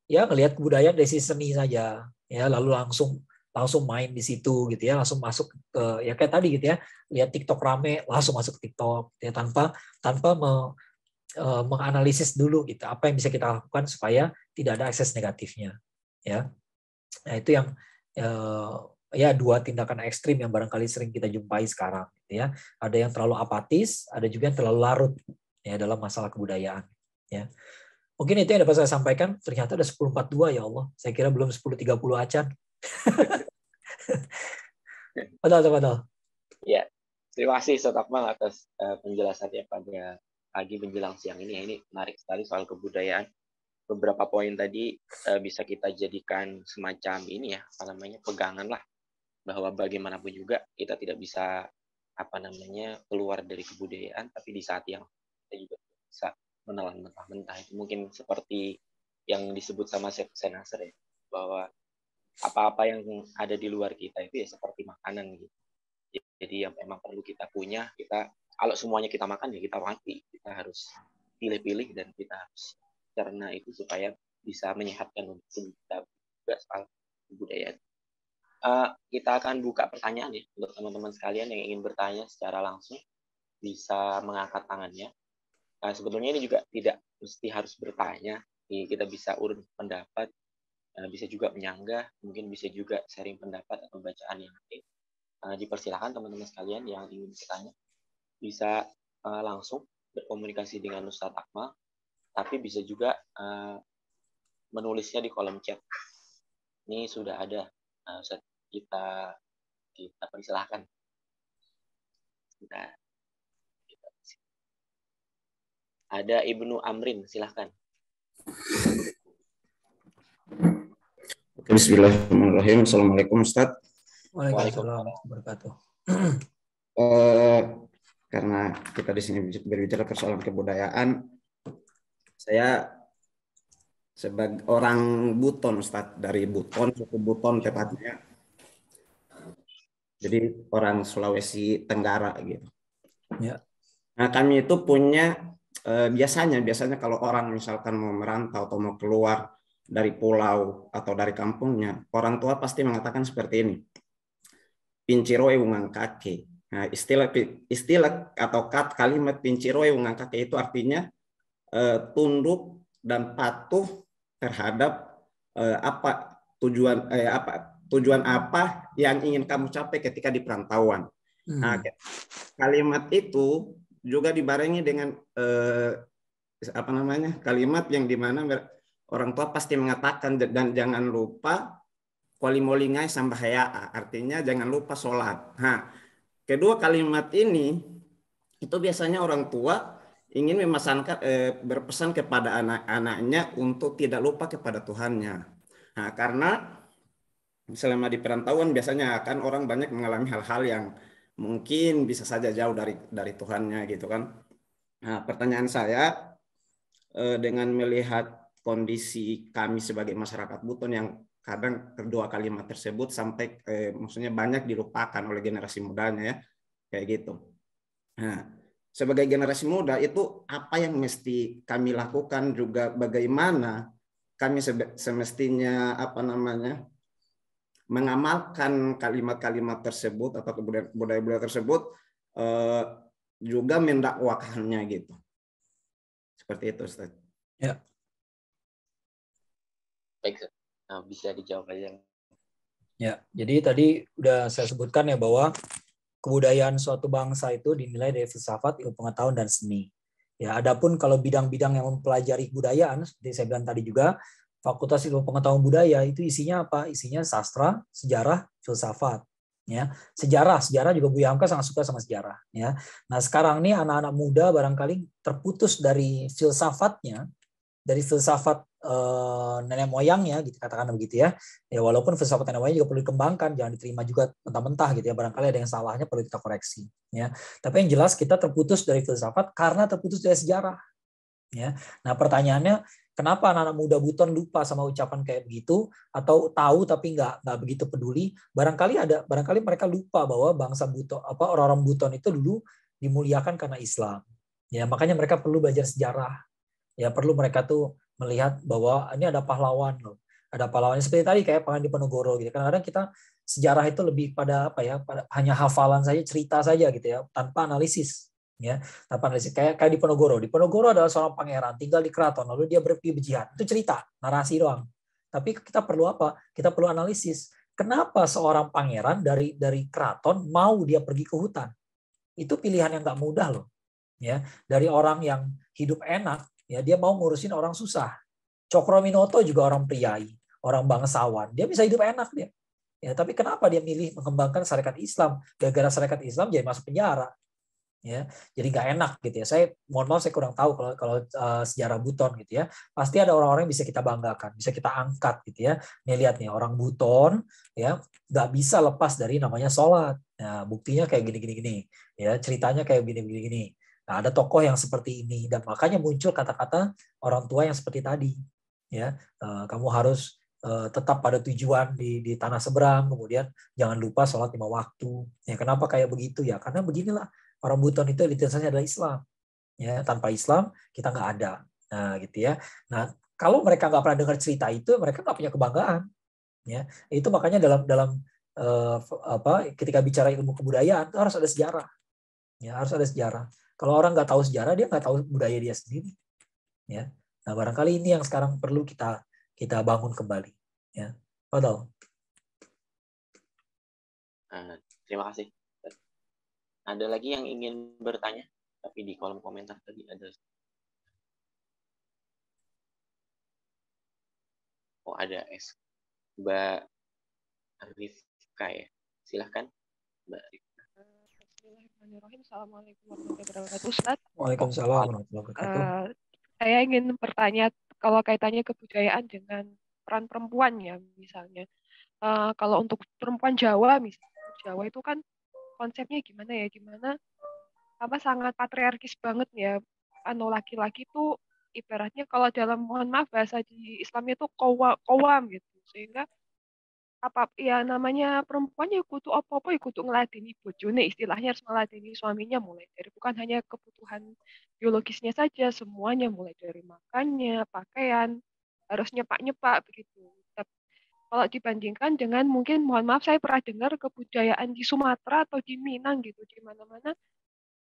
ya melihat kebudayaan dari sisi seni saja ya lalu langsung langsung main di situ gitu ya langsung masuk ke ya kayak tadi gitu ya lihat TikTok rame langsung masuk ke TikTok gitu ya tanpa tanpa me, e, menganalisis dulu gitu apa yang bisa kita lakukan supaya tidak ada akses negatifnya ya nah itu yang e, ya dua tindakan ekstrim yang barangkali sering kita jumpai sekarang gitu ya ada yang terlalu apatis ada juga yang terlalu larut ya dalam masalah kebudayaan ya Mungkin itu yang dapat saya sampaikan. Ternyata ada 10.42 ya Allah. Saya kira belum 10.30 acan. *laughs* Padahal, padahal. Ya, terima kasih Ustaz Akmal atas eh, penjelasannya pada pagi menjelang siang ini. ini menarik sekali soal kebudayaan. Beberapa poin tadi eh, bisa kita jadikan semacam ini ya, apa namanya, pegangan lah. Bahwa bagaimanapun juga kita tidak bisa apa namanya keluar dari kebudayaan, tapi di saat yang kita juga bisa menelan mentah-mentah itu mungkin seperti yang disebut sama Chef Senaser ya bahwa apa-apa yang ada di luar kita itu ya seperti makanan gitu jadi yang memang perlu kita punya kita kalau semuanya kita makan ya kita mati kita harus pilih-pilih dan kita harus karena itu supaya bisa menyehatkan untuk kita juga soal budaya uh, kita akan buka pertanyaan ya untuk teman-teman sekalian yang ingin bertanya secara langsung bisa mengangkat tangannya Nah, sebetulnya ini juga tidak mesti harus bertanya. kita bisa urut pendapat, eh, bisa juga menyanggah, mungkin bisa juga sharing pendapat atau bacaan yang lain. Eh, Dipersilahkan teman-teman sekalian yang ingin bertanya bisa eh, langsung berkomunikasi dengan Ustadz Akmal, tapi bisa juga menulisnya di kolom chat. Ini sudah ada, Ustadz kita kita persilahkan. Sudah. Ada Ibnu Amrin, silahkan. Oke, bismillahirrahmanirrahim. Assalamualaikum Ustaz. Waalaikumsalam wabarakatuh. *clears throat* Eh, karena kita di sini berbicara persoalan kebudayaan, saya sebagai orang Buton Ustaz dari Buton suku Buton tepatnya. Jadi orang Sulawesi Tenggara gitu. Ya. Nah, kami itu punya Eh, biasanya biasanya kalau orang misalkan mau merantau atau mau keluar dari pulau atau dari kampungnya, orang tua pasti mengatakan seperti ini. Pinciroe ungang kaki. Nah, istilah istilah atau kat kalimat pinciroe ungang kaki itu artinya eh, tunduk dan patuh terhadap eh, apa tujuan eh, apa tujuan apa yang ingin kamu capai ketika di perantauan. Hmm. Nah, kalimat itu juga dibarengi dengan eh, apa namanya kalimat yang dimana orang tua pasti mengatakan dan jangan lupa kualimolingai sambahaya artinya jangan lupa sholat. Nah, kedua kalimat ini itu biasanya orang tua ingin memesankan eh, berpesan kepada anak-anaknya untuk tidak lupa kepada Tuhannya. Nah, karena selama di perantauan biasanya akan orang banyak mengalami hal-hal yang mungkin bisa saja jauh dari dari Tuhannya gitu kan. Nah, pertanyaan saya eh, dengan melihat kondisi kami sebagai masyarakat Buton yang kadang kedua kalimat tersebut sampai eh, maksudnya banyak dilupakan oleh generasi mudanya ya kayak gitu. Nah, sebagai generasi muda itu apa yang mesti kami lakukan juga bagaimana kami semestinya apa namanya mengamalkan kalimat-kalimat tersebut atau budaya-budaya tersebut eh, juga mendakwakannya gitu. Seperti itu, Ustaz. Ya. Baik, nah, bisa dijawab aja. Ya, jadi tadi udah saya sebutkan ya bahwa kebudayaan suatu bangsa itu dinilai dari filsafat, ilmu pengetahuan dan seni. Ya, adapun kalau bidang-bidang yang mempelajari kebudayaan seperti saya bilang tadi juga, Fakultas Ilmu Pengetahuan Budaya itu isinya apa? Isinya sastra, sejarah, filsafat. Ya, sejarah, sejarah juga Bu Yamka sangat suka sama sejarah. Ya, nah sekarang ini anak-anak muda barangkali terputus dari filsafatnya, dari filsafat eh, nenek moyangnya, gitu katakan begitu ya. Ya walaupun filsafat nenek moyang juga perlu dikembangkan, jangan diterima juga mentah-mentah gitu ya. Barangkali ada yang salahnya perlu kita koreksi. Ya, tapi yang jelas kita terputus dari filsafat karena terputus dari sejarah. Ya, nah pertanyaannya Kenapa anak-anak muda Buton lupa sama ucapan kayak begitu atau tahu tapi nggak nggak begitu peduli? Barangkali ada barangkali mereka lupa bahwa bangsa Buton apa orang-orang Buton itu dulu dimuliakan karena Islam. Ya makanya mereka perlu belajar sejarah. Ya perlu mereka tuh melihat bahwa ini ada pahlawan loh. Ada pahlawan seperti tadi kayak Pangan Diponegoro gitu. Karena kadang kita sejarah itu lebih pada apa ya pada, hanya hafalan saja cerita saja gitu ya tanpa analisis ya tanpa analisis kayak kayak di Ponorogo, di Ponorogo adalah seorang pangeran tinggal di keraton lalu dia pergi berjihad itu cerita narasi doang tapi kita perlu apa kita perlu analisis kenapa seorang pangeran dari dari keraton mau dia pergi ke hutan itu pilihan yang nggak mudah loh ya dari orang yang hidup enak ya dia mau ngurusin orang susah Cokro Minoto juga orang priai orang bangsawan dia bisa hidup enak dia ya tapi kenapa dia milih mengembangkan syarikat Islam gara-gara syarikat Islam jadi masuk penjara ya jadi nggak enak gitu ya saya mohon maaf saya kurang tahu kalau kalau uh, sejarah Buton gitu ya pasti ada orang-orang yang bisa kita banggakan bisa kita angkat gitu ya nih lihat nih orang Buton ya nggak bisa lepas dari namanya sholat nah buktinya kayak gini gini gini ya ceritanya kayak gini gini gini nah ada tokoh yang seperti ini dan makanya muncul kata-kata orang tua yang seperti tadi ya uh, kamu harus eh, tetap pada tujuan di, di tanah seberang kemudian jangan lupa sholat lima waktu ya kenapa kayak begitu ya karena beginilah orang Buton itu identitasnya adalah Islam. Ya, tanpa Islam kita nggak ada. Nah, gitu ya. Nah, kalau mereka nggak pernah dengar cerita itu, mereka nggak punya kebanggaan. Ya, itu makanya dalam dalam eh, apa ketika bicara ilmu kebudayaan itu harus ada sejarah. Ya, harus ada sejarah. Kalau orang nggak tahu sejarah, dia nggak tahu budaya dia sendiri. Ya. Nah, barangkali ini yang sekarang perlu kita kita bangun kembali. Ya. Padahal. Eh, terima kasih. Ada lagi yang ingin bertanya? Tapi di kolom komentar tadi ada. Oh, ada S. Mbak Rifka ya. Silahkan, Mbak Rifka. Bismillahirrahmanirrahim. Assalamualaikum warahmatullahi wabarakatuh. Ustaz. Waalaikumsalam warahmatullahi wabarakatuh. Uh, saya ingin bertanya kalau kaitannya kebudayaan dengan peran perempuan ya misalnya. Uh, kalau untuk perempuan Jawa misalnya, Jawa itu kan konsepnya gimana ya gimana apa sangat patriarkis banget ya anu laki-laki tuh ibaratnya kalau dalam mohon maaf bahasa di Islamnya tuh kowam, kowam gitu sehingga apa ya namanya perempuannya kutu apa apa ya kutu ngeladeni bojone istilahnya harus ngeladeni suaminya mulai dari bukan hanya kebutuhan biologisnya saja semuanya mulai dari makannya pakaian harus nyepak nyepak begitu kalau dibandingkan dengan mungkin mohon maaf saya pernah dengar kebudayaan di Sumatera atau di Minang gitu di mana-mana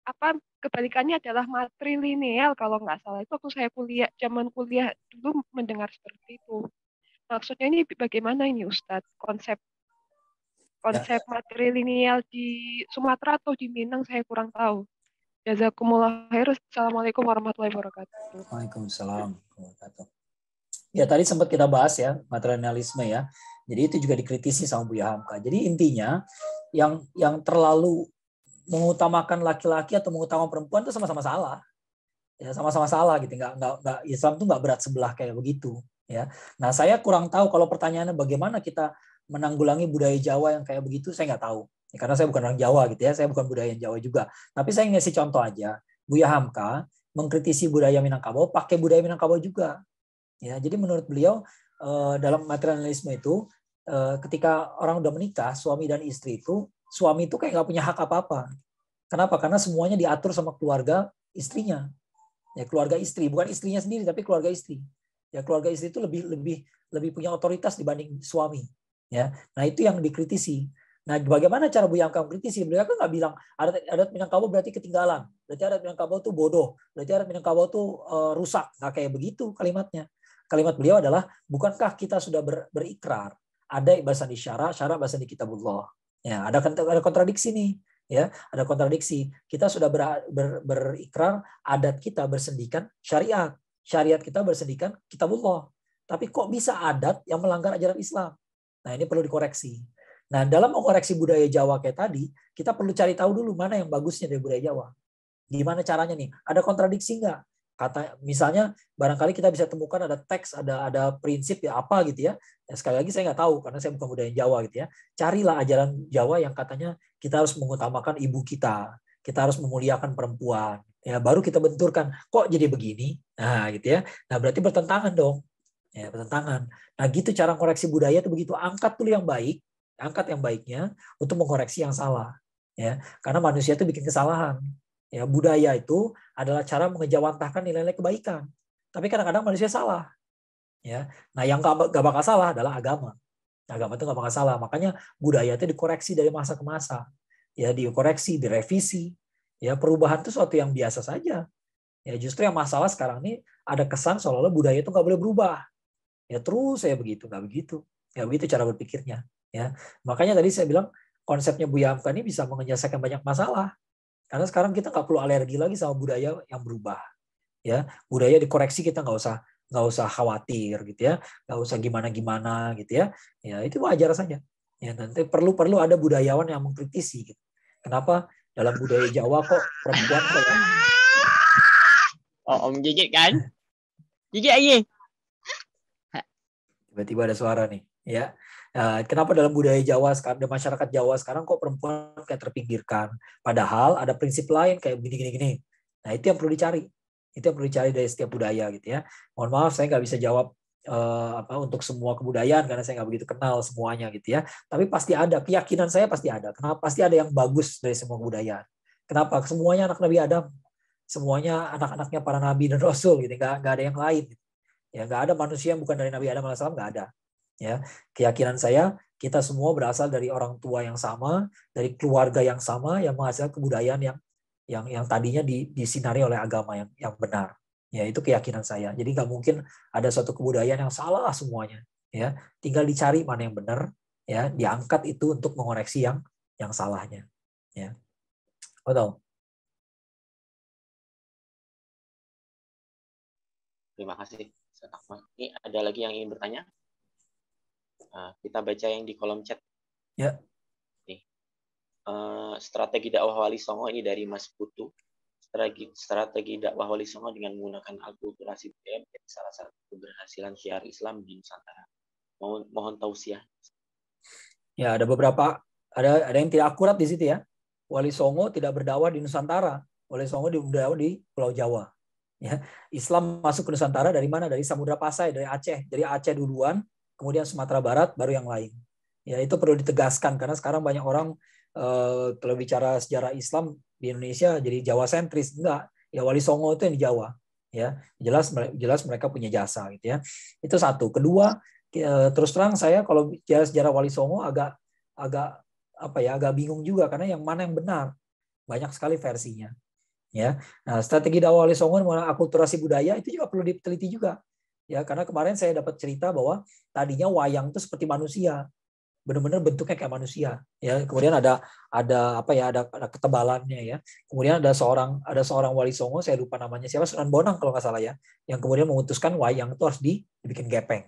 apa kebalikannya adalah matrilineal kalau nggak salah itu waktu saya kuliah zaman kuliah dulu mendengar seperti itu. Maksudnya ini bagaimana ini Ustadz konsep konsep ya. matrilineal di Sumatera atau di Minang saya kurang tahu. Jazakumullah khair. Assalamualaikum warahmatullahi wabarakatuh. Waalaikumsalam warahmatullahi wabarakatuh. Ya tadi sempat kita bahas ya materialisme ya. Jadi itu juga dikritisi sama Buya Hamka. Jadi intinya yang yang terlalu mengutamakan laki-laki atau mengutamakan perempuan itu sama-sama salah. Ya sama-sama salah gitu. Nggak, enggak, enggak, Islam tuh enggak berat sebelah kayak begitu. Ya. Nah saya kurang tahu kalau pertanyaannya bagaimana kita menanggulangi budaya Jawa yang kayak begitu saya nggak tahu. Ya, karena saya bukan orang Jawa gitu ya, saya bukan budaya yang Jawa juga. Tapi saya ngasih contoh aja. Buya Hamka mengkritisi budaya Minangkabau pakai budaya Minangkabau juga. Ya, jadi menurut beliau eh, dalam materialisme itu eh, ketika orang udah menikah suami dan istri itu suami itu kayak nggak punya hak apa-apa. Kenapa? Karena semuanya diatur sama keluarga istrinya. Ya keluarga istri, bukan istrinya sendiri tapi keluarga istri. Ya keluarga istri itu lebih lebih lebih punya otoritas dibanding suami. Ya, nah itu yang dikritisi. Nah, bagaimana cara bu yang kamu kritisi Beliau kan nggak bilang adat adat Minangkabau berarti ketinggalan, berarti adat Minangkabau tuh bodoh, berarti adat Minangkabau itu uh, eh, rusak. Nggak kayak begitu kalimatnya kalimat beliau adalah bukankah kita sudah ber, berikrar ada bahasa isyara, syara bahasa di kitabullah. Ya, ada ada kontradiksi nih ya ada kontradiksi kita sudah ber, ber, berikrar adat kita bersendikan syariat syariat kita bersendikan kitabullah tapi kok bisa adat yang melanggar ajaran Islam nah ini perlu dikoreksi nah dalam mengoreksi budaya Jawa kayak tadi kita perlu cari tahu dulu mana yang bagusnya dari budaya Jawa gimana caranya nih ada kontradiksi nggak kata misalnya barangkali kita bisa temukan ada teks ada ada prinsip ya apa gitu ya. ya sekali lagi saya nggak tahu karena saya bukan budaya Jawa gitu ya carilah ajaran Jawa yang katanya kita harus mengutamakan ibu kita kita harus memuliakan perempuan ya baru kita benturkan kok jadi begini nah gitu ya nah berarti bertentangan dong ya bertentangan nah gitu cara koreksi budaya itu begitu angkat dulu yang baik angkat yang baiknya untuk mengkoreksi yang salah ya karena manusia itu bikin kesalahan Ya, budaya itu adalah cara mengejawantahkan nilai-nilai kebaikan. Tapi kadang-kadang manusia salah. Ya. Nah, yang gak, gak bakal salah adalah agama. Agama itu gak bakal salah. Makanya budaya itu dikoreksi dari masa ke masa. Ya, dikoreksi, direvisi. Ya, perubahan itu sesuatu yang biasa saja. Ya, justru yang masalah sekarang ini ada kesan seolah-olah budaya itu nggak boleh berubah. Ya terus saya begitu, nggak begitu. Ya begitu cara berpikirnya. Ya, makanya tadi saya bilang konsepnya Buya Hamka ini bisa menyelesaikan banyak masalah. Karena sekarang kita nggak perlu alergi lagi sama budaya yang berubah. Ya, budaya dikoreksi kita nggak usah nggak usah khawatir gitu ya, nggak usah gimana-gimana gitu ya. Ya itu wajar saja. Ya nanti perlu perlu ada budayawan yang mengkritisi. Gitu. Kenapa dalam budaya Jawa kok perempuan ya? *laughs* Oh, om gigit kan? Gigit aja. Tiba-tiba ada suara nih, ya. Eh, kenapa dalam budaya Jawa sekarang, dan masyarakat Jawa sekarang kok perempuan kayak terpinggirkan? Padahal ada prinsip lain kayak gini-gini. Nah, itu yang perlu dicari. Itu yang perlu dicari dari setiap budaya gitu ya. Mohon maaf, saya nggak bisa jawab uh, apa untuk semua kebudayaan karena saya nggak begitu kenal semuanya gitu ya. Tapi pasti ada keyakinan saya pasti ada. Kenapa? Pasti ada yang bagus dari semua kebudayaan. Kenapa? Semuanya anak Nabi Adam, semuanya anak-anaknya para nabi dan *laughs* rasul gitu. Nggak, nggak ada yang lain. Ya nggak ada manusia yang bukan dari Nabi Adam alaihissalam nggak ada Ya, keyakinan saya kita semua berasal dari orang tua yang sama, dari keluarga yang sama yang menghasilkan kebudayaan yang yang yang tadinya disinari oleh agama yang yang benar. Ya, itu keyakinan saya. Jadi nggak mungkin ada suatu kebudayaan yang salah semuanya, ya. Tinggal dicari mana yang benar, ya, diangkat itu untuk mengoreksi yang yang salahnya, ya. Betul. Terima kasih, Ini ada lagi yang ingin bertanya? Nah, kita baca yang di kolom chat. Ya. Nih. Uh, strategi dakwah wali songo ini dari Mas Putu. Strategi, strategi dakwah wali songo dengan menggunakan akulturasi BM salah satu keberhasilan syiar Islam di Nusantara. Mohon, mohon tausiah. Ya, ada beberapa ada ada yang tidak akurat di situ ya. Wali Songo tidak berdakwah di Nusantara. Wali Songo berdakwah di Pulau Jawa. Ya, Islam masuk ke Nusantara dari mana? Dari Samudra Pasai, dari Aceh. Dari Aceh duluan, kemudian Sumatera Barat, baru yang lain. Ya, itu perlu ditegaskan karena sekarang banyak orang eh, kalau bicara sejarah Islam di Indonesia jadi Jawa sentris enggak. Ya Wali Songo itu yang di Jawa, ya. Jelas jelas mereka punya jasa gitu ya. Itu satu. Kedua, eh, terus terang saya kalau bicara sejarah Wali Songo agak agak apa ya, agak bingung juga karena yang mana yang benar. Banyak sekali versinya. Ya. Nah, strategi dakwah Wali Songo mengenai akulturasi budaya itu juga perlu diteliti juga ya karena kemarin saya dapat cerita bahwa tadinya wayang itu seperti manusia benar-benar bentuknya kayak manusia ya kemudian ada ada apa ya ada, ada ketebalannya ya kemudian ada seorang ada seorang wali songo saya lupa namanya siapa Sunan Bonang kalau nggak salah ya yang kemudian memutuskan wayang itu harus dibikin gepeng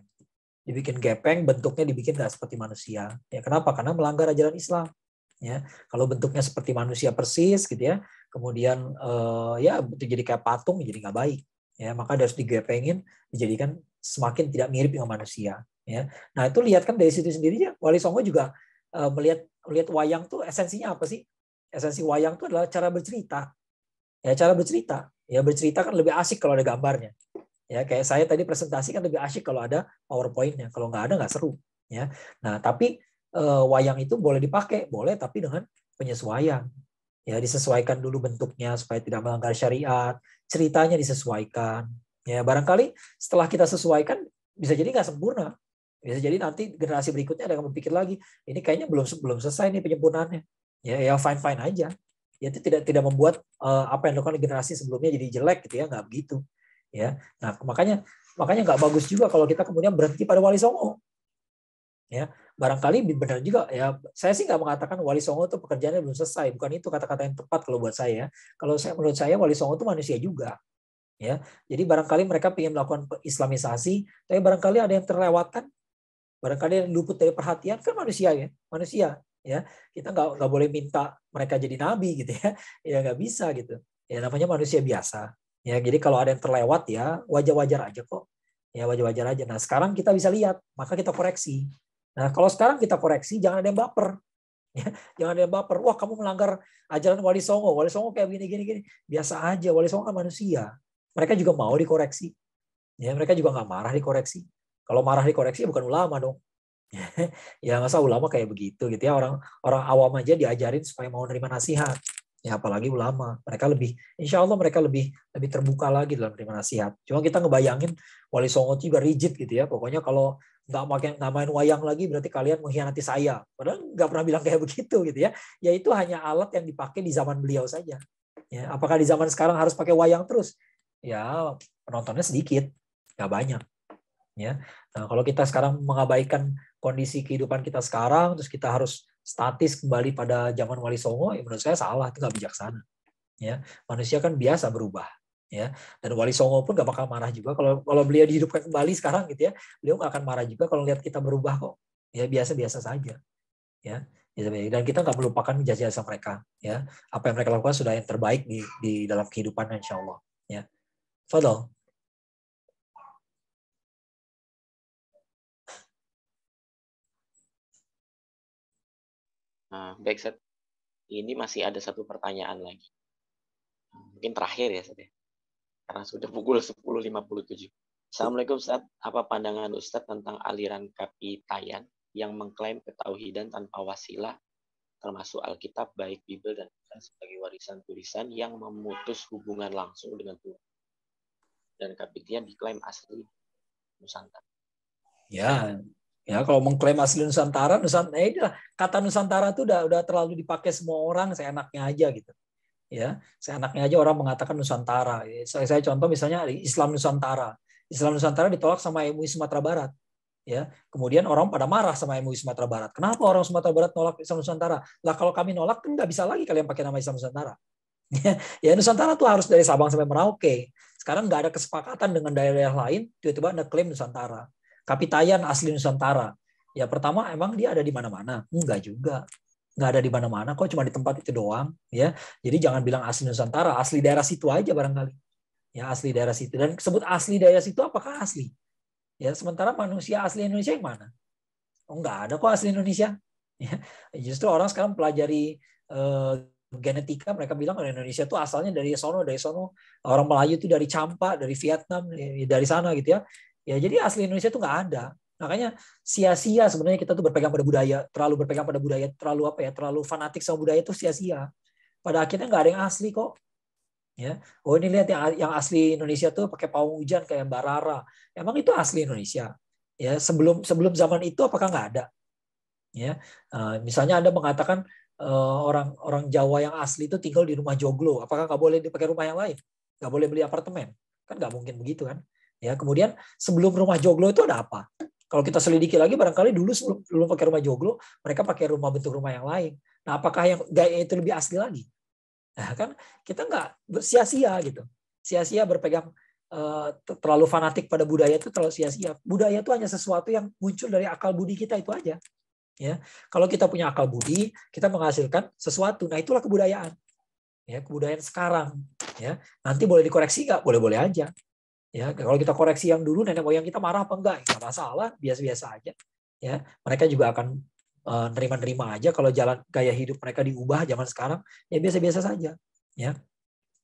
dibikin gepeng bentuknya dibikin nggak seperti manusia ya kenapa karena melanggar ajaran Islam ya kalau bentuknya seperti manusia persis gitu ya kemudian eh, ya jadi kayak patung jadi nggak baik ya maka harus digepengin dijadikan semakin tidak mirip dengan manusia ya nah itu lihat kan dari situ sendirinya Wali Songo juga uh, melihat melihat wayang tuh esensinya apa sih esensi wayang tuh adalah cara bercerita ya cara bercerita ya bercerita kan lebih asik kalau ada gambarnya ya kayak saya tadi presentasi kan lebih asik kalau ada powerpointnya kalau nggak ada nggak seru ya nah tapi uh, wayang itu boleh dipakai boleh tapi dengan penyesuaian ya disesuaikan dulu bentuknya supaya tidak melanggar syariat ceritanya disesuaikan ya barangkali setelah kita sesuaikan bisa jadi nggak sempurna bisa jadi nanti generasi berikutnya ada yang berpikir lagi ini kayaknya belum belum selesai nih penyempurnaannya ya ya fine fine aja ya itu tidak tidak membuat uh, apa yang dilakukan generasi sebelumnya jadi jelek gitu ya nggak begitu ya nah makanya makanya nggak bagus juga kalau kita kemudian berhenti pada wali songo ya barangkali benar juga ya saya sih nggak mengatakan wali songo itu pekerjaannya belum selesai bukan itu kata-kata yang tepat kalau buat saya kalau saya menurut saya wali songo itu manusia juga ya jadi barangkali mereka ingin melakukan islamisasi tapi barangkali ada yang terlewatkan barangkali yang luput dari perhatian kan manusia ya manusia ya kita nggak nggak boleh minta mereka jadi nabi gitu ya *laughs* ya nggak bisa gitu ya namanya manusia biasa ya jadi kalau ada yang terlewat ya wajar-wajar aja kok ya wajar-wajar aja nah sekarang kita bisa lihat maka kita koreksi Nah, kalau sekarang kita koreksi, jangan ada yang baper. Ya, jangan ada yang baper. Wah, kamu melanggar ajaran Wali Songo. Wali Songo kayak gini, gini, gini. Biasa aja. Wali Songo kan manusia. Mereka juga mau dikoreksi. Ya, mereka juga nggak marah dikoreksi. Kalau marah dikoreksi ya bukan ulama dong. *laughs* ya masa ulama kayak begitu gitu ya orang orang awam aja diajarin supaya mau nerima nasihat ya apalagi ulama mereka lebih insya Allah mereka lebih lebih terbuka lagi dalam nerima nasihat cuma kita ngebayangin wali songo juga rigid gitu ya pokoknya kalau nggak pakai nggak main wayang lagi berarti kalian mengkhianati saya padahal nggak pernah bilang kayak *laughs* begitu gitu ya ya itu hanya alat yang dipakai di zaman beliau saja ya apakah di zaman sekarang harus pakai wayang terus ya penontonnya sedikit nggak banyak ya nah, kalau kita sekarang mengabaikan kondisi kehidupan kita sekarang terus kita harus statis kembali pada zaman Wali Songo ya menurut saya salah itu nggak bijaksana ya manusia kan biasa berubah ya dan Wali Songo pun gak bakal marah juga kalau kalau beliau dihidupkan kembali sekarang gitu ya beliau gak akan marah juga kalau lihat kita berubah kok ya biasa biasa saja ya, ya dan kita nggak melupakan jasa jasa mereka ya apa yang mereka lakukan sudah yang terbaik di, di dalam kehidupan insya Allah ya Fadol Nah, baik Seth. Ini masih ada satu pertanyaan lagi. Mungkin terakhir ya Seth. Ya karena sudah pukul 10.57. Assalamualaikum Ustaz, apa pandangan Ustaz tentang aliran kapitayan yang mengklaim ketauhidan tanpa wasilah termasuk Alkitab, baik Bible dan Quran sebagai warisan tulisan yang memutus hubungan langsung dengan Tuhan. Dan kapitayan diklaim asli Nusantara. Ya, ya kalau mengklaim asli Nusantara, Nusantara eh, kata Nusantara itu udah udah terlalu dipakai semua orang seenaknya aja gitu ya seenaknya aja orang mengatakan Nusantara saya, saya contoh misalnya Islam Nusantara Islam Nusantara ditolak sama MUI Sumatera Barat ya kemudian orang pada marah sama MUI Sumatera Barat kenapa orang Sumatera Barat nolak Islam Nusantara lah kalau kami nolak kan nggak bisa lagi kalian pakai nama Islam Nusantara *laughs* ya Nusantara tuh harus dari Sabang sampai Merauke sekarang nggak ada kesepakatan dengan daerah-daerah lain tiba-tiba anda klaim Nusantara Kapitayan asli Nusantara ya pertama emang dia ada di mana-mana enggak juga nggak ada di mana-mana kok cuma di tempat itu doang ya jadi jangan bilang asli Nusantara asli daerah situ aja barangkali ya asli daerah situ dan sebut asli daerah situ apakah asli ya sementara manusia asli Indonesia yang mana oh, nggak ada kok asli Indonesia *laughs* ya justru orang sekarang pelajari uh, genetika mereka bilang orang Indonesia itu asalnya dari sono dari sono orang Melayu itu dari Campa dari Vietnam ya, dari sana gitu ya ya jadi asli Indonesia itu nggak ada Makanya sia-sia sebenarnya kita tuh berpegang pada budaya, terlalu berpegang pada budaya, terlalu apa ya, terlalu fanatik sama budaya itu sia-sia. Pada akhirnya nggak ada yang asli kok. Ya, oh ini lihat yang, yang asli Indonesia tuh pakai pawang hujan kayak Mbak Rara. Emang itu asli Indonesia. Ya, sebelum sebelum zaman itu apakah nggak ada? Ya, eh, misalnya Anda mengatakan eh, orang orang Jawa yang asli itu tinggal di rumah joglo, apakah nggak boleh dipakai rumah yang lain? Nggak boleh beli apartemen? Kan nggak mungkin begitu kan? Ya, kemudian sebelum rumah joglo itu ada apa? Kalau kita selidiki lagi, barangkali dulu sebelum, pakai rumah joglo, mereka pakai rumah bentuk rumah yang lain. Nah, apakah yang gaya itu lebih asli lagi? Nah, kan kita nggak sia-sia gitu. Sia-sia berpegang eh, terlalu fanatik pada budaya itu terlalu sia-sia. Budaya itu hanya sesuatu yang muncul dari akal budi kita itu aja. Ya, kalau kita punya akal budi, kita menghasilkan sesuatu. Nah itulah kebudayaan. Ya, kebudayaan sekarang. Ya, nanti boleh dikoreksi nggak? Boleh-boleh aja. Ya, kalau kita koreksi yang dulu nenek moyang kita marah apa enggak? Enggak masalah, biasa-biasa aja. Ya, mereka juga akan eh, nerima-nerima aja kalau jalan gaya hidup mereka diubah zaman sekarang ya biasa-biasa saja ya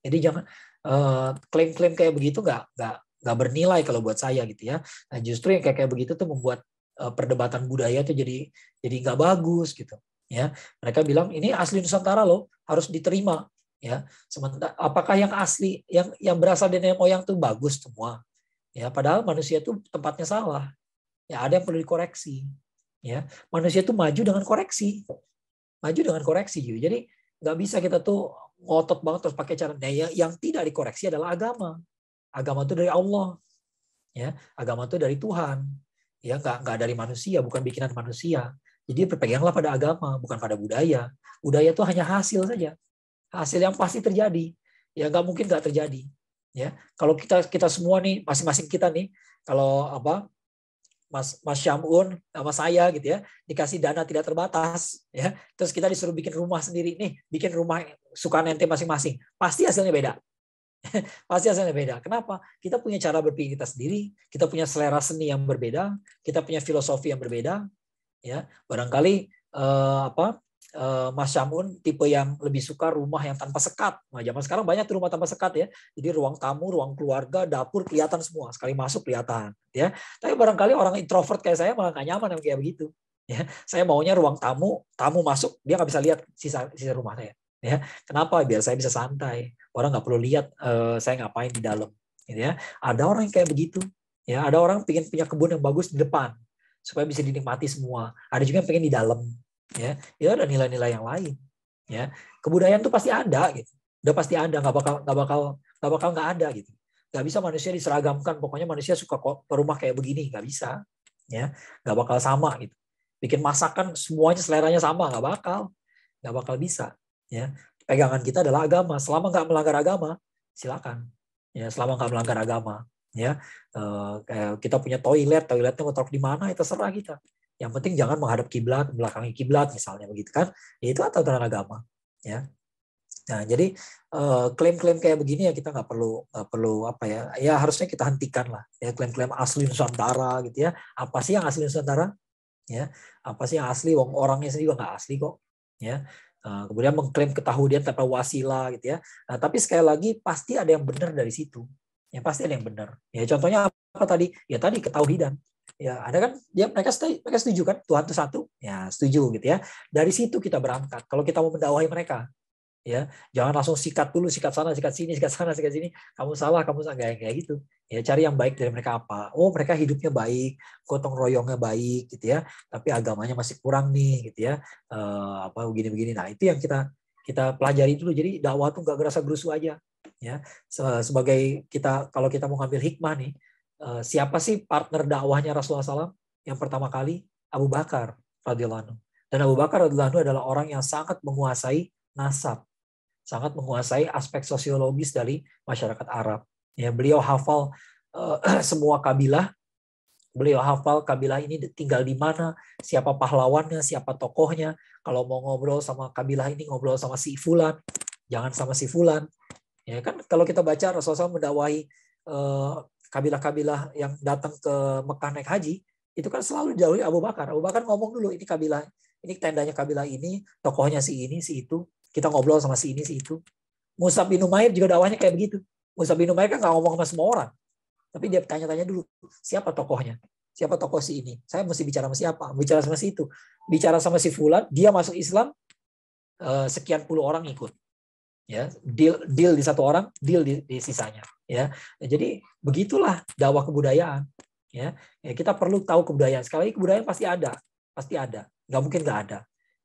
jadi jangan eh, klaim-klaim kayak begitu nggak nggak nggak bernilai kalau buat saya gitu ya nah, justru yang kayak kayak begitu tuh membuat eh, perdebatan budaya tuh jadi jadi nggak bagus gitu ya mereka bilang ini asli Nusantara loh harus diterima ya sementara apakah yang asli yang yang berasal dari nenek moyang itu bagus semua ya padahal manusia itu tempatnya salah ya ada yang perlu dikoreksi ya manusia itu maju dengan koreksi maju dengan koreksi jadi nggak bisa kita tuh ngotot banget terus pakai cara nah, yang, yang tidak dikoreksi adalah agama agama itu dari Allah ya agama itu dari Tuhan ya nggak nggak dari manusia bukan bikinan manusia jadi berpeganglah pada agama bukan pada budaya budaya itu hanya hasil saja hasil yang pasti terjadi. Ya nggak mungkin nggak terjadi. Ya kalau kita kita semua nih masing-masing kita nih kalau apa Mas Mas Syamun sama saya gitu ya dikasih dana tidak terbatas ya terus kita disuruh bikin rumah sendiri nih bikin rumah suka nanti masing-masing pasti hasilnya beda *laughs* pasti hasilnya beda kenapa kita punya cara berpikir kita sendiri kita punya selera seni yang berbeda kita punya filosofi yang berbeda ya barangkali eh, apa Eh, Mas Syamun tipe yang lebih suka rumah yang tanpa sekat. Nah, zaman sekarang banyak rumah tanpa sekat ya. Jadi ruang tamu, ruang keluarga, dapur kelihatan semua. Sekali masuk kelihatan, ya. Tapi barangkali orang introvert kayak saya malah nggak nyaman yang kayak begitu. Ya, saya maunya ruang tamu, tamu masuk dia nggak bisa lihat sisa sisa rumahnya. Ya, kenapa? Biar saya bisa santai. Orang nggak perlu lihat uh, saya ngapain di dalam. Gitu ya. Ada orang yang kayak begitu. Ya, ada orang pingin punya kebun yang bagus di depan supaya bisa dinikmati semua. Ada juga yang pengen di dalam ya itu ya ada nilai-nilai yang lain ya kebudayaan itu pasti ada gitu udah pasti ada nggak bakal nggak bakal nggak bakal nggak ada gitu nggak bisa manusia diseragamkan pokoknya manusia suka ke rumah kayak begini nggak bisa ya nggak bakal sama gitu bikin masakan semuanya seleranya sama nggak bakal nggak bakal bisa ya pegangan kita adalah agama selama nggak melanggar agama silakan ya selama nggak melanggar agama ya eh, kita punya toilet toiletnya mau taruh di mana itu ya terserah kita yang penting jangan menghadap kiblat, belakangi kiblat misalnya begitu kan? Ya itu atau aturan agama, ya. Nah, jadi eh, klaim-klaim kayak begini ya kita nggak perlu gak perlu apa ya? Ya harusnya kita hentikan lah ya klaim-klaim asli Nusantara gitu ya. Apa sih yang asli Nusantara? Ya, apa sih yang asli? Wong orangnya sendiri juga nggak asli kok. Ya, eh, kemudian mengklaim ketahuan tanpa wasilah gitu ya. Nah, tapi sekali lagi pasti ada yang benar dari situ. Ya pasti ada yang benar. Ya contohnya apa tadi? Ya tadi ketahuan ya ada kan dia ya, mereka setuju, mereka setuju kan Tuhan itu satu ya setuju gitu ya dari situ kita berangkat kalau kita mau mendakwahi mereka ya jangan langsung sikat dulu sikat sana sikat sini sikat sana sikat sini kamu salah kamu salah kayak kayak gitu ya cari yang baik dari mereka apa oh mereka hidupnya baik gotong royongnya baik gitu ya tapi agamanya masih kurang nih gitu ya e, apa begini begini nah itu yang kita kita pelajari dulu jadi dakwah tuh nggak gerasa gerusu aja ya sebagai kita kalau kita mau ngambil hikmah nih Eh, siapa sih partner dakwahnya Rasulullah SAW? Yang pertama kali Abu Bakar radhiyallahu Dan Abu Bakar radhiyallahu adalah orang yang sangat menguasai nasab, sangat menguasai aspek sosiologis dari masyarakat Arab. Ya, beliau hafal uh, *clears throat* semua kabilah, beliau hafal kabilah ini tinggal di mana, siapa pahlawannya, siapa tokohnya. Kalau mau ngobrol sama kabilah ini ngobrol sama si fulan, jangan sama si fulan. Ya kan kalau kita baca Rasulullah SAW mendakwahi eh, kabilah-kabilah yang datang ke Mekah naik haji, itu kan selalu jauhi Abu Bakar. Abu Bakar ngomong dulu, ini kabilah, ini tendanya kabilah ini, tokohnya si ini, si itu. Kita ngobrol sama si ini, si itu. Musa bin Umair juga dakwahnya kayak begitu. Musa bin Umair kan nggak ngomong sama semua orang. Tapi dia tanya-tanya dulu, siapa tokohnya? Siapa tokoh si ini? Saya mesti bicara sama siapa? Bicara sama si itu. Bicara sama si Fulan, dia masuk Islam, eh, sekian puluh orang ikut ya deal deal di satu orang deal di, di sisanya ya jadi begitulah dakwah kebudayaan ya. ya kita perlu tahu kebudayaan sekali lagi kebudayaan pasti ada pasti ada nggak mungkin nggak ada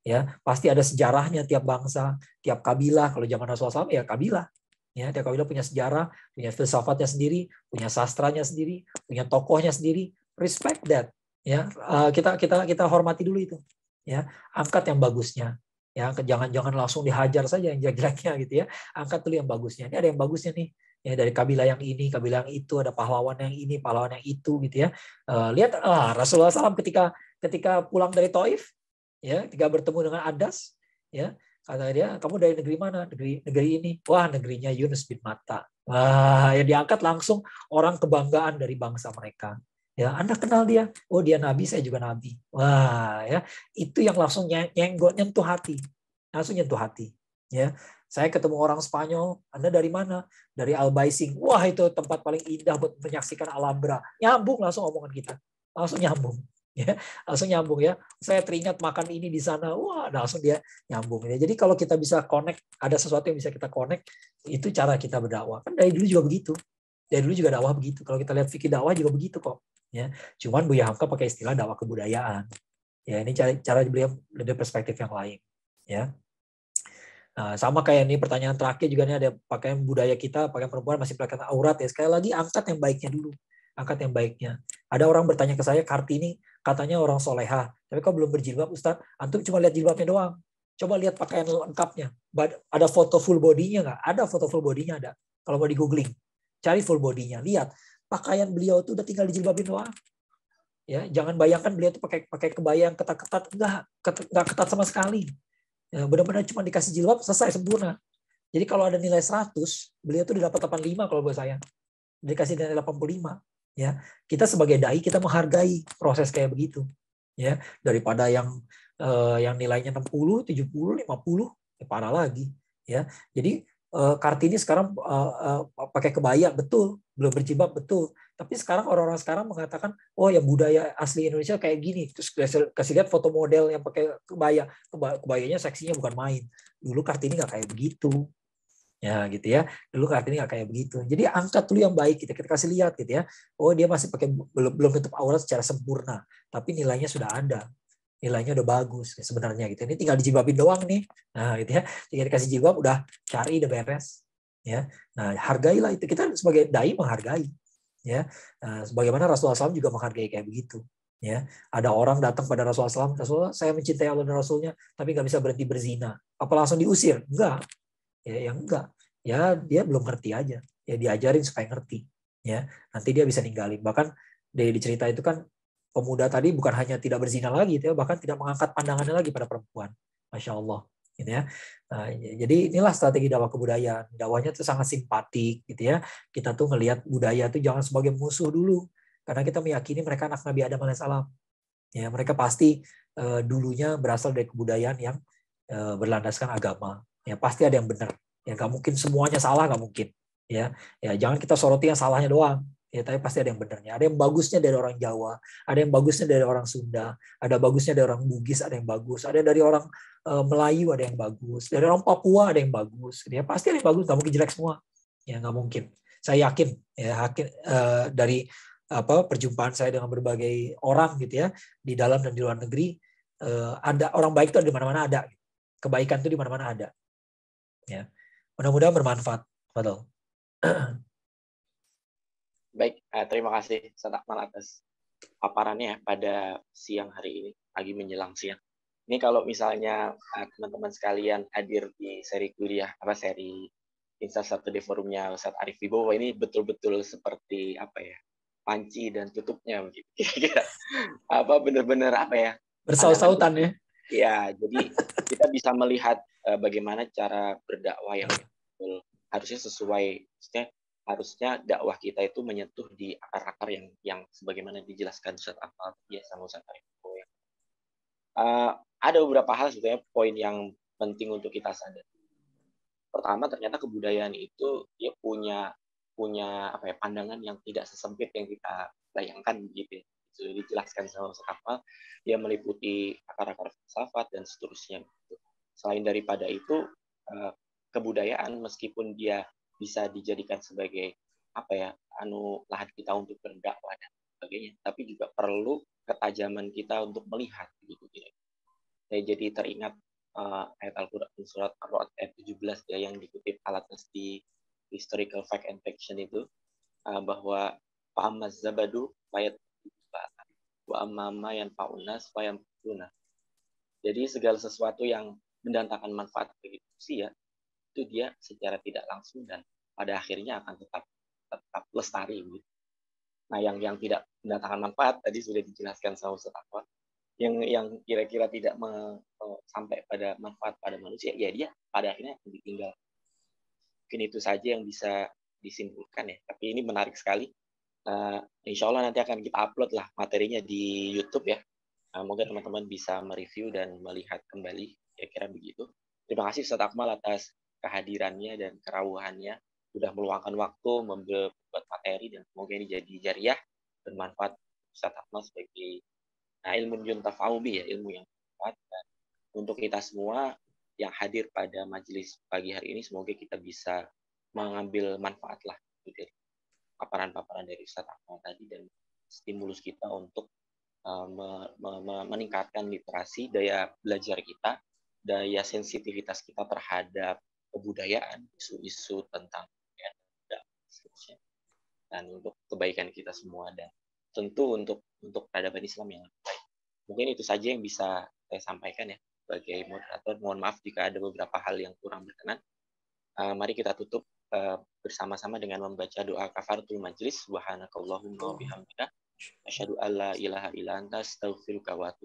ya pasti ada sejarahnya tiap bangsa tiap kabilah kalau zaman Rasulullah SAW ya kabilah ya tiap kabilah punya sejarah punya filsafatnya sendiri punya sastranya sendiri punya tokohnya sendiri respect that ya eh, kita kita kita hormati dulu itu ya angkat yang bagusnya ya jangan-jangan langsung dihajar saja yang jelek-jeleknya gitu ya angkat dulu yang bagusnya ini ada yang bagusnya nih ya dari kabilah yang ini kabilah yang itu ada pahlawan yang ini pahlawan yang itu gitu ya eh, lihat ah, Rasulullah SAW ketika ketika pulang dari Taif ya ketika bertemu dengan Adas ya kata dia kamu dari negeri mana negeri negeri ini wah negerinya Yunus bin Mata wah ya diangkat langsung orang kebanggaan dari bangsa mereka Ya, Anda kenal dia. Oh, dia nabi, saya juga nabi. Wah, ya. Itu yang langsung nyenggot nyentuh hati. Langsung nyentuh hati, ya. Saya ketemu orang Spanyol, Anda dari mana? Dari Albaising Wah, itu tempat paling indah buat menyaksikan Alhambra. Nyambung langsung omongan kita. Langsung nyambung. Ya, langsung nyambung ya. Saya teringat makan ini di sana. Wah, langsung dia nyambung. Ya. Jadi kalau kita bisa connect, ada sesuatu yang bisa kita connect, itu cara kita berdakwah. Kan dari dulu juga begitu dari dulu juga dakwah begitu. Kalau kita lihat fikih dakwah juga begitu kok. Ya, cuman Buya Hamka pakai istilah dakwah kebudayaan. Ya, ini cara cara beliau lebih perspektif yang lain. Ya. Nah, sama kayak ini pertanyaan terakhir juga nih ada pakaian budaya kita, pakaian perempuan masih pakaian aurat ya. Sekali lagi angkat yang baiknya dulu. Angkat yang baiknya. Ada orang bertanya ke saya, Kartini katanya orang soleha, tapi kok belum berjilbab Ustaz? Antum cuma lihat jilbabnya doang. Coba lihat pakaian lengkapnya. Ada foto full bodinya nggak? Ada foto full bodinya ada. Kalau mau di googling, Cari full bodinya, lihat pakaian beliau itu udah tinggal dijilbabin doang. Ya, jangan bayangkan beliau itu pakai pakai kebaya yang ketat-ketat, enggak, enggak ketat sama sekali. Ya, benar-benar cuma dikasih jilbab selesai sempurna. Jadi kalau ada nilai 100, beliau tuh dapat 85 kalau buat saya. Dikasih nilai 85 ya. Kita sebagai dai kita menghargai proses kayak begitu ya daripada yang eh, yang nilainya 60, 70, 50 ya parah lagi ya. Jadi Eh, Kartini sekarang eh, eh, pakai kebaya betul, belum berjilbab betul. Tapi sekarang orang-orang sekarang mengatakan, oh ya budaya asli Indonesia kayak gini. Terus kasih lihat foto model yang pakai kebaya, kebayanya seksinya bukan main. Dulu Kartini nggak kayak begitu. Ya gitu ya. Dulu Kartini nggak kayak begitu. Jadi angkat dulu yang baik kita, gitu. kita kasih lihat gitu ya. Oh dia masih pakai belum belum tutup aurat secara sempurna, tapi nilainya sudah ada nilainya udah bagus sebenarnya gitu. Ini tinggal dijibabin doang nih. Nah, gitu ya. Tinggal dikasih jiwa udah cari udah beres ya. Nah, hargailah itu. Kita sebagai dai menghargai ya. Nah, sebagaimana Rasulullah SAW juga menghargai kayak begitu ya ada orang datang pada Rasulullah SAW Rasulullah saya mencintai Allah dan Rasulnya tapi nggak bisa berhenti berzina apa langsung diusir enggak ya yang enggak ya dia belum ngerti aja ya diajarin supaya ngerti ya nanti dia bisa ninggalin bahkan dari cerita itu kan pemuda tadi bukan hanya tidak berzina lagi, gitu ya, bahkan tidak mengangkat pandangannya lagi pada perempuan. Masya Allah. Gitu ya. Nah, jadi inilah strategi dakwah kebudayaan. Dakwahnya itu sangat simpatik, gitu ya. Kita tuh ngelihat budaya itu jangan sebagai musuh dulu, karena kita meyakini mereka anak Nabi Adam as. Ya, mereka pasti uh, dulunya berasal dari kebudayaan yang uh, berlandaskan agama. Ya, pasti ada yang benar. Ya, nggak mungkin semuanya salah, nggak mungkin. Ya, ya jangan kita soroti yang salahnya doang ya tapi pasti ada yang benernya ada yang bagusnya dari orang Jawa ada yang bagusnya dari orang Sunda ada bagusnya dari orang Bugis ada yang bagus ada dari orang uh, Melayu ada yang bagus dari orang Papua ada yang bagus gitu ya pasti ada yang bagus nggak mungkin jelek semua ya nggak mungkin saya yakin ya yakin uh, dari apa perjumpaan saya dengan berbagai orang gitu ya di dalam dan di luar negeri uh, ada orang baik itu di mana-mana ada kebaikan itu di mana-mana ada ya mudah-mudahan bermanfaat betul *clears throat* Eh, terima kasih Satakmal atas paparannya pada siang hari ini, lagi menjelang siang. Ini kalau misalnya eh, teman-teman sekalian hadir di seri kuliah apa seri Insta di forumnya Ustadz Arif Wibowo ini betul-betul seperti apa ya panci dan tutupnya begitu *laughs* iya. apa benar-benar apa ya bersaut-sautan ya Iya, jadi kita bisa melihat eh, bagaimana cara berdakwah yang betul harusnya sesuai maksudnya harusnya dakwah kita itu menyentuh di akar-akar yang yang sebagaimana dijelaskan Ustaz apa ya sama Ustaz Arif eh, ada beberapa hal sebetulnya poin yang penting untuk kita sadar. Pertama ternyata kebudayaan itu dia punya punya apa ya pandangan yang tidak sesempit yang kita bayangkan gitu ya. Sudah dijelaskan sama Ustaz dia meliputi akar-akar filsafat dan seterusnya. Selain daripada itu, eh, kebudayaan meskipun dia bisa dijadikan sebagai apa ya anu lahan kita untuk berdakwah dan sebagainya tapi juga perlu ketajaman kita untuk melihat gitu ya saya jadi teringat uh, ayat Al-Qur'an surat ar ayat 17 ya yang dikutip alat di historical fact and fiction itu uh, bahwa fahamaz zabadu ayat wa amama yang paunas fayam guna jadi segala sesuatu yang mendatangkan manfaat bagi manusia itu dia secara tidak langsung dan pada akhirnya akan tetap tetap lestari gitu. Nah, yang yang tidak mendatangkan manfaat tadi sudah dijelaskan sama Ustaz Akbar. Yang yang kira-kira tidak me, sampai pada manfaat pada manusia, ya dia pada akhirnya akan ditinggal. Mungkin itu saja yang bisa disimpulkan ya. Tapi ini menarik sekali. Uh, insya Allah nanti akan kita upload lah materinya di YouTube ya. Uh, nah, mungkin teman-teman bisa mereview dan melihat kembali. Kira-kira begitu. Terima kasih Ustaz Akmal atas kehadirannya dan kerawuhannya sudah meluangkan waktu membuat materi dan semoga ini jadi jariah bermanfaat Ustaz Ahmad sebagai nah, ilmu yuntafa'ubi ya ilmu yang bermanfaat dan untuk kita semua yang hadir pada majelis pagi hari ini semoga kita bisa mengambil manfaat lah dari paparan-paparan dari Ustaz Ahmad tadi dan stimulus kita untuk uh, me me meningkatkan literasi daya belajar kita daya sensitivitas kita terhadap kebudayaan isu-isu tentang dan untuk kebaikan kita semua dan tentu untuk untuk peradaban Islam yang lebih baik. Mungkin itu saja yang bisa saya sampaikan ya sebagai moderator. Mohon maaf jika ada beberapa hal yang kurang berkenan. Uh, mari kita tutup uh, bersama-sama dengan membaca doa kafaratul majlis. Subhanakallahumma wa bihamdika asyhadu alla ilaha illa anta astaghfiruka wa